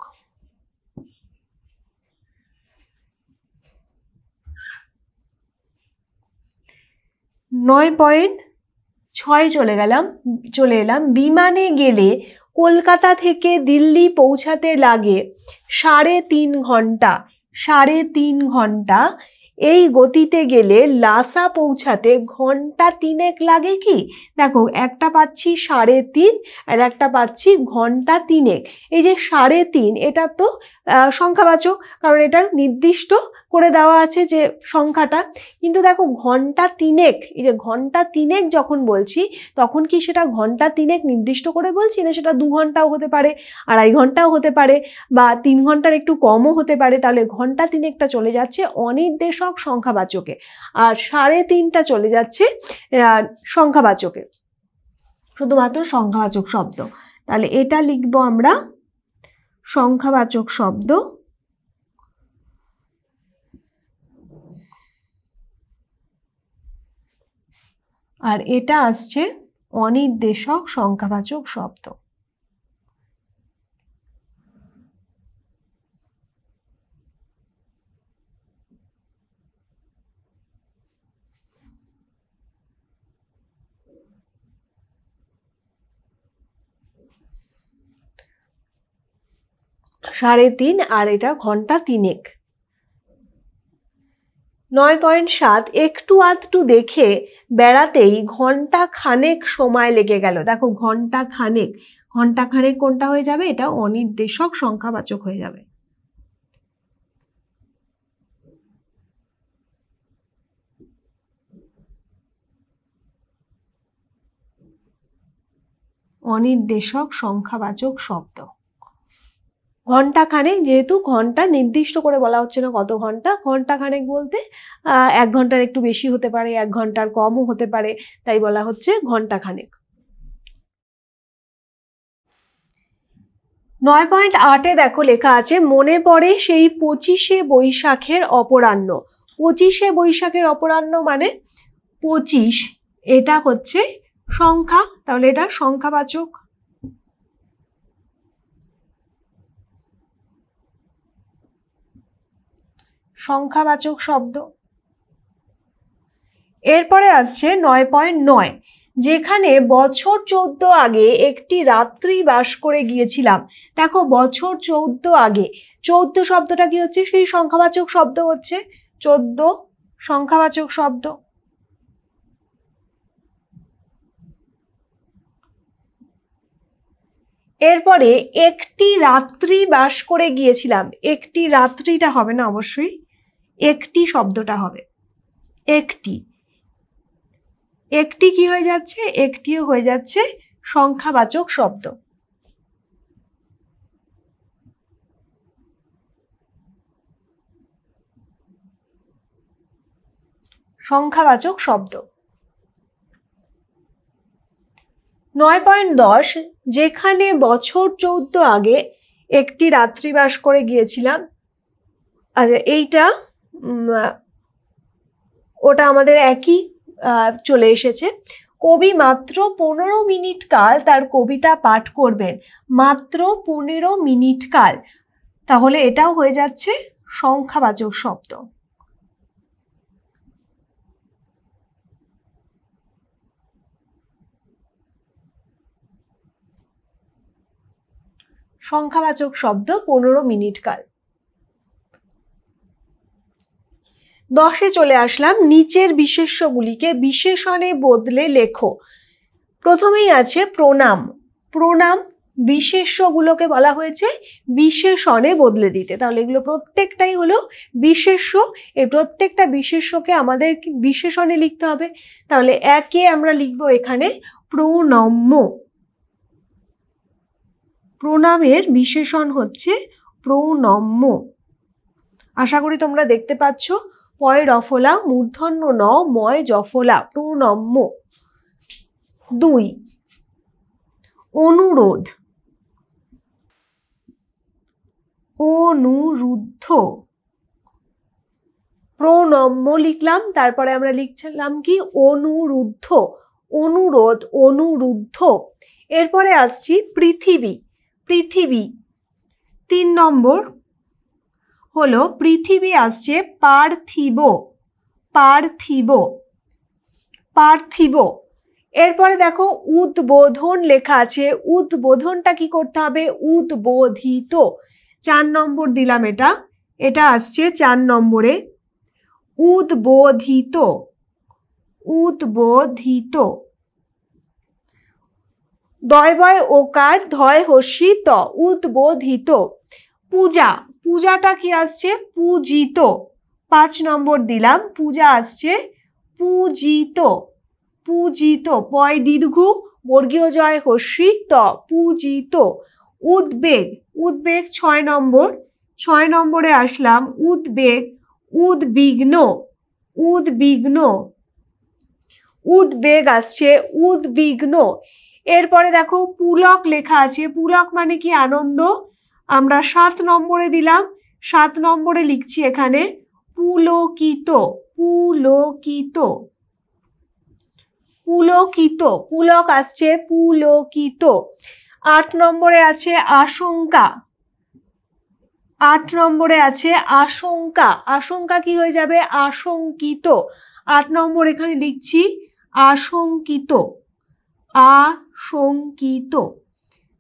নয় পয়েন্ট ছয় চলে গেলাম চলে এলাম বিমানে গেলে কলকাতা থেকে দিল্লি পৌঁছাতে লাগে সাড়ে তিন ঘন্টা সাড়ে তিন ঘন্টা এই গতিতে গেলে লাসা পৌঁছাতে ঘন্টা তিনেক লাগে কি দেখো একটা পাচ্ছি সাড়ে তিন আর একটা পাচ্ছি ঘন্টা তিনেক এই যে সাড়ে তিন এটা তো সংখ্যাবাচক কারণ এটা নির্দিষ্ট করে দেওয়া আছে যে সংখ্যাটা কিন্তু দেখো ঘন্টা তিনেক এই যে ঘন্টা তিনেক যখন বলছি তখন কি সেটা ঘন্টা তিনেক নির্দিষ্ট করে বলছি না সেটা দু ঘন্টাও হতে পারে আড়াই ঘন্টাও হতে পারে বা তিন ঘন্টার একটু কমও হতে পারে তাহলে ঘন্টা তিনেকটা চলে যাচ্ছে অনির্দেশক সংখ্যাবাচকে আর সাড়ে তিনটা চলে যাচ্ছে সংখ্যাবাচকে শুধুমাত্র সংখ্যাবাচক শব্দ তাহলে এটা লিখবো আমরা সংখ্যাবাচক শব্দ আর এটা আসছে অনির্দেশক সংখ্যাবাচক শব্দ সাড়ে তিন আর এটা ঘন্টা তিনেক নয় পয়েন্ট সাত একটু আধটু দেখে বেড়াতেই ঘন্টা খানেক সময় লেগে গেল দেখো ঘন্টা খানেক ঘন্টা খানেক কোনটা হয়ে যাবে এটা অনির্দেশক সংখ্যাবাচক হয়ে যাবে অনির্দেশক সংখ্যাবাচক শব্দ ঘন্টাখানেক যেহেতু ঘন্টা নির্দিষ্ট করে বলা হচ্ছে না কত ঘন্টা ঘন্টাখানেক বলতে এক ঘন্টার একটু বেশি হতে পারে এক ঘন্টার কমও হতে পারে তাই বলা হচ্ছে ঘন্টাখানেক নয় পয়েন্ট আটে দেখো লেখা আছে মনে পড়ে সেই পঁচিশে বৈশাখের অপরাহ্ন পঁচিশে বৈশাখের অপরাহ্ন মানে পঁচিশ এটা হচ্ছে সংখ্যা তাহলে এটা সংখ্যাবাচক সংখ্যাবাচক শব্দ এরপরে আসছে নয় পয়েন্ট নয় যেখানে বছর চৌদ্দ আগে একটি রাত্রি বাস করে গিয়েছিলাম দেখো বছর চৌদ্দ আগে চৌদ্দ শব্দটা কি হচ্ছে সেই সংখ্যাবাচক শব্দ হচ্ছে চৌদ্দ সংখ্যাবাচক শব্দ এরপরে একটি রাত্রি বাস করে গিয়েছিলাম একটি রাত্রিটা হবে না অবশ্যই একটি শব্দটা হবে একটি একটি কি হয়ে যাচ্ছে একটিও হয়ে যাচ্ছে সংখ্যাবাচক শব্দ সংখ্যাবাচক শব্দ নয় পয়েন্ট দশ যেখানে বছর চৌদ্দ আগে একটি রাত্রিবাস করে গিয়েছিলাম আচ্ছা এইটা ওটা আমাদের একই চলে এসেছে কবি মাত্র পনেরো মিনিট কাল তার কবিতা পাঠ করবেন মাত্র পনেরো মিনিট কাল তাহলে এটাও হয়ে যাচ্ছে সংখ্যাবাচক শব্দ সংখ্যাবাচক শব্দ পনেরো মিনিট কাল দশে চলে আসলাম নিচের বিশেষ্যগুলিকে বিশেষণে বদলে লেখো প্রথমেই আছে প্রণাম প্রণাম বিশেষ্যগুলোকে বলা হয়েছে বিশেষণে বদলে দিতে তাহলে এগুলো প্রত্যেকটাই হলো বিশেষ্য এই প্রত্যেকটা বিশেষ্যকে আমাদের বিশেষণে লিখতে হবে তাহলে একে আমরা লিখব এখানে প্রণম্য প্রণামের বিশেষণ হচ্ছে প্রণম্য আশা করি তোমরা দেখতে পাচ্ছ পয় রফলা মূর্ধন্য ন ময় জফলা প্রণম্য দুই অনুরোধ অনুরুদ্ধ প্রণম্য লিখলাম তারপরে আমরা লিখছিলাম কি অনুরুদ্ধ অনুরোধ অনুরুদ্ধ এরপরে আসছি পৃথিবী পৃথিবী তিন নম্বর হলো পৃথিবী আসছে পার্থিব পার্থিব পার্থিব এরপরে দেখো উদ্বোধন লেখা আছে উদ্বোধনটা কি করতে হবে উদ্বোধিত চার নম্বর দিলাম এটা এটা আসছে চার নম্বরে উদ্বোধিত উদ্বোধিত দয় বয় ওকার ধয় হস্যি ত উদ্বোধিত পূজা পূজাটা কি আসছে পূজিত পাঁচ নম্বর দিলাম পূজা আসছে পূজিত পূজিত পয় দীর্ঘ বর্গীয় জয় হস্যি ত পূজিত উদ্বেগ উদ্বেগ ছয় নম্বর ছয় নম্বরে আসলাম উদ্বেগ উদ্বিগ্ন উদ্বিগ্ন উদ্বেগ আসছে উদ্বিগ্ন এরপরে দেখো পুলক লেখা আছে পুলক মানে কি আনন্দ আমরা সাত নম্বরে দিলাম সাত নম্বরে লিখছি এখানে পুলকিত পুলকিত পুলকিত পুলক আসছে পুলকিত আট নম্বরে আছে আশঙ্কা আট নম্বরে আছে আশঙ্কা আশঙ্কা কি হয়ে যাবে আশঙ্কিত আট নম্বর এখানে লিখছি আশঙ্কিত আশঙ্কিত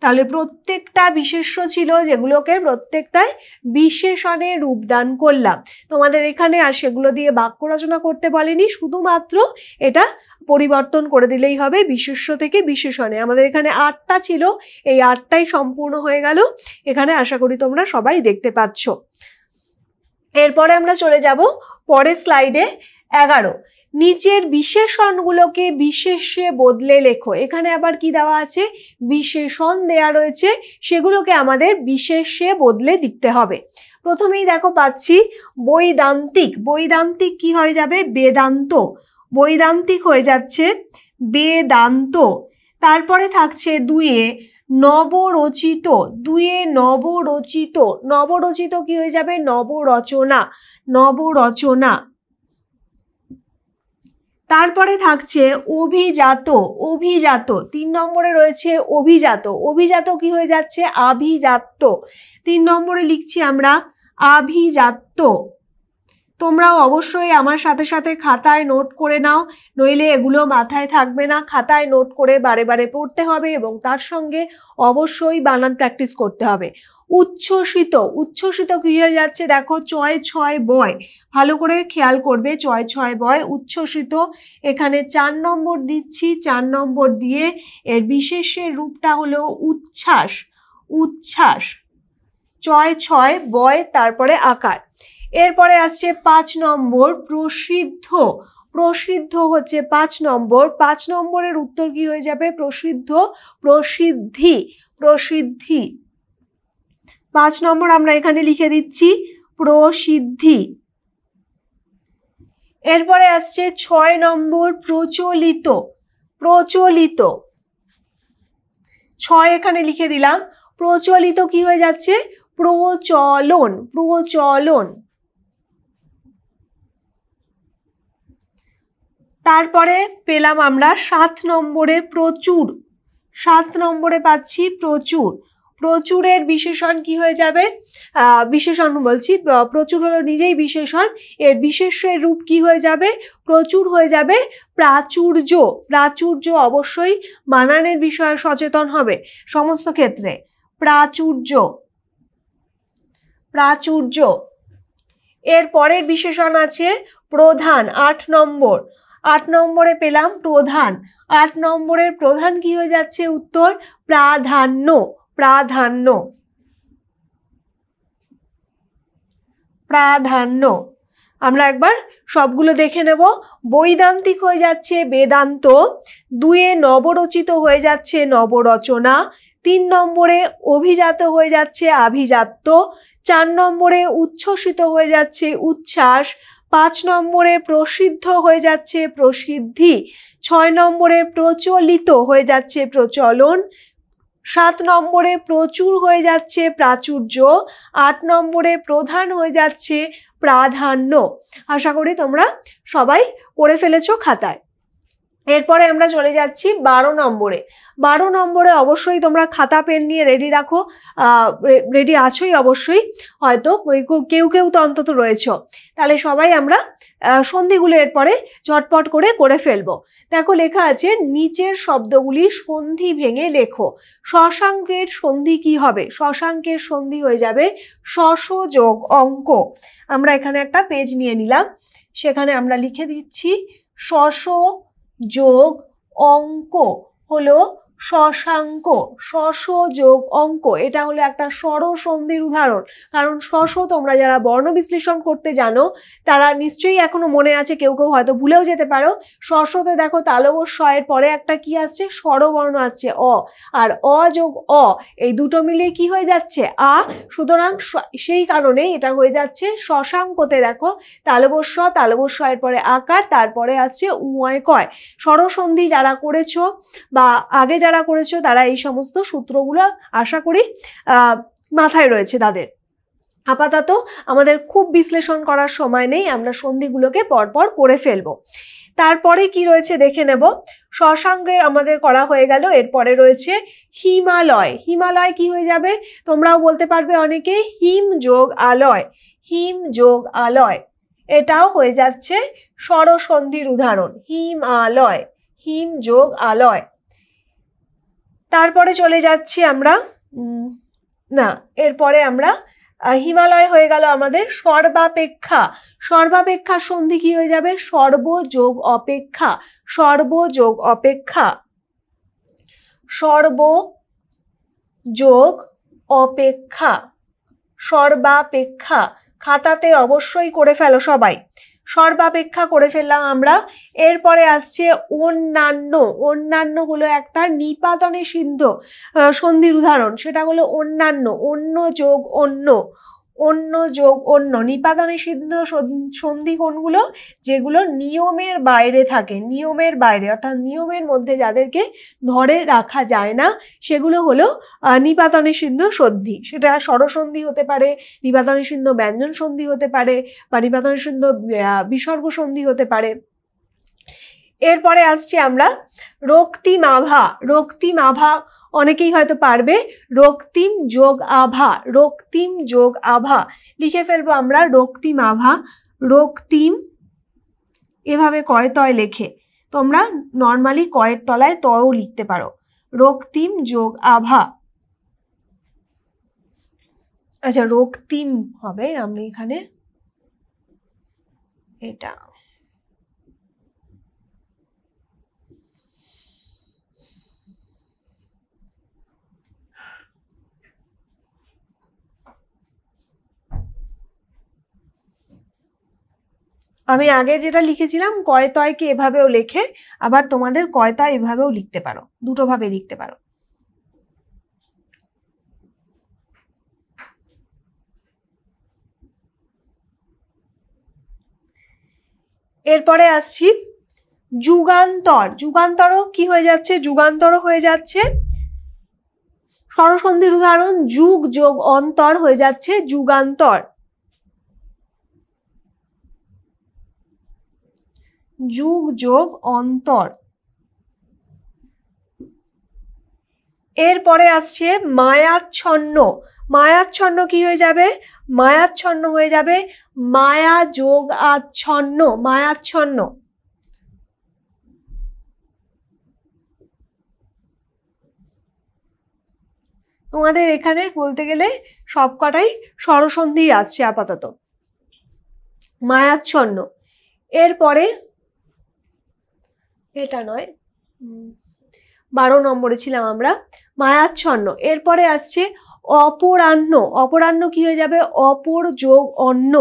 তাহলে প্রত্যেকটা বিশেষ্য ছিল যেগুলোকে প্রত্যেকটাই বিশেষণে রূপদান করলাম তোমাদের এখানে আর সেগুলো দিয়ে বাক্য রচনা করতে বলেনি শুধুমাত্র এটা পরিবর্তন করে দিলেই হবে বিশেষ্য থেকে বিশেষণে আমাদের এখানে আটটা ছিল এই আটটাই সম্পূর্ণ হয়ে গেল এখানে আশা করি তোমরা সবাই দেখতে পাচ্ছ এরপরে আমরা চলে যাব পরের স্লাইডে এগারো নিচের বিশেষণগুলোকে বিশেষে বদলে লেখো এখানে আবার কি দেওয়া আছে বিশেষণ দেয়া রয়েছে সেগুলোকে আমাদের বিশেষে বদলে লিখতে হবে প্রথমেই দেখো পাচ্ছি বৈদান্তিক বৈদান্তিক কি হয়ে যাবে বেদান্ত বৈদান্তিক হয়ে যাচ্ছে বেদান্ত তারপরে থাকছে দুয়ে নবরচিত দুয়ে নবরচিত নবরচিত কি হয়ে যাবে নবরচনা নবরচনা তারপরে থাকছে অভিজাত অভিজাত তিন নম্বরে রয়েছে অভিজাত অভিজাত কি হয়ে যাচ্ছে আভিজাত্য তিন নম্বরে লিখছি আমরা আভিজাত্য তোমরাও অবশ্যই আমার সাথে সাথে খাতায় নোট করে নাও নইলে এগুলো মাথায় থাকবে না খাতায় নোট করে বারে বারে পড়তে হবে এবং তার সঙ্গে অবশ্যই বানান প্র্যাকটিস করতে হবে উচ্ছ্বসিত উচ্ছ্বসিত কী হয়ে যাচ্ছে দেখো ছয় ছয় বয় ভালো করে খেয়াল করবে ছয় ছয় বয় উচ্ছ্বসিত এখানে চার নম্বর দিচ্ছি চার নম্বর দিয়ে এর বিশেষের রূপটা হলো উচ্ছ্বাস উচ্ছ্বাস ছয় ছয় বয় তারপরে আকার এরপরে আসছে পাঁচ নম্বর প্রসিদ্ধ প্রসিদ্ধ হচ্ছে পাঁচ নম্বর পাঁচ নম্বরের উত্তর কি হয়ে যাবে প্রসিদ্ধ প্রসিদ্ধি প্রসিদ্ধি পাঁচ নম্বর আমরা এখানে লিখে দিচ্ছি প্রসিদ্ধি এরপরে আসছে ছয় নম্বর প্রচলিত প্রচলিত ছয় এখানে লিখে দিলাম প্রচলিত কি হয়ে যাচ্ছে প্রচলন প্রচলন তারপরে পেলাম আমরা সাত নম্বরে প্রচুর সাত নম্বরে পাচ্ছি প্রচুর প্রচুরের বিশেষণ কি হয়ে যাবে বিশেষণ বলছি প্রচুর হলো নিজেই বিশেষণ এর বিশেষের রূপ কি হয়ে যাবে প্রচুর হয়ে যাবে প্রাচুর্য প্রাচুর্য অবশ্যই মানানের বিষয়ে সচেতন হবে সমস্ত ক্ষেত্রে প্রাচুর্য প্রাচুর্য এর পরের বিশেষণ আছে প্রধান আট নম্বর আট নম্বরে পেলাম প্রধান আট নম্বরের প্রধান কি হয়ে যাচ্ছে উত্তর প্রাধান্য প্রাধান্য প্রাধান্য আমরা একবার সবগুলো দেখে নেব বৈদান্তিক হয়ে যাচ্ছে বেদান্ত দুয়ে নবরচিত হয়ে যাচ্ছে নবরচনা তিন নম্বরে অভিজাত হয়ে যাচ্ছে আভিজাত্য চার নম্বরে উচ্ছ্বসিত হয়ে যাচ্ছে উচ্ছ্বাস পাঁচ নম্বরে প্রসিদ্ধ হয়ে যাচ্ছে প্রসিদ্ধি ছয় নম্বরে প্রচলিত হয়ে যাচ্ছে প্রচলন সাত নম্বরে প্রচুর হয়ে যাচ্ছে প্রাচুর্য আট নম্বরে প্রধান হয়ে যাচ্ছে প্রাধান্য আশা করি তোমরা সবাই করে ফেলেছো খাতায় এরপরে আমরা চলে যাচ্ছি বারো নম্বরে বারো নম্বরে অবশ্যই তোমরা খাতা পেন নিয়ে রেডি রাখো রেডি আছোই অবশ্যই হয়তো কেউ কেউ তো অন্তত রয়েছ তাহলে সবাই আমরা সন্ধিগুলো এরপরে ঝটপট করে করে ফেলবো দেখো লেখা আছে নিচের শব্দগুলি সন্ধি ভেঙে লেখো শশাঙ্কের সন্ধি কি হবে শশাঙ্কের সন্ধি হয়ে যাবে শশযোগ যোগ অঙ্ক আমরা এখানে একটা পেজ নিয়ে নিলাম সেখানে আমরা লিখে দিচ্ছি শশ जोग अंक हलो শশাঙ্ক শশ যোগ অঙ্ক এটা হলো একটা স্বর সন্ধির উদাহরণ কারণ শস তোমরা যারা বর্ণ বিশ্লেষণ করতে জানো তারা নিশ্চয়ই এখনো মনে আছে কেউ কেউ হয়তো ভুলেও যেতে পারো শশতে দেখো তালব শয়ের পরে একটা কি আসছে স্বরবর্ণ আছে অ আর অ যোগ অ এই দুটো মিলিয়ে কি হয়ে যাচ্ছে আ সুতরাং সেই কারণে এটা হয়ে যাচ্ছে শশাঙ্কতে দেখো তালব স তালব শয়ের পরে আকার তারপরে আসছে উময় কয় সন্ধি যারা করেছো বা আগে যারা যারা করেছো তারা এই সমস্ত সূত্রগুলো আশা করি মাথায় রয়েছে তাদের আপাতত আমাদের খুব বিশ্লেষণ করার সময় নেই আমরা সন্ধিগুলোকে পরপর করে ফেলবো তারপরে কি রয়েছে দেখে নেব শশাঙ্গের আমাদের করা হয়ে গেল এরপরে রয়েছে হিমালয় হিমালয় কি হয়ে যাবে তোমরাও বলতে পারবে অনেকে হিম যোগ আলয় হিম যোগ আলয় এটাও হয়ে যাচ্ছে স্বরসন্ধির উদাহরণ হিম আলয় হিম যোগ আলয় তারপরে চলে যাচ্ছি আমরা না এরপরে আমরা হিমালয় হয়ে গেল আমাদের সর্বাপেক্ষা সর্বাপেক্ষা সন্ধি কি হয়ে যাবে সর্বযোগ অপেক্ষা সর্বযোগ অপেক্ষা সর্বযোগ অপেক্ষা সর্বাপেক্ষা খাতাতে অবশ্যই করে ফেলো সবাই সর্বাপেক্ষা করে ফেললাম আমরা এরপরে আসছে অন্যান্য অন্যান্য হলো একটা নিপাতনে সিদ্ধ সন্ধির উদাহরণ সেটা হলো অন্যান্য অন্য যোগ অন্য অন্য যোগ অন্য নিপাতনে সিদ্ধ সন্ধিক্ষণগুলো যেগুলো নিয়মের বাইরে থাকে নিয়মের বাইরে অর্থাৎ নিয়মের মধ্যে যাদেরকে ধরে রাখা যায় না সেগুলো হলো নিপাতনে সিদ্ধ সন্ধি সেটা স্বরসন্ধি হতে পারে নিপাতনে সিদ্ধ ব্যঞ্জন সন্ধি হতে পারে বা নিপাতনে সিদ্ধ বিসর্গ সন্ধি হতে পারে এরপরে আসছি আমরা রক্তিমাভা রক্তিমাভা অনেকেই হয়তো পারবে রক্তিম যোগ আভা রক্তিম যোগ আভা লিখে ফেলবো আমরা রক্তিম আভা রক্তিম এভাবে কয় তয় লেখে তোমরা নর্মালি কয়ের তলায় তও লিখতে পারো রক্তিম যোগ আভা আচ্ছা রক্তিম হবে আমি এখানে এটা আমি আগে যেটা লিখেছিলাম কয় তয়কে এভাবেও লেখে আবার তোমাদের কয় তয় এভাবেও লিখতে পারো দুটো ভাবে লিখতে পারো এরপরে আসছি যুগান্তর যুগান্তরও কি হয়ে যাচ্ছে যুগান্তর হয়ে যাচ্ছে সরসন্ধির উদাহরণ যুগ যোগ অন্তর হয়ে যাচ্ছে যুগান্তর যুগ যোগ অন্তর এরপরে আসছে মায়াচ্ছন্ন মায়াচ্ছন্ন কি হয়ে যাবে মায়াচ্ছন্ন হয়ে যাবে মায়া যোগ আচ্ছন্ন মায়াচ্ছন্ন তোমাদের এখানে বলতে গেলে সবকটাই সরসন্ধি আছে আপাতত মায়াচ্ছন্ন এরপরে এটা নয় বারো নম্বরে ছিলাম আমরা মায়াচ্ছন্ন এরপরে আসছে অপরাহ্ন অপরাহ্ন কি হয়ে যাবে অপর যোগ অন্ন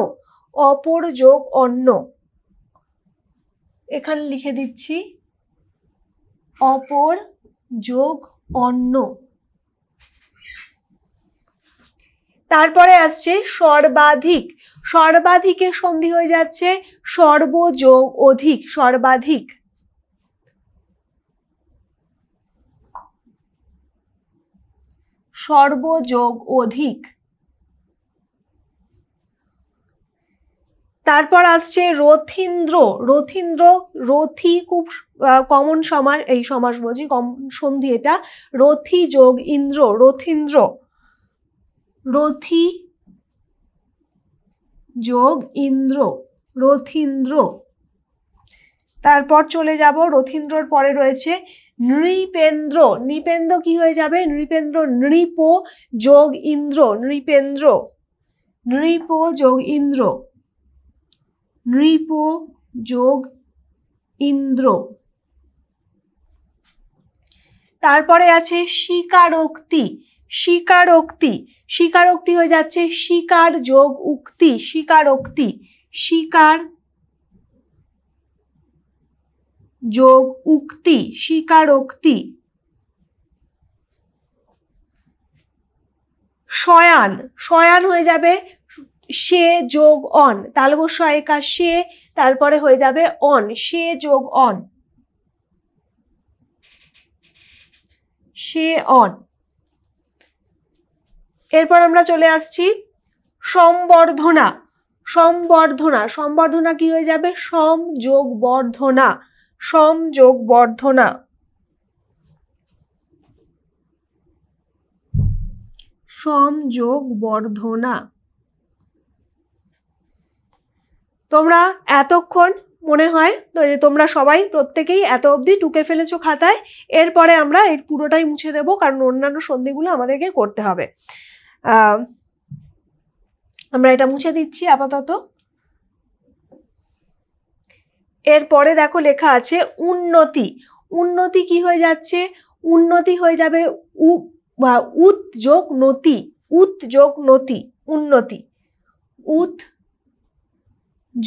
অপর যোগ অন্ন এখানে লিখে দিচ্ছি অপর যোগ অন্ন তারপরে আসছে সর্বাধিক সর্বাধিকের সন্ধি হয়ে যাচ্ছে সর্বযোগ অধিক সর্বাধিক সর্বযোগ অধিক তারপর আসছে রথীন্দ্র রথীন্দ্র রথি খুব কমন সমাস এই সমাস বলছি কমন সন্ধি এটা রথি যোগ ইন্দ্র রথীন্দ্র রথি যোগ ইন্দ্র রথীন্দ্র তারপর চলে যাব রথীন্দ্রর পরে রয়েছে নৃপেন্দ্র নৃপেন্দ্র কি হয়ে যাবে নৃপেন্দ্র নৃপ যোগ ইন্দ্র নৃপেন্দ্র নৃপ যোগ ইন্দ্র নৃপ যোগ ইন্দ্র তারপরে আছে স্বীকারোক্তি স্বীকারোক্তি স্বীকারোক্তি হয়ে যাচ্ছে স্বীকার যোগ উক্তি স্বীকারোক্তি স্বীকার যোগ উক্তি স্বীকারোক্তি শয়ান শয়ান হয়ে যাবে সে যোগ অন তালব শয়কা সে তারপরে হয়ে যাবে অন সে যোগ অন সে অন এরপর আমরা চলে আসছি সম্বর্ধনা সম্বর্ধনা সম্বর্ধনা কি হয়ে যাবে সম যোগ বর্ধনা সমযোগ বর্ধনা সমযোগ বর্ধনা তোমরা এতক্ষণ মনে হয় যে তোমরা সবাই প্রত্যেকেই এত অবধি টুকে ফেলেছো খাতায় এরপরে আমরা এর পুরোটাই মুছে দেব কারণ অন্যান্য সন্ধিগুলো আমাদেরকে করতে হবে আমরা এটা মুছে দিচ্ছি আপাতত এরপরে দেখো লেখা আছে উন্নতি উন্নতি কি হয়ে যাচ্ছে উন্নতি হয়ে যাবে উ বা উত যোগ নতি উত যোগ নতি উন্নতি উত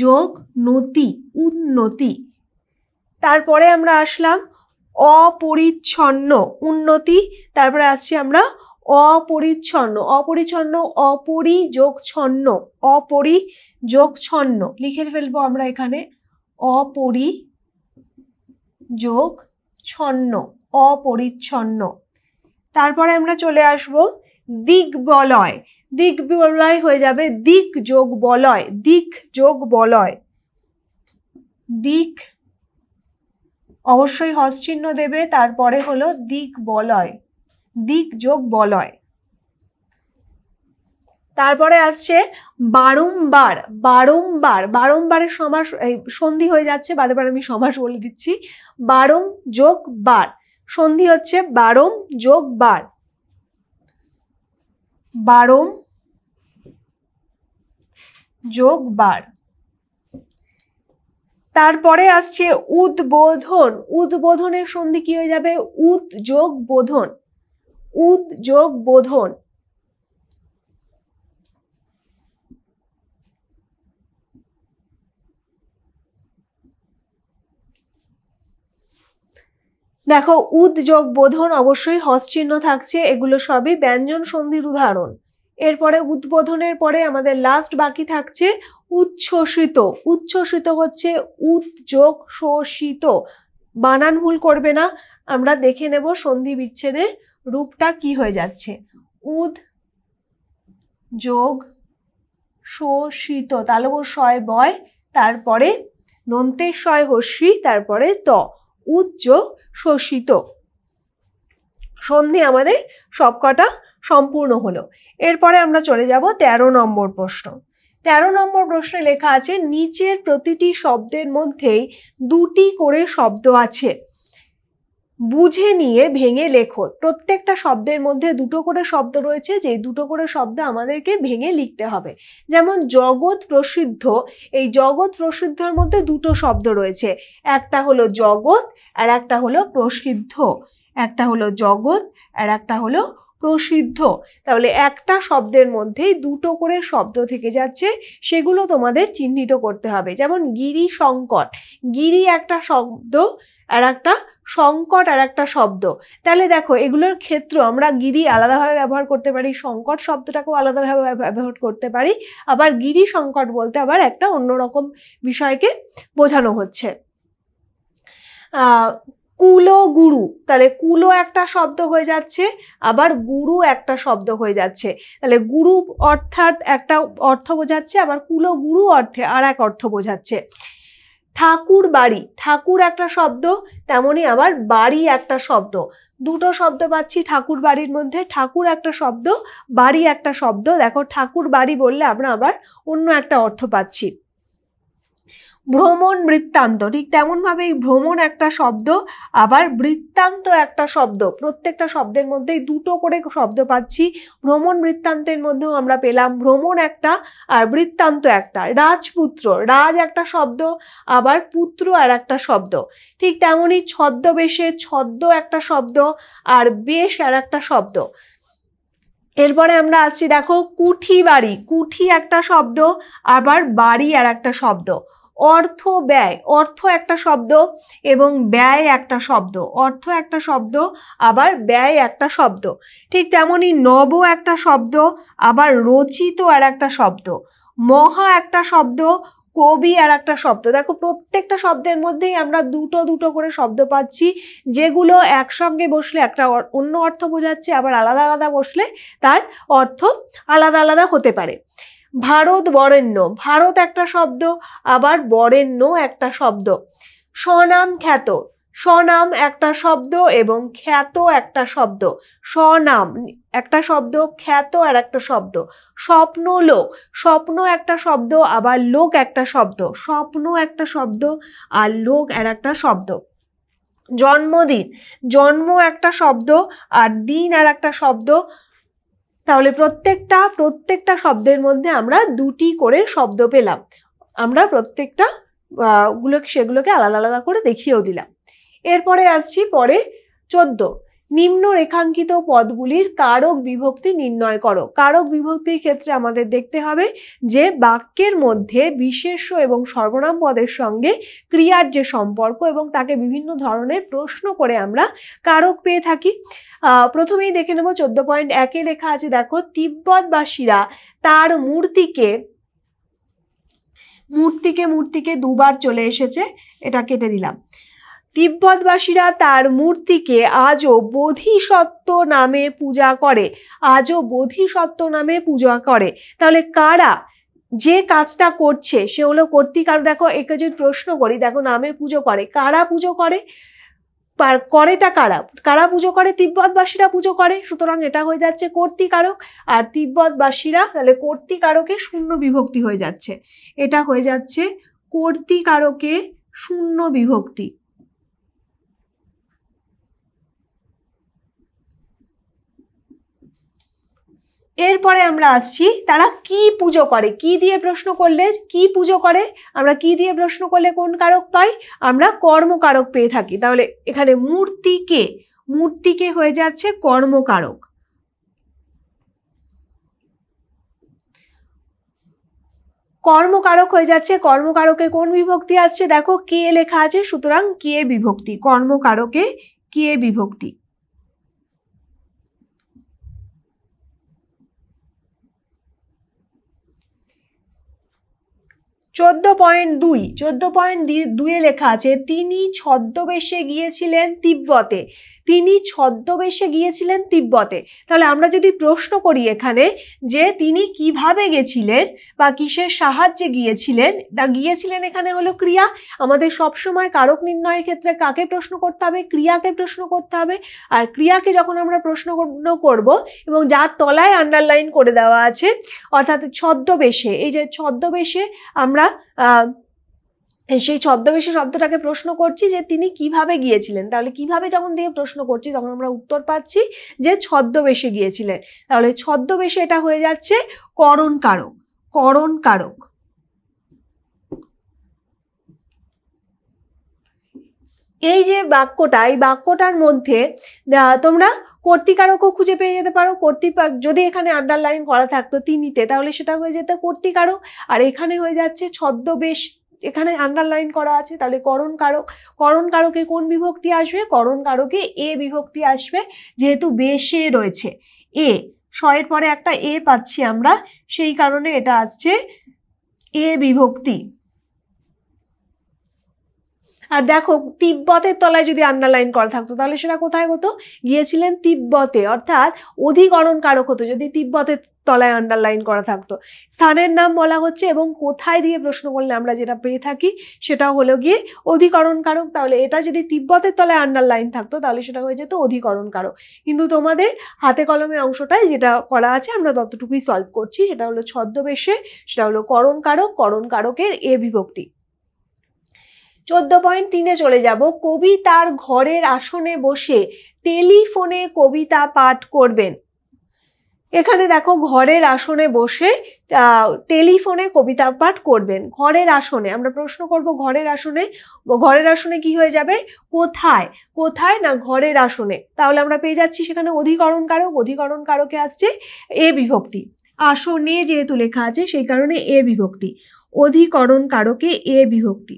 যোগ নতি উন্নতি তারপরে আমরা আসলাম অপরিচ্ছন্ন উন্নতি তারপরে আসছি আমরা অপরিচ্ছন্ন অপরিচ্ছন্ন অপরিযোগ ছন্ন অপরিযোগ ছন্ন লিখে ফেলবো আমরা এখানে অপরি যোগ ছন্ন অপরিচ্ছন্ন তারপরে আমরা চলে আসব দিক বলয় হয়ে যাবে দিক যোগ বলয় দিক যোগ বলয় দিক অবশ্যই হস্তচিহ্ন দেবে তারপরে হলো দিক বলয় দিক যোগ বলয় তারপরে আসছে বারংবার বারংবার বারংবারের সমাস এই সন্ধি হয়ে যাচ্ছে বারে বারে আমি সমাস বলে দিচ্ছি বারং যোগ বার সন্ধি হচ্ছে বারং যোগ বার বারং যোগ বার তারপরে আসছে উদ্বোধন উদ্বোধনের সন্ধি কি হয়ে যাবে উদ যোগ বোধন উদ যোগ বোধন দেখো উদ যোগ বোধন অবশ্যই হস্চিহ্ন থাকছে এগুলো সবই ব্যঞ্জন সন্ধির উদাহরণ এরপরে উদ্বোধনের পরে আমাদের লাস্ট বাকি থাকছে উচ্ছ্বসিত উচ্ছ্বসিত হচ্ছে উদ যোগ শোষিত বানান ভুল করবে না আমরা দেখে নেব সন্ধি বিচ্ছেদের রূপটা কি হয়ে যাচ্ছে উদ যোগ শোষিত তালব শয় বয় তারপরে নন্তে শয় হস্যি তারপরে ত উচ্চ শোষিত সন্ধে আমাদের সবকটা সম্পূর্ণ হলো এরপরে আমরা চলে যাব ১৩ নম্বর প্রশ্ন ১৩ নম্বর প্রশ্নে লেখা আছে নিচের প্রতিটি শব্দের মধ্যেই দুটি করে শব্দ আছে বুঝে নিয়ে ভেঙে লেখো প্রত্যেকটা শব্দের মধ্যে দুটো করে শব্দ রয়েছে যে দুটো করে শব্দ আমাদেরকে ভেঙে লিখতে হবে যেমন জগৎ প্রসিদ্ধ এই জগৎ প্রসিদ্ধর মধ্যে দুটো শব্দ রয়েছে একটা হলো জগৎ আর একটা হলো প্রসিদ্ধ একটা হলো জগৎ আর একটা হলো প্রসিদ্ধ তাহলে একটা শব্দের মধ্যেই দুটো করে শব্দ থেকে যাচ্ছে সেগুলো তোমাদের চিহ্নিত করতে হবে যেমন গিরি সংকট গিরি একটা শব্দ আর একটা সংকট আর একটা শব্দ তাহলে দেখো এগুলোর ক্ষেত্র আমরা গিরি আলাদাভাবে ব্যবহার করতে পারি সংকট শব্দটাকেও আলাদাভাবে ব্যবহার করতে পারি আবার গিরি সংকট বলতে আবার একটা অন্যরকম বিষয়কে বোঝানো হচ্ছে কুলো গুরু তাহলে কুলো একটা শব্দ হয়ে যাচ্ছে আবার গুরু একটা শব্দ হয়ে যাচ্ছে তাহলে গুরু অর্থাৎ একটা অর্থ বোঝাচ্ছে আবার কুলো গুরু অর্থে আর এক অর্থ বোঝাচ্ছে ঠাকুর বাড়ি ঠাকুর একটা শব্দ তেমনই আবার বাড়ি একটা শব্দ দুটো শব্দ পাচ্ছি ঠাকুর বাড়ির মধ্যে ঠাকুর একটা শব্দ বাড়ি একটা শব্দ দেখো ঠাকুর বাড়ি বললে আমরা আবার অন্য একটা অর্থ পাচ্ছি ভ্রমণ বৃত্তান্ত ঠিক তেমনভাবে এই ভ্রমণ একটা শব্দ আবার বৃত্তান্ত একটা শব্দ প্রত্যেকটা শব্দের মধ্যেই দুটো করে শব্দ পাচ্ছি ভ্রমণ বৃত্তান্তের মধ্যেও আমরা পেলাম ভ্রমণ একটা আর বৃত্তান্ত একটা রাজপুত্র রাজ একটা শব্দ আবার পুত্র আর একটা শব্দ ঠিক তেমনই ছদ্মবেশে ছদ্ম একটা শব্দ আর বেশ আর একটা শব্দ এরপরে আমরা আছি দেখো কুঠি বাড়ি কুঠি একটা শব্দ আবার বাড়ি আর একটা শব্দ অর্থ ব্যয় অর্থ একটা শব্দ এবং ব্যয় একটা শব্দ অর্থ একটা শব্দ আবার ব্যয় একটা শব্দ ঠিক তেমনই নব একটা শব্দ আবার রচিত আর একটা শব্দ মহা একটা শব্দ কবি আর একটা শব্দ দেখো প্রত্যেকটা শব্দের মধ্যেই আমরা দুটো দুটো করে শব্দ পাচ্ছি যেগুলো একসঙ্গে বসলে একটা অন্য অর্থ বোঝাচ্ছে আবার আলাদা আলাদা বসলে তার অর্থ আলাদা আলাদা হতে পারে ভারত বরেণ্য ভারত একটা শব্দ আবার বরেণ্য একটা শব্দ স্বনাম খ্যাত স্বনাম একটা শব্দ এবং খ্যাত একটা শব্দ স্বনাম একটা শব্দ খ্যাত আর একটা শব্দ স্বপ্ন লোক স্বপ্ন একটা শব্দ আবার লোক একটা শব্দ স্বপ্ন একটা শব্দ আর লোক আর একটা শব্দ জন্মদিন জন্ম একটা শব্দ আর দিন আর একটা শব্দ তাহলে প্রত্যেকটা প্রত্যেকটা শব্দের মধ্যে আমরা দুটি করে শব্দ পেলাম আমরা প্রত্যেকটা গুলোকে সেগুলোকে আলাদা আলাদা করে দেখিয়েও দিলাম এরপরে আসছি পরে চোদ্দ নিম্ন রেখাঙ্কিত পদগুলির কারক বিভক্তি নির্ণয় করো কারক বিভক্তির ক্ষেত্রে আমাদের দেখতে হবে যে বাক্যের মধ্যে বিশেষ এবং সর্বনাম পদের সঙ্গে ক্রিয়ার যে সম্পর্ক এবং তাকে বিভিন্ন ধরনের প্রশ্ন করে আমরা কারক পেয়ে থাকি প্রথমেই দেখে নেব চোদ্দ পয়েন্ট একে লেখা আছে দেখো তিব্বতবাসীরা তার মূর্তিকে মূর্তিকে মূর্তিকে দুবার চলে এসেছে এটা কেটে দিলাম তিব্বতবাসীরা তার মূর্তিকে আজও বোধিসত্ত্ব নামে পূজা করে আজও বোধিসত্ত্ব নামে পূজা করে তাহলে কারা যে কাজটা করছে সে হলো কর্তৃক আর দেখো একে যদি প্রশ্ন করি দেখো নামে পুজো করে কারা পুজো করে করেটা কারা কারা পুজো করে তিব্বতবাসীরা পুজো করে সুতরাং এটা হয়ে যাচ্ছে কর্তিকারক আর তিব্বতবাসীরা তাহলে কর্তিকারকে শূন্য বিভক্তি হয়ে যাচ্ছে এটা হয়ে যাচ্ছে কর্তিকারকে শূন্য বিভক্তি এরপরে আমরা আসছি তারা কি পুজো করে কি দিয়ে প্রশ্ন করলে কি পুজো করে আমরা কি দিয়ে প্রশ্ন করলে কোন কারক পাই আমরা কর্মকারক পেয়ে থাকি তাহলে এখানে মূর্তিকে মূর্তিকে হয়ে যাচ্ছে কর্মকারক কর্মকারক হয়ে যাচ্ছে কর্মকারকে কোন বিভক্তি আছে দেখো কে লেখা আছে সুতরাং কে বিভক্তি কর্মকারকে কে বিভক্তি চোদ্দ পয়েন্ট দুই চোদ্দ পয়েন্ট দুয়ে লেখা আছে তিনি ছদ্মবেশে গিয়েছিলেন তিব্বতে তিনি ছদ্মবেশে গিয়েছিলেন তিব্বতে তাহলে আমরা যদি প্রশ্ন করি এখানে যে তিনি কিভাবে গেছিলেন বা কিসের সাহায্যে গিয়েছিলেন তা গিয়েছিলেন এখানে হলো ক্রিয়া আমাদের সবসময় কারক নির্ণয়ের ক্ষেত্রে কাকে প্রশ্ন করতে হবে ক্রিয়াকে প্রশ্ন করতে হবে আর ক্রিয়াকে যখন আমরা প্রশ্ন করব এবং যার তলায় আন্ডারলাইন করে দেওয়া আছে অর্থাৎ ছদ্মবেশে এই যে ছদ্মবেশে আমরা সেই ছদ্মবেশী শব্দটাকে প্রশ্ন করছি যে তিনি কিভাবে গিয়েছিলেন তাহলে কিভাবে যখন দিয়ে প্রশ্ন করছি তখন আমরা উত্তর পাচ্ছি যে ছদ্মবেশে গিয়েছিলেন তাহলে ছদ্মবেশে এটা হয়ে যাচ্ছে করণ কারক করণ কারক এই যে বাক্যটা এই বাক্যটার মধ্যে তোমরা কর্তিকারকও খুঁজে পেয়ে যেতে পারো কর্তৃপক্ষ যদি এখানে আন্ডারলাইন করা থাকতো তিনিতে তাহলে সেটা হয়ে যেত কর্তিকারক আর এখানে হয়ে যাচ্ছে ছদ্মবেশ এখানে আন্ডারলাইন করা আছে তাহলে করণ কারক করণ কারকে কোন বিভক্তি আসবে করণ কারকে এ বিভক্তি আসবে যেহেতু বেশে রয়েছে এ শয়ের পরে একটা এ পাচ্ছি আমরা সেই কারণে এটা আসছে এ বিভক্তি আর দেখো তিব্বতের তলায় যদি আন্ডারলাইন করা থাকতো তাহলে সেটা কোথায় হতো গিয়েছিলেন তিব্বতে অর্থাৎ অধিক কারক হতো যদি তিব্বতের তলায় আন্ডারলাইন করা থাকতো স্থানের নাম বলা হচ্ছে এবং কোথায় দিয়ে প্রশ্ন করলে আমরা যেটা পেয়ে থাকি সেটা হলো গিয়ে অধিকরণকারক তাহলে এটা যদি তিব্বতের তলায় আন্ডারলাইন থাকতো তাহলে সেটা হয়ে যেত অধিকরণ কারক কিন্তু তোমাদের হাতে কলমে অংশটায় যেটা করা আছে আমরা ততটুকুই সলভ করছি সেটা হলো ছদ্মবেশে সেটা হলো করণকারক করণকারকের এ বিভক্তি চোদ্দ পয়েন্ট তিনে চলে যাব কবি তার ঘরের আসনে বসে টেলিফোনে কবিতা পাঠ করবেন এখানে দেখো ঘরের আসনে বসে টেলিফোনে কবিতা পাঠ করবেন ঘরের আসনে আমরা প্রশ্ন করব ঘরের আসনে ঘরের আসনে কি হয়ে যাবে কোথায় কোথায় না ঘরের আসনে তাহলে আমরা পেয়ে যাচ্ছি সেখানে অধিকরণ কারক অধিকরণ কারকে আসছে এ বিভক্তি আসনে যেহেতু লেখা আছে সেই কারণে এ বিভক্তি অধিকরণ কারকে এ বিভক্তি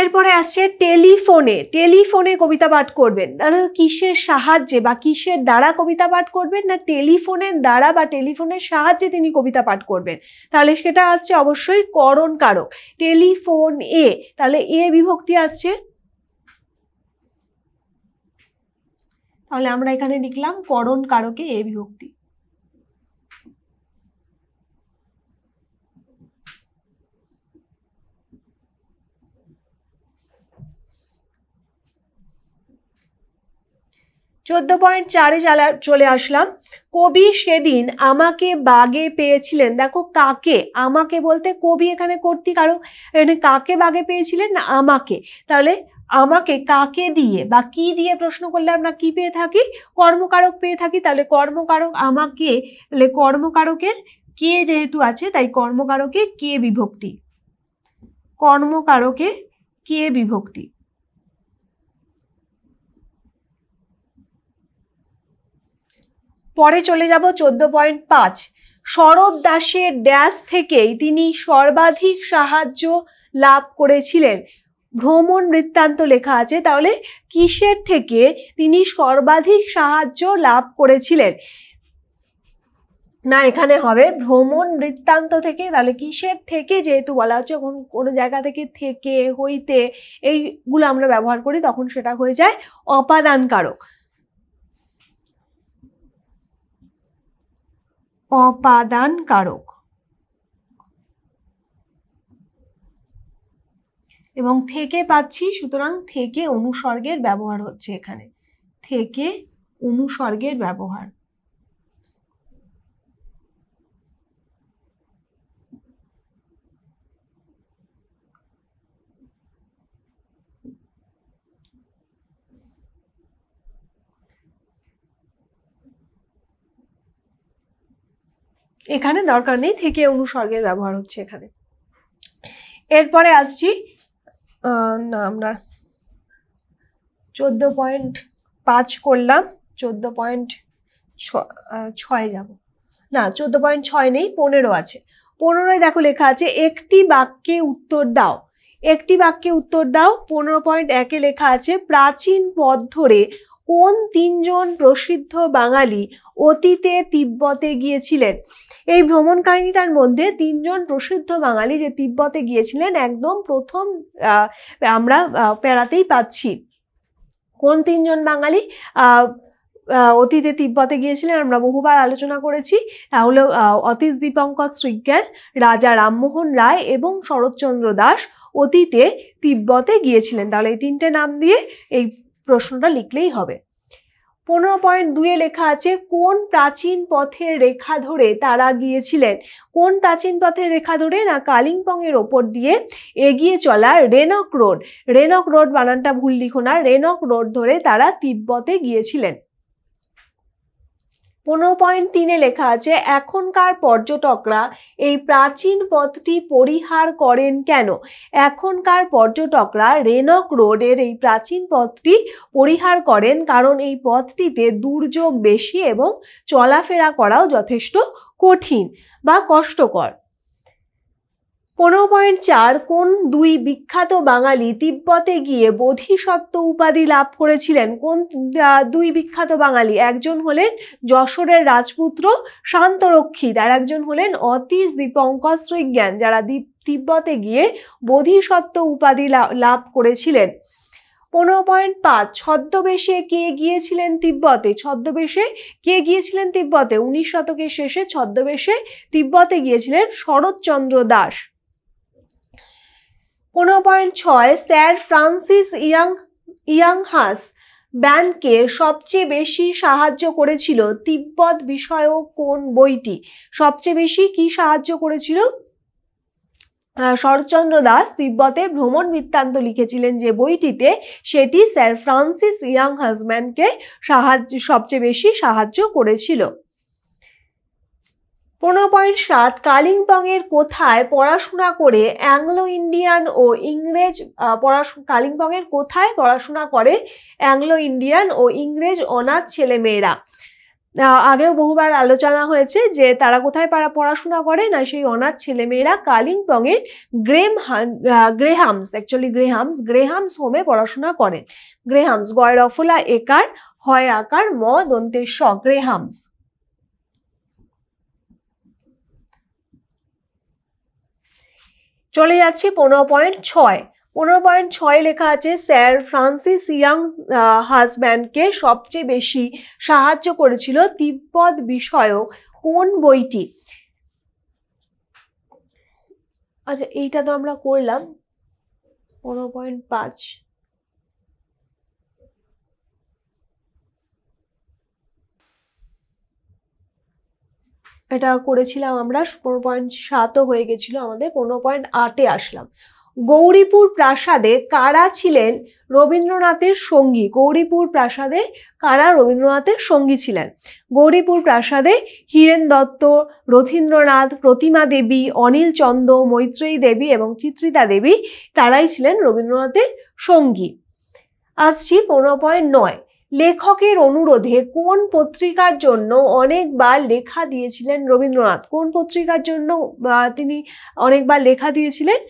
এরপরে আসছে টেলিফোনে টেলিফোনে কবিতা পাঠ করবেন দাঁড়া কিসের সাহায্যে বা কিসের দ্বারা কবিতা পাঠ করবেন না টেলিফোনের দ্বারা বা টেলিফোনের সাহায্যে তিনি কবিতা পাঠ করবেন তাহলে সেটা আসছে অবশ্যই করণ কারক টেলিফোন এ তাহলে এ বিভক্তি আসছে তাহলে আমরা এখানে লিখলাম করণ কারকে এ বিভক্তি চোদ্দ পয়েন্ট চারে চলে আসলাম কবি সেদিন আমাকে বাগে পেয়েছিলেন দেখো কাকে আমাকে বলতে কবি এখানে করতি কারো এখানে কাকে বাগে পেয়েছিলেন না আমাকে তাহলে আমাকে কাকে দিয়ে বা কি দিয়ে প্রশ্ন করলে আমরা কি পেয়ে থাকি কর্মকারক পেয়ে থাকি তাহলে কর্মকারক আমাকে তাহলে কর্মকারকের কে যেহেতু আছে তাই কর্মকারকে কে বিভক্তি কর্মকারকে কে বিভক্তি পরে চলে যাব চোদ্দ পয়েন্ট পাঁচ শরৎ দাসের ড্যাশ থেকেই তিনি সর্বাধিক সাহায্য লাভ করেছিলেন ভ্রমণ বৃত্তান্ত লেখা আছে তাহলে কিসের থেকে তিনি সর্বাধিক সাহায্য লাভ করেছিলেন না এখানে হবে ভ্রমণ বৃত্তান্ত থেকে তাহলে কিসের থেকে যেহেতু বলা হচ্ছে কোন কোনো জায়গা থেকে থেকে হইতে এইগুলো আমরা ব্যবহার করি তখন সেটা হয়ে যায় অপাদানকারক কারক অপাদান কারক এবং থেকে পাচ্ছি সুতরাং থেকে অনুসর্গের ব্যবহার হচ্ছে এখানে থেকে অনুসর্গের ব্যবহার এখানে দরকার নেই থেকে অনুসর্গের ব্যবহার হচ্ছে এখানে এরপরে আসছি না আমরা চোদ্দ পয়েন্ট পাঁচ করলাম চোদ্দ পয়েন্ট ছয় যাব না চোদ্দ পয়েন্ট ছয় নেই পনেরো আছে পনেরোয় দেখো লেখা আছে একটি বাক্যে উত্তর দাও একটি বাক্যে উত্তর দাও পনেরো পয়েন্ট একে লেখা আছে প্রাচীন পথ ধরে কোন তিনজন প্রসিদ্ধ বাঙালি অতীতে তিব্বতে গিয়েছিলেন এই ভ্রমণ কাহিনীটার মধ্যে তিনজন প্রসিদ্ধ বাঙালি যে তিব্বতে গিয়েছিলেন একদম প্রথম আমরা প্যারাতেই পাচ্ছি কোন তিনজন বাঙালি অতীতে তিব্বতে গিয়েছিলেন আমরা বহুবার আলোচনা করেছি তাহলে অতীশ দীপঙ্কর শ্রীজ্ঞান রাজা রামমোহন রায় এবং শরৎচন্দ্র দাস অতীতে তিব্বতে গিয়েছিলেন তাহলে এই তিনটে নাম দিয়ে এই প্রশ্নটা লিখলেই হবে পনেরো পয়েন্ট দুয়ে লেখা আছে কোন প্রাচীন পথের রেখা ধরে তারা গিয়েছিলেন কোন প্রাচীন পথের রেখা ধরে না কালিম্পংয়ের ওপর দিয়ে এগিয়ে চলা রেনক রোড রেনক রোড বানানটা ভুল লিখো না রেনক রোড ধরে তারা তিব্বতে গিয়েছিলেন পনেরো পয়েন্ট তিনে লেখা আছে এখনকার পর্যটকরা এই প্রাচীন পথটি পরিহার করেন কেন এখনকার পর্যটকরা রেনক রোডের এই প্রাচীন পথটি পরিহার করেন কারণ এই পথটিতে দুর্যোগ বেশি এবং চলাফেরা করাও যথেষ্ট কঠিন বা কষ্টকর পনেরো পয়েন্ট চার কোন দুই বিখ্যাত বাঙালি তিব্বতে গিয়ে বোধিসত্ত্ব উপাধি লাভ করেছিলেন কোন দুই বিখ্যাত বাঙালি একজন হলেন যশোরের রাজপুত্র শান্তরক্ষিত আর একজন হলেন অতীশ দীপঙ্কর শ্রীজ্ঞান যারা তিব্বতে গিয়ে বোধিসত্ত্ব উপাধি লাভ করেছিলেন পনেরো পয়েন্ট পাঁচ ছদ্মবেশে কে গিয়েছিলেন তিব্বতে ছদ্মবেশে কে গিয়েছিলেন তিব্বতে উনিশ শতকের শেষে ছদ্মবেশে তিব্বতে গিয়েছিলেন শরৎচন্দ্র দাস পনেরো পয়েন্ট ছয় স্যার ফ্রান্সিস ইয়াং ইয়াংহাস ব্যানকে সবচেয়ে বেশি সাহায্য করেছিল তিব্বত বিষয়ক কোন বইটি সবচেয়ে বেশি কি সাহায্য করেছিল শরৎচন্দ্র দাস তিব্বতের ভ্রমণ বৃত্তান্ত লিখেছিলেন যে বইটিতে সেটি স্যার ফ্রান্সিস ইয়াং হাজম্যানকে সাহায্য সবচেয়ে বেশি সাহায্য করেছিল পনেরো পয়েন্ট সাত কালিম্পংয়ের কোথায় পড়াশোনা করে অ্যাংলো ইন্ডিয়ান ও ইংরেজ পড়াশো কালিম্পংয়ের কোথায় পড়াশোনা করে অ্যাংলো ইন্ডিয়ান ও ইংরেজ অনাথ ছেলেমেয়েরা আগেও বহুবার আলোচনা হয়েছে যে তারা কোথায় পারা পড়াশোনা করে না সেই অনাথ ছেলেমেয়েরা কালিম্পংয়ে গ্রেম গ্রেহামস অ্যাকচুয়ালি গ্রেহামস গ্রেহামস হোমে পড়াশোনা করে গ্রেহামস গয়রফলা একার হয় আকার ম দন্তের গ্রেহামস চলে যাচ্ছি পনেরো পয়েন্ট ছয় পনেরো পয়েন্ট ছয় লেখা আছে স্যার ফ্রান্সিস ইয়াং হাজব্যান্ডকে সবচেয়ে বেশি সাহায্য করেছিল তিব্বত বিষয়ক কোন বইটি আচ্ছা এইটা তো আমরা করলাম পনেরো পয়েন্ট পাঁচ এটা করেছিলাম আমরা পনেরো পয়েন্ট সাতও হয়ে গেছিল আমাদের পনেরো পয়েন্ট আটে আসলাম গৌরীপুর প্রাসাদে কারা ছিলেন রবীন্দ্রনাথের সঙ্গী গৌরীপুর প্রাসাদে কারা রবীন্দ্রনাথের সঙ্গী ছিলেন গৌরীপুর প্রাসাদে হীরেন দত্ত রথীন্দ্রনাথ প্রতিমা দেবী অনিল চন্দ মৈত্রেয়ী দেবী এবং চিত্রিতা দেবী তারাই ছিলেন রবীন্দ্রনাথের সঙ্গী আসছি পনেরো পয়েন্ট নয় লেখকের অনুরোধে কোন পত্রিকার জন্য অনেকবার লেখা দিয়েছিলেন রবীন্দ্রনাথ কোন পত্রিকার জন্য তিনি অনেকবার লেখা দিয়েছিলেন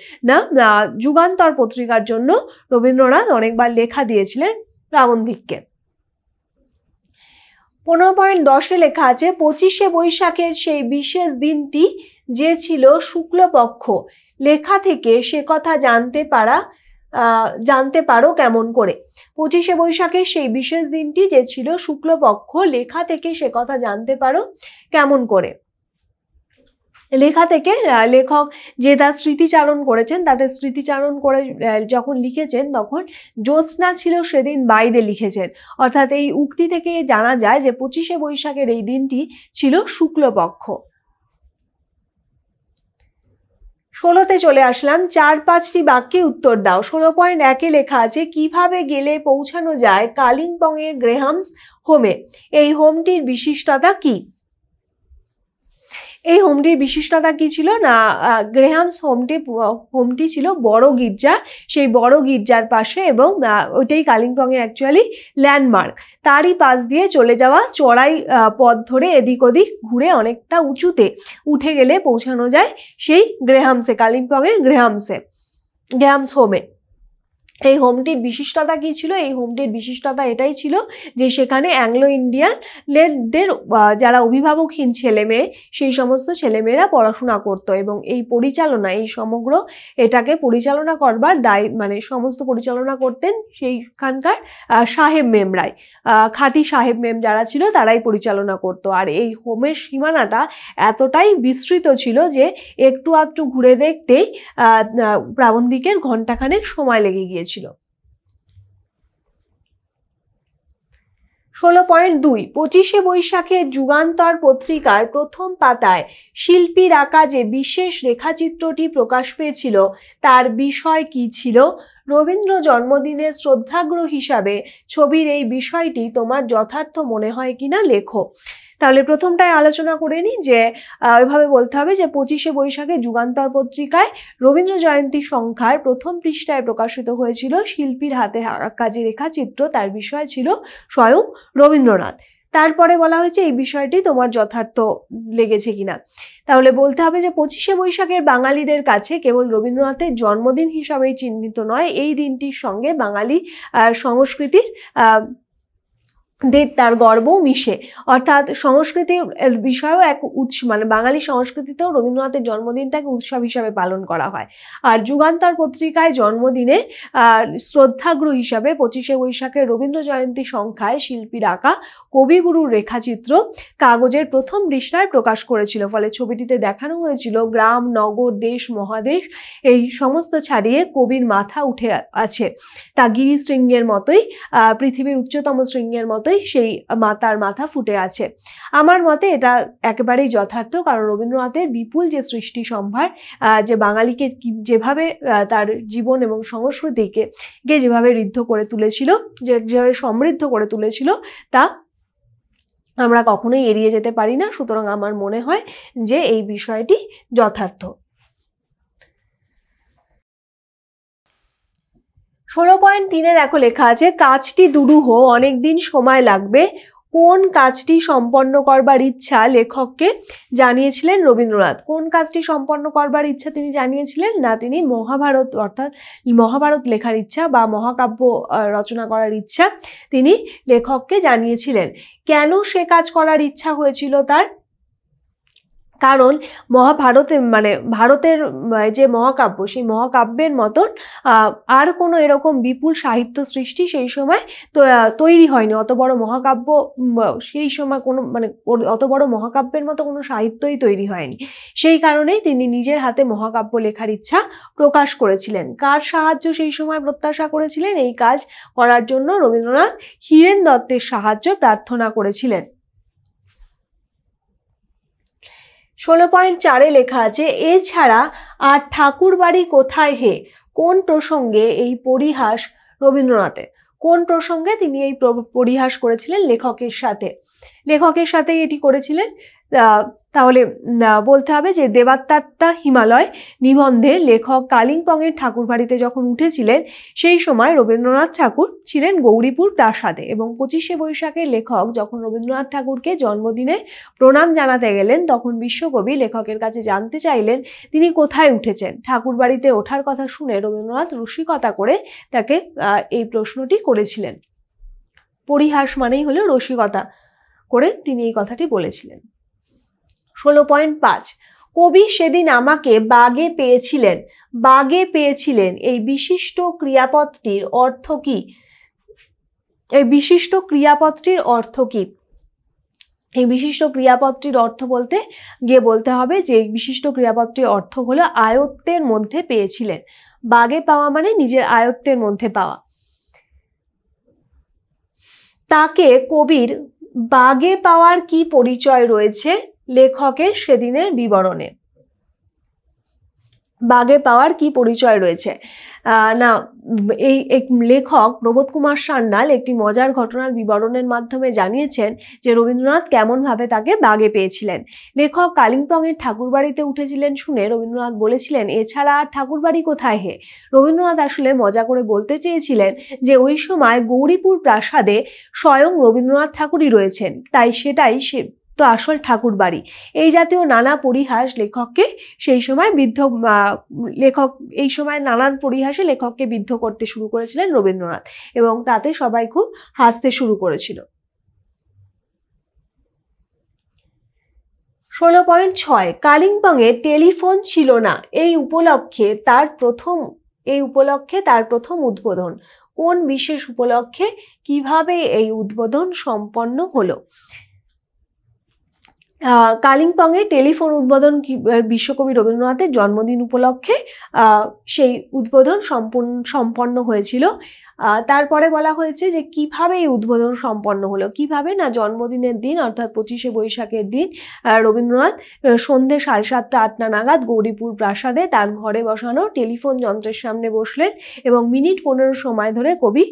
না যুগান্তর পত্রিকার জন্য রবীন্দ্রনাথ অনেকবার লেখা দিয়েছিলেন প্রাবন্ধিককে পনেরো পয়েন্ট দশে লেখা আছে পঁচিশে বৈশাখের সেই বিশেষ দিনটি যে ছিল শুক্লপক্ষ লেখা থেকে সে কথা জানতে পারা জানতে পারো কেমন করে পঁচিশে বৈশাখের সেই বিশেষ দিনটি যে ছিল শুক্লপক্ষ লেখা থেকে সে কথা জানতে পারো কেমন করে লেখা থেকে লেখক যে তার স্মৃতিচারণ করেছেন তাদের স্মৃতিচারণ করে যখন লিখেছেন তখন জ্যোৎস্না ছিল সেদিন বাইরে লিখেছেন অর্থাৎ এই উক্তি থেকে জানা যায় যে পঁচিশে বৈশাখের এই দিনটি ছিল শুক্লপক্ষ ষোলোতে চলে আসলাম চার পাঁচটি বাক্যে উত্তর দাও ষোলো পয়েন্ট একে লেখা আছে কিভাবে গেলে পৌঁছানো যায় কালিম্পংয়ের গ্রেহামস হোমে এই হোমটির বিশিষ্টতা কী এই হোমটির বিশিষ্টতা কি ছিল না গ্রেহামস হোমটি হোমটি ছিল বড় গির্জা সেই বড় গির্জার পাশে এবং ওইটাই কালিম্পংয়ের অ্যাকচুয়ালি ল্যান্ডমার্ক তারই পাশ দিয়ে চলে যাওয়া চড়াই পথ ধরে এদিক ওদিক ঘুরে অনেকটা উঁচুতে উঠে গেলে পৌঁছানো যায় সেই গ্রেহামসে কালিম্পংয়ের গ্রেহামসে গ্রেহামস হোমে এই হোমটির বিশিষ্টতা কী ছিল এই হোমটির বিশিষ্টতা এটাই ছিল যে সেখানে অ্যাংলো ইন্ডিয়ানদের যারা অভিভাবকহীন ছেলেমেয়ে সেই সমস্ত ছেলেমেয়েরা পড়াশোনা করত এবং এই পরিচালনা এই সমগ্র এটাকে পরিচালনা করবার দায় মানে সমস্ত পরিচালনা করতেন সেইখানকার সাহেব মেমরাই খাঁটি সাহেব মেম যারা ছিল তারাই পরিচালনা করত আর এই হোমের সীমানাটা এতটাই বিস্তৃত ছিল যে একটু আধটু ঘুরে দেখতেই প্রাবন্ধিকের ঘণ্টাখানেক সময় লেগে গিয়েছে হয়েছিল ষোলো পয়েন্ট দুই পঁচিশে বৈশাখে যুগান্তর পত্রিকার প্রথম পাতায় শিল্পীর আঁকা যে বিশেষ রেখাচিত্রটি প্রকাশ পেয়েছিল তার বিষয় কি ছিল রবীন্দ্র জন্মদিনের শ্রদ্ধাগ্রহ হিসাবে ছবির এই বিষয়টি তোমার যথার্থ মনে হয় কিনা লেখো তাহলে প্রথমটাই আলোচনা করে নিই যে ওইভাবে বলতে হবে যে পঁচিশে বৈশাখে যুগান্তর পত্রিকায় রবীন্দ্র জয়ন্তী সংখ্যার প্রথম পৃষ্ঠায় প্রকাশিত হয়েছিল শিল্পীর হাতে কাজে রেখা চিত্র তার বিষয় ছিল স্বয়ং রবীন্দ্রনাথ তারপরে বলা হয়েছে এই বিষয়টি তোমার যথার্থ লেগেছে কিনা তাহলে বলতে হবে যে পঁচিশে বৈশাখের বাঙালিদের কাছে কেবল রবীন্দ্রনাথের জন্মদিন হিসাবেই চিহ্নিত নয় এই দিনটির সঙ্গে বাঙালি সংস্কৃতির তার গর্বও মিশে অর্থাৎ সংস্কৃতির বিষয়েও এক উৎস মানে বাঙালি সংস্কৃতিতেও রবীন্দ্রনাথের জন্মদিনটাকে উৎসব হিসাবে পালন করা হয় আর যুগান্তর পত্রিকায় জন্মদিনে শ্রদ্ধাগ্রহ হিসাবে পঁচিশে বৈশাখের রবীন্দ্র জয়ন্তী সংখ্যায় শিল্পীর আঁকা কবিগুরুর রেখাচিত্র কাগজের প্রথম দৃষ্টায় প্রকাশ করেছিল ফলে ছবিটিতে দেখানো হয়েছিল গ্রাম নগর দেশ মহাদেশ এই সমস্ত ছাড়িয়ে কবির মাথা উঠে আছে তা গিরিশৃঙ্গের শৃঙ্গের মতোই পৃথিবীর উচ্চতম শৃঙ্গের মতো মতোই সেই মাতার তার মাথা ফুটে আছে আমার মতে এটা একেবারেই যথার্থ কারণ রবীন্দ্রনাথের বিপুল যে সৃষ্টি সম্ভার যে বাঙালিকে যেভাবে তার জীবন এবং সংস্কৃতিকে কে যেভাবে ঋদ্ধ করে তুলেছিল যেভাবে সমৃদ্ধ করে তুলেছিল তা আমরা কখনোই এড়িয়ে যেতে পারি না সুতরাং আমার মনে হয় যে এই বিষয়টি যথার্থ ষোলো পয়েন্ট তিনে দেখো লেখা আছে কাজটি দুরূহ অনেকদিন সময় লাগবে কোন কাজটি সম্পন্ন করবার ইচ্ছা লেখককে জানিয়েছিলেন রবীন্দ্রনাথ কোন কাজটি সম্পন্ন করবার ইচ্ছা তিনি জানিয়েছিলেন না তিনি মহাভারত অর্থাৎ মহাভারত লেখার ইচ্ছা বা মহাকাব্য রচনা করার ইচ্ছা তিনি লেখককে জানিয়েছিলেন কেন সে কাজ করার ইচ্ছা হয়েছিল তার কারণ মহাভারতে মানে ভারতের যে মহাকাব্য সেই মহাকাব্যের মতন আর কোনো এরকম বিপুল সাহিত্য সৃষ্টি সেই সময় তৈরি হয়নি অত বড় মহাকাব্য সেই সময় কোনো মানে অত বড় মহাকাব্যের মতো কোনো সাহিত্যই তৈরি হয়নি সেই কারণেই তিনি নিজের হাতে মহাকাব্য লেখার ইচ্ছা প্রকাশ করেছিলেন কার সাহায্য সেই সময় প্রত্যাশা করেছিলেন এই কাজ করার জন্য রবীন্দ্রনাথ হীরেন দত্তের সাহায্য প্রার্থনা করেছিলেন ষোলো পয়েন্ট চারে লেখা আছে এছাড়া আর ঠাকুর বাড়ি কোথায় হে কোন প্রসঙ্গে এই পরিহাস রবীন্দ্রনাথের কোন প্রসঙ্গে তিনি এই পরিহাস করেছিলেন লেখকের সাথে লেখকের সাথে এটি করেছিলেন তাহলে বলতে হবে যে দেবাত্মাত্মা হিমালয় নিবন্ধে লেখক কালিম্পংয়ের ঠাকুর বাড়িতে যখন উঠেছিলেন সেই সময় রবীন্দ্রনাথ ঠাকুর ছিলেন গৌরীপুর প্রাসাদে এবং পঁচিশে বৈশাখে লেখক যখন রবীন্দ্রনাথ ঠাকুরকে জন্মদিনে প্রণাম জানাতে গেলেন তখন বিশ্বকবি লেখকের কাছে জানতে চাইলেন তিনি কোথায় উঠেছেন ঠাকুর বাড়িতে ওঠার কথা শুনে রবীন্দ্রনাথ রসিকতা করে তাকে এই প্রশ্নটি করেছিলেন পরিহাস মানেই হলো রসিকতা করে তিনি এই কথাটি বলেছিলেন ষোলো পয়েন্ট পাঁচ কবি সেদিন আমাকে বাগে পেয়েছিলেন বাগে পেয়েছিলেন এই বিশিষ্ট ক্রিয়াপদটির অর্থ কি এই বিশিষ্ট ক্রিয়াপদটির অর্থ কি এই বিশিষ্ট ক্রিয়াপদটির অর্থ বলতে গিয়ে বলতে হবে যে বিশিষ্ট ক্রিয়াপদটির অর্থ হলো আয়ত্তের মধ্যে পেয়েছিলেন বাগে পাওয়া মানে নিজের আয়ত্তের মধ্যে পাওয়া তাকে কবির বাগে পাওয়ার কি পরিচয় রয়েছে লেখকের সেদিনের বিবরণে বাগে পাওয়ার কি পরিচয় রয়েছে না এই এক লেখক প্রবোধ কুমার সান্যাল একটি মজার ঘটনার বিবরণের মাধ্যমে জানিয়েছেন যে রবীন্দ্রনাথ কেমনভাবে তাকে বাগে পেয়েছিলেন লেখক কালিম্পংয়ের ঠাকুরবাড়িতে উঠেছিলেন শুনে রবীন্দ্রনাথ বলেছিলেন এছাড়া আর ঠাকুরবাড়ি কোথায় হে রবীন্দ্রনাথ আসলে মজা করে বলতে চেয়েছিলেন যে ওই সময় গৌরীপুর প্রাসাদে স্বয়ং রবীন্দ্রনাথ ঠাকুরই রয়েছেন তাই সেটাই সে তো আসল ঠাকুর বাড়ি এই জাতীয় নানা পরিহাস লেখককে সেই সময় বিদ্ধ লেখক এই সময় নানান পরিহাসে লেখককে বিদ্ধ করতে শুরু করেছিলেন রবীন্দ্রনাথ এবং তাতে সবাই খুব হাসতে শুরু করেছিল ষোলো পয়েন্ট ছয় কালিম্পংয়ে টেলিফোন ছিল না এই উপলক্ষে তার প্রথম এই উপলক্ষে তার প্রথম উদ্বোধন কোন বিশেষ উপলক্ষে কিভাবে এই উদ্বোধন সম্পন্ন হলো কালিম্পংয়ে টেলিফোন উদ্বোধন বিশ্বকবি রবীন্দ্রনাথের জন্মদিন উপলক্ষে সেই উদ্বোধন সম্পূর্ণ সম্পন্ন হয়েছিল তারপরে বলা হয়েছে যে কিভাবে এই উদ্বোধন সম্পন্ন হলো কিভাবে না জন্মদিনের দিন অর্থাৎ পঁচিশে বৈশাখের দিন রবীন্দ্রনাথ সন্ধে সাড়ে সাতটা আটটা নাগাদ গৌরীপুর প্রাসাদে তার ঘরে বসানো টেলিফোন যন্ত্রের সামনে বসলেন এবং মিনিট পনেরো সময় ধরে কবি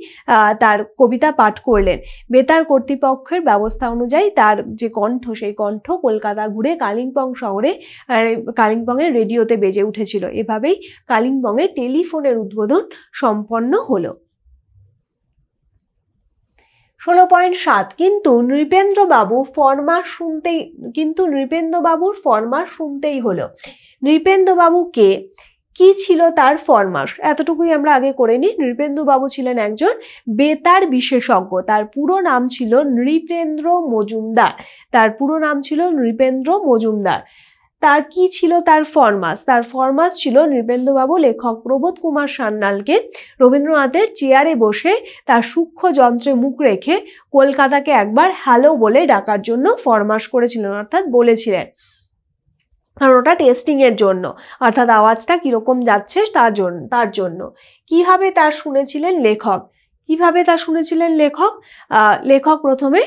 তার কবিতা পাঠ করলেন বেতার কর্তৃপক্ষের ব্যবস্থা অনুযায়ী তার যে কণ্ঠ সেই কণ্ঠ কলকাতা ঘুরে কালিম্পং শহরে কালিম্পংয়ের রেডিওতে বেজে উঠেছিল এভাবেই কালিম্পংয়ের টেলিফোনের উদ্বোধন সম্পন্ন হলো ষোলো পয়েন্ট সাত কিন্তু নৃপেন্দ্রবাবু ফরমা শুনতেই কিন্তু নৃপেন্দ্রবাবুর ফরমা শুনতেই হলো নৃপেন্দ্রবাবুকে কি ছিল তার ফরমাস এতটুকুই আমরা আগে করে নিই নৃপেন্দ্রবাবু ছিলেন একজন বেতার বিশেষজ্ঞ তার পুরো নাম ছিল নৃপেন্দ্র মজুমদার তার পুরো নাম ছিল নৃপেন্দ্র মজুমদার তার কি ছিল তার ফরমাস তার ফরমাস ছিল নৃপেন্দ্রবাবু লেখক প্রবোধ কুমার সান্যালকে রবীন্দ্রনাথের চেয়ারে বসে তার সূক্ষ্ম যন্ত্রে মুখ রেখে কলকাতাকে একবার হ্যালো বলে ডাকার জন্য ফরমাস করেছিলেন অর্থাৎ বলেছিলেন কারণ ওটা টেস্টিংয়ের জন্য অর্থাৎ আওয়াজটা কীরকম যাচ্ছে তার জন্য তার জন্য কীভাবে তার শুনেছিলেন লেখক কিভাবে তা শুনেছিলেন লেখক লেখক প্রথমে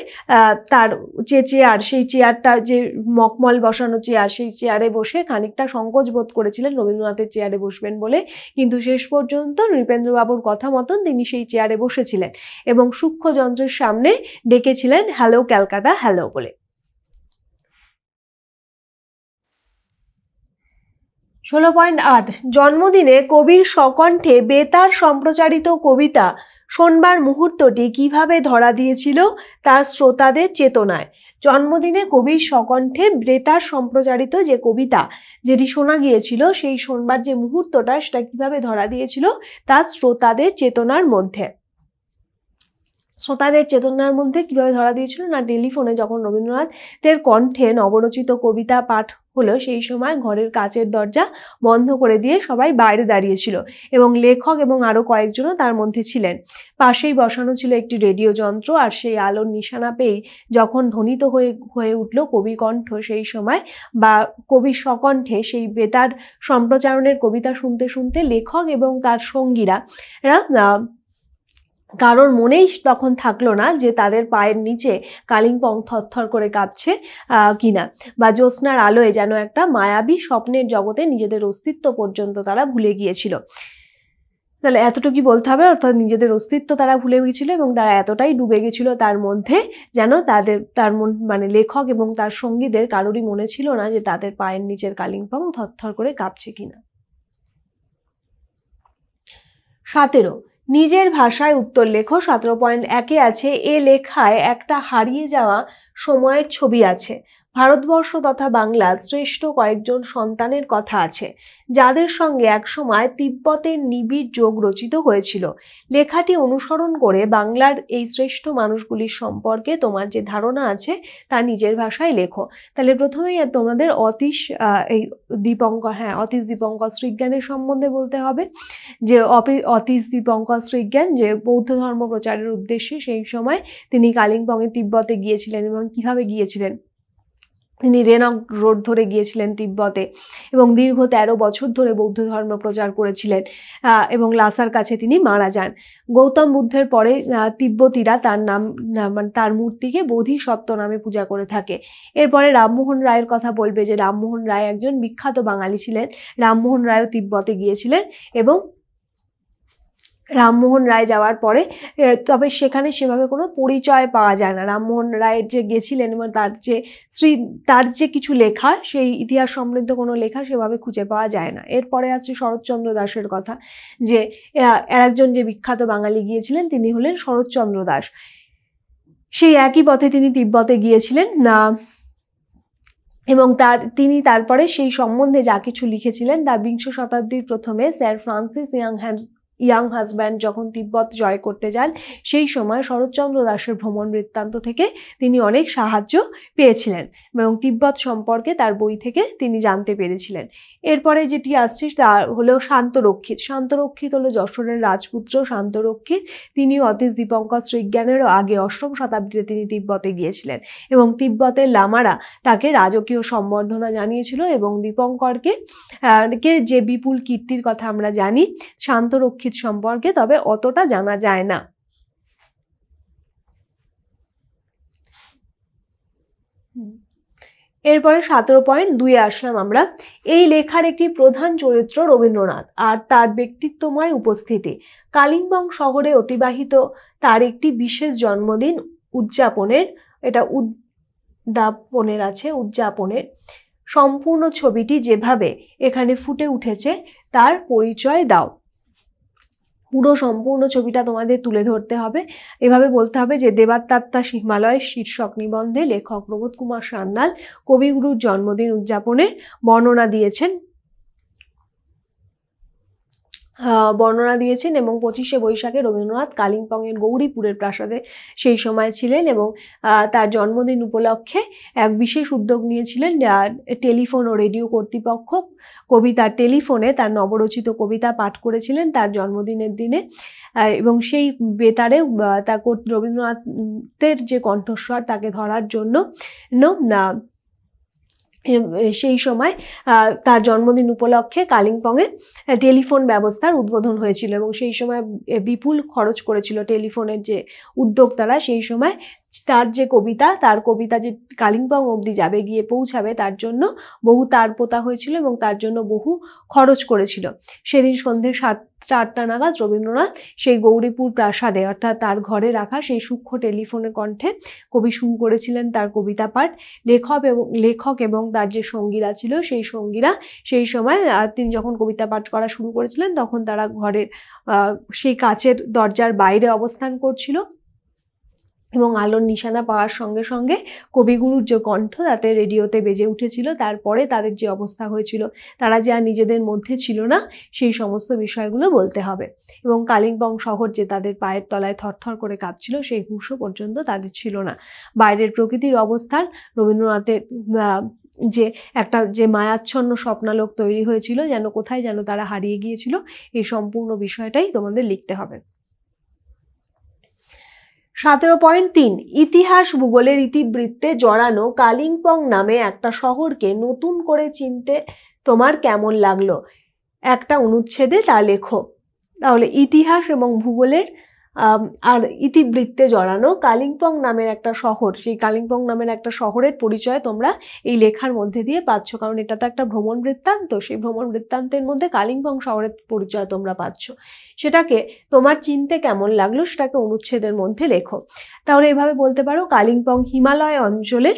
তার যে চেয়ার সেই চেয়ারটা যে মকমল বসানো চেয়ার সেই চেয়ারে বসে খানিকটা সংকোচ বোধ করেছিলেন রবীন্দ্রনাথের চেয়ারে বসবেন বলে কিন্তু শেষ পর্যন্ত নৃপেন্দ্রবাবুর কথা মতন তিনি সেই চেয়ারে বসেছিলেন এবং সূক্ষ্ম যন্ত্রের সামনে ডেকেছিলেন হ্যালো ক্যালকাটা হ্যালো বলে ষোলো পয়েন্ট আট জন্মদিনে কবির সকণ্ঠে বেতার সম্প্রচারিত কবিতা শোনবার মুহূর্তটি কিভাবে ধরা দিয়েছিল তার শ্রোতাদের চেতনায় জন্মদিনে কবির সকণ্ঠে বেতার সম্প্রচারিত যে কবিতা যেটি শোনা গিয়েছিল সেই শোনবার যে মুহূর্তটা সেটা কিভাবে ধরা দিয়েছিল তার শ্রোতাদের চেতনার মধ্যে শ্রোতাদের চেতনার মধ্যে কিভাবে ধরা দিয়েছিল না টেলিফোনে যখন রবীন্দ্রনাথের কণ্ঠে নবরচিত কবিতা পাঠ হলো সেই সময় ঘরের কাচের দরজা বন্ধ করে দিয়ে সবাই বাইরে দাঁড়িয়েছিল এবং লেখক এবং আরও কয়েকজনও তার মধ্যে ছিলেন পাশেই বসানো ছিল একটি রেডিও যন্ত্র আর সেই আলোর নিশানা পেয়েই যখন ধ্বনিত হয়ে হয়ে উঠল কবি কণ্ঠ সেই সময় বা কবি স্বকণ্ঠে সেই বেতার সম্প্রচারণের কবিতা শুনতে শুনতে লেখক এবং তার সঙ্গীরা কারোর মনেই তখন থাকলো না যে তাদের পায়ের নিচে কালিম্পং থরথর করে কাঁপছে কিনা বা জ্যোৎস্নার আলোয় যেন একটা মায়াবী স্বপ্নের জগতে নিজেদের অস্তিত্ব পর্যন্ত তারা ভুলে গিয়েছিল তাহলে এতটুকুই বলতে হবে অর্থাৎ নিজেদের অস্তিত্ব তারা ভুলে গিয়েছিল এবং তারা এতটাই ডুবে গেছিল তার মধ্যে যেন তাদের তার মন মানে লেখক এবং তার সঙ্গীদের কারোরই মনে ছিল না যে তাদের পায়ের নিচের কালিম্পং থরথর করে কাঁপছে কিনা সতেরো নিজের ভাষায় উত্তর লেখো সতেরো পয়েন্ট একে আছে এ লেখায় একটা হারিয়ে যাওয়া সময়ের ছবি আছে ভারতবর্ষ তথা বাংলার শ্রেষ্ঠ কয়েকজন সন্তানের কথা আছে যাদের সঙ্গে একসময় তিব্বতের নিবিড় যোগ রচিত হয়েছিল লেখাটি অনুসরণ করে বাংলার এই শ্রেষ্ঠ মানুষগুলির সম্পর্কে তোমার যে ধারণা আছে তা নিজের ভাষায় লেখো তাহলে প্রথমেই তোমাদের অতীশ এই দীপঙ্কর হ্যাঁ অতীশ দীপঙ্কর শ্রীজ্ঞানের সম্বন্ধে বলতে হবে যে অতীশ দীপঙ্কর শ্রীজ্ঞান যে বৌদ্ধ ধর্ম প্রচারের উদ্দেশ্যে সেই সময় তিনি কালিম্পংয়ে তিব্বতে গিয়েছিলেন এবং কিভাবে গিয়েছিলেন তিনি রেনক রোড ধরে গিয়েছিলেন তিব্বতে এবং দীর্ঘ ১৩ বছর ধরে বৌদ্ধ ধর্ম প্রচার করেছিলেন এবং লাসার কাছে তিনি মারা যান গৌতম বুদ্ধের পরে তিব্বতীরা তার নাম মানে তার মূর্তিকে বোধি সত্য নামে পূজা করে থাকে এরপরে রামমোহন রায়ের কথা বলবে যে রামমোহন রায় একজন বিখ্যাত বাঙালি ছিলেন রামমোহন রায়ও তিব্বতে গিয়েছিলেন এবং রামমোহন রায় যাওয়ার পরে তবে সেখানে সেভাবে কোনো পরিচয় পাওয়া যায় না রামমোহন রায় যে গেছিলেন এবং তার যে শ্রী তার যে কিছু লেখা সেই ইতিহাস সমৃদ্ধ কোনো লেখা সেভাবে খুঁজে পাওয়া যায় না এরপরে আছে শরৎচন্দ্র দাসের কথা যে আর একজন যে বিখ্যাত বাঙালি গিয়েছিলেন তিনি হলেন শরৎচন্দ্র দাস সেই একই পথে তিনি তিব্বতে গিয়েছিলেন না এবং তার তিনি তারপরে সেই সম্বন্ধে যা কিছু লিখেছিলেন তা বিংশ শতাব্দীর প্রথমে স্যার ফ্রান্সিস ইয়াং হ্যামস ইয়াং হাজব্যান্ড যখন তিব্বত জয় করতে যান সেই সময় শরৎচন্দ্র দাসের ভ্রমণ বৃত্তান্ত থেকে তিনি অনেক সাহায্য পেয়েছিলেন এবং তিব্বত সম্পর্কে তার বই থেকে তিনি জানতে পেরেছিলেন এরপরে যেটি আসছে তা হলো শান্তরক্ষিত শান্তরক্ষিত হলো যশোরের রাজপুত্র শান্তরক্ষিত তিনি অতীশ দীপঙ্কর শ্রীজ্ঞানেরও আগে অষ্টম শতাব্দীতে তিনি তিব্বতে গিয়েছিলেন এবং তিব্বতের লামারা তাকে রাজকীয় সম্বর্ধনা জানিয়েছিল এবং দীপঙ্করকে কে যে বিপুল কীর্তির কথা আমরা জানি শান্তরক্ষিত সম্পর্কে তবে অতটা জানা যায় না এরপরে সতেরো পয়েন্ট দুয়ে আসলাম আমরা এই লেখার একটি প্রধান চরিত্র রবীন্দ্রনাথ আর তার ব্যক্তিত্বময় উপস্থিতি কালিম্পং শহরে অতিবাহিত তার একটি বিশেষ জন্মদিন উদযাপনের এটা উদ্যাপনের আছে উদযাপনের সম্পূর্ণ ছবিটি যেভাবে এখানে ফুটে উঠেছে তার পরিচয় দাও পুরো সম্পূর্ণ ছবিটা তোমাদের তুলে ধরতে হবে এভাবে বলতে হবে যে দেবাত্মাত্মা হিমালয় শীর্ষক নিবন্ধে লেখক প্রবোধ কুমার সান্যাল কবিগুরুর জন্মদিন উদযাপনের বর্ণনা দিয়েছেন বর্ণনা দিয়েছেন এবং পঁচিশে বৈশাখে রবীন্দ্রনাথ কালিম্পংয়ের গৌরীপুরের প্রাসাদে সেই সময় ছিলেন এবং তার জন্মদিন উপলক্ষে এক বিশেষ উদ্যোগ নিয়েছিলেন টেলিফোন ও রেডিও কর্তৃপক্ষ কবিতার টেলিফোনে তার নবরচিত কবিতা পাঠ করেছিলেন তার জন্মদিনের দিনে এবং সেই বেতারে তা রবীন্দ্রনাথের যে কণ্ঠস্বর তাকে ধরার জন্য না সেই সময় তার জন্মদিন উপলক্ষে কালিম্পংয়ে টেলিফোন ব্যবস্থার উদ্বোধন হয়েছিল এবং সেই সময় বিপুল খরচ করেছিল টেলিফোনের যে উদ্যোক্তারা সেই সময় তার যে কবিতা তার কবিতা যে কালিম্পং অবধি যাবে গিয়ে পৌঁছাবে তার জন্য বহু তার পোতা হয়েছিল এবং তার জন্য বহু খরচ করেছিল সেদিন সন্ধ্যে সাতটা আটটা নাগাদ রবীন্দ্রনাথ সেই গৌরীপুর প্রাসাদে অর্থাৎ তার ঘরে রাখা সেই সূক্ষ্ম টেলিফোনে কণ্ঠে কবি শুরু করেছিলেন তার কবিতা পাঠ লেখক এবং লেখক এবং তার যে সঙ্গীরা ছিল সেই সঙ্গীরা সেই সময় তিনি যখন কবিতা পাঠ করা শুরু করেছিলেন তখন তারা ঘরের সেই কাচের দরজার বাইরে অবস্থান করছিল এবং আলোর নিশানা পাওয়ার সঙ্গে সঙ্গে কবিগুরুর যে কণ্ঠ তাতে রেডিওতে বেজে উঠেছিল তারপরে তাদের যে অবস্থা হয়েছিল তারা যা নিজেদের মধ্যে ছিল না সেই সমস্ত বিষয়গুলো বলতে হবে এবং কালিম্পং শহর যে তাদের পায়ের তলায় থরথর করে কাঁপছিল সেই হুঁশও পর্যন্ত তাদের ছিল না বাইরের প্রকৃতির অবস্থান রবীন্দ্রনাথের যে একটা যে মায়াচ্ছন্ন স্বপ্নালোক তৈরি হয়েছিল যেন কোথায় যেন তারা হারিয়ে গিয়েছিল এই সম্পূর্ণ বিষয়টাই তোমাদের লিখতে হবে সতেরো পয়েন্ট তিন ইতিহাস ভূগোলের ইতিবৃত্তে জড়ানো কালিম্পং নামে একটা শহরকে নতুন করে চিনতে তোমার কেমন লাগলো একটা অনুচ্ছেদে তা লেখো তাহলে ইতিহাস এবং ভূগোলের আর ইতিবৃত্তে জড়ানো কালিম্পং নামের একটা শহর সেই কালিম্পং নামের একটা শহরের পরিচয় তোমরা এই লেখার মধ্যে দিয়ে পাচ্ছ কারণ এটা তো একটা ভ্রমণ বৃত্তান্ত সেই ভ্রমণ বৃত্তান্তের মধ্যে কালিম্পং শহরের পরিচয় তোমরা পাচ্ছ সেটাকে তোমার চিনতে কেমন লাগলো সেটাকে অনুচ্ছেদের মধ্যে লেখো তাহলে এভাবে বলতে পারো কালিম্পং হিমালয় অঞ্চলের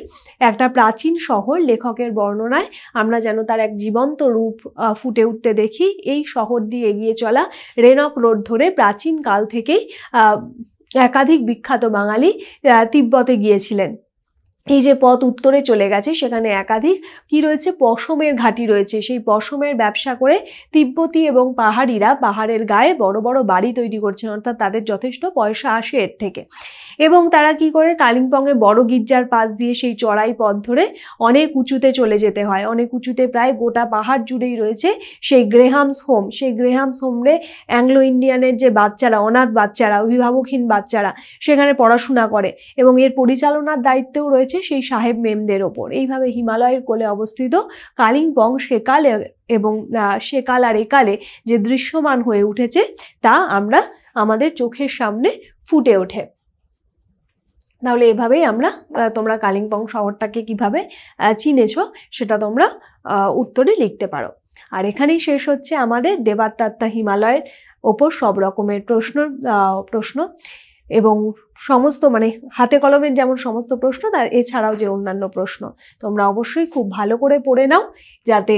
একটা প্রাচীন শহর লেখকের বর্ণনায় আমরা যেন তার এক জীবন্ত রূপ ফুটে উঠতে দেখি এই শহর দিয়ে এগিয়ে চলা রেনক রোড ধরে প্রাচীন কাল থেকেই একাধিক বিখ্যাত বাঙালি তিব্বতে গিয়েছিলেন এই যে পথ উত্তরে চলে গেছে সেখানে একাধিক কি রয়েছে পশমের ঘাটি রয়েছে সেই পশমের ব্যবসা করে তিব্বতি এবং পাহাড়িরা পাহাড়ের গায়ে বড় বড় বাড়ি তৈরি করছেন অর্থাৎ তাদের যথেষ্ট পয়সা আসে এর থেকে এবং তারা কি করে কালিম্পংয়ে বড় গির্জার পাশ দিয়ে সেই চড়াই পথ ধরে অনেক উঁচুতে চলে যেতে হয় অনেক উঁচুতে প্রায় গোটা পাহাড় জুড়েই রয়েছে সেই গ্রেহামস হোম সেই গ্রেহামস হোমরে অ্যাংলো ইন্ডিয়ানের যে বাচ্চারা অনাথ বাচ্চারা অভিভাবকহীন বাচ্চারা সেখানে পড়াশোনা করে এবং এর পরিচালনার দায়িত্বও রয়েছে সেই সাহেব মেমদের ওপর এইভাবে হিমালয়ের কোলে অবস্থিত কালিম্পং সেকালে এবং সেকাল আর একালে যে দৃশ্যমান হয়ে উঠেছে তা আমরা আমাদের চোখের সামনে ফুটে ওঠে তাহলে এভাবেই আমরা তোমরা কালিম্পং শহরটাকে কিভাবে চিনেছ সেটা তোমরা উত্তরে লিখতে পারো আর এখানেই শেষ হচ্ছে আমাদের দেবাত্মাত্মা হিমালয়ের ওপর সব রকমের প্রশ্ন প্রশ্ন এবং সমস্ত মানে হাতে কলমের যেমন সমস্ত প্রশ্ন তার এছাড়াও যে অন্যান্য প্রশ্ন তোমরা অবশ্যই খুব ভালো করে পড়ে নাও যাতে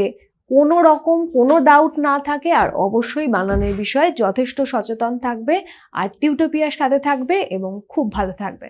কোনো রকম কোনো ডাউট না থাকে আর অবশ্যই বানানের বিষয়ে যথেষ্ট সচেতন থাকবে আর টিউটোপিয়ার সাথে থাকবে এবং খুব ভালো থাকবে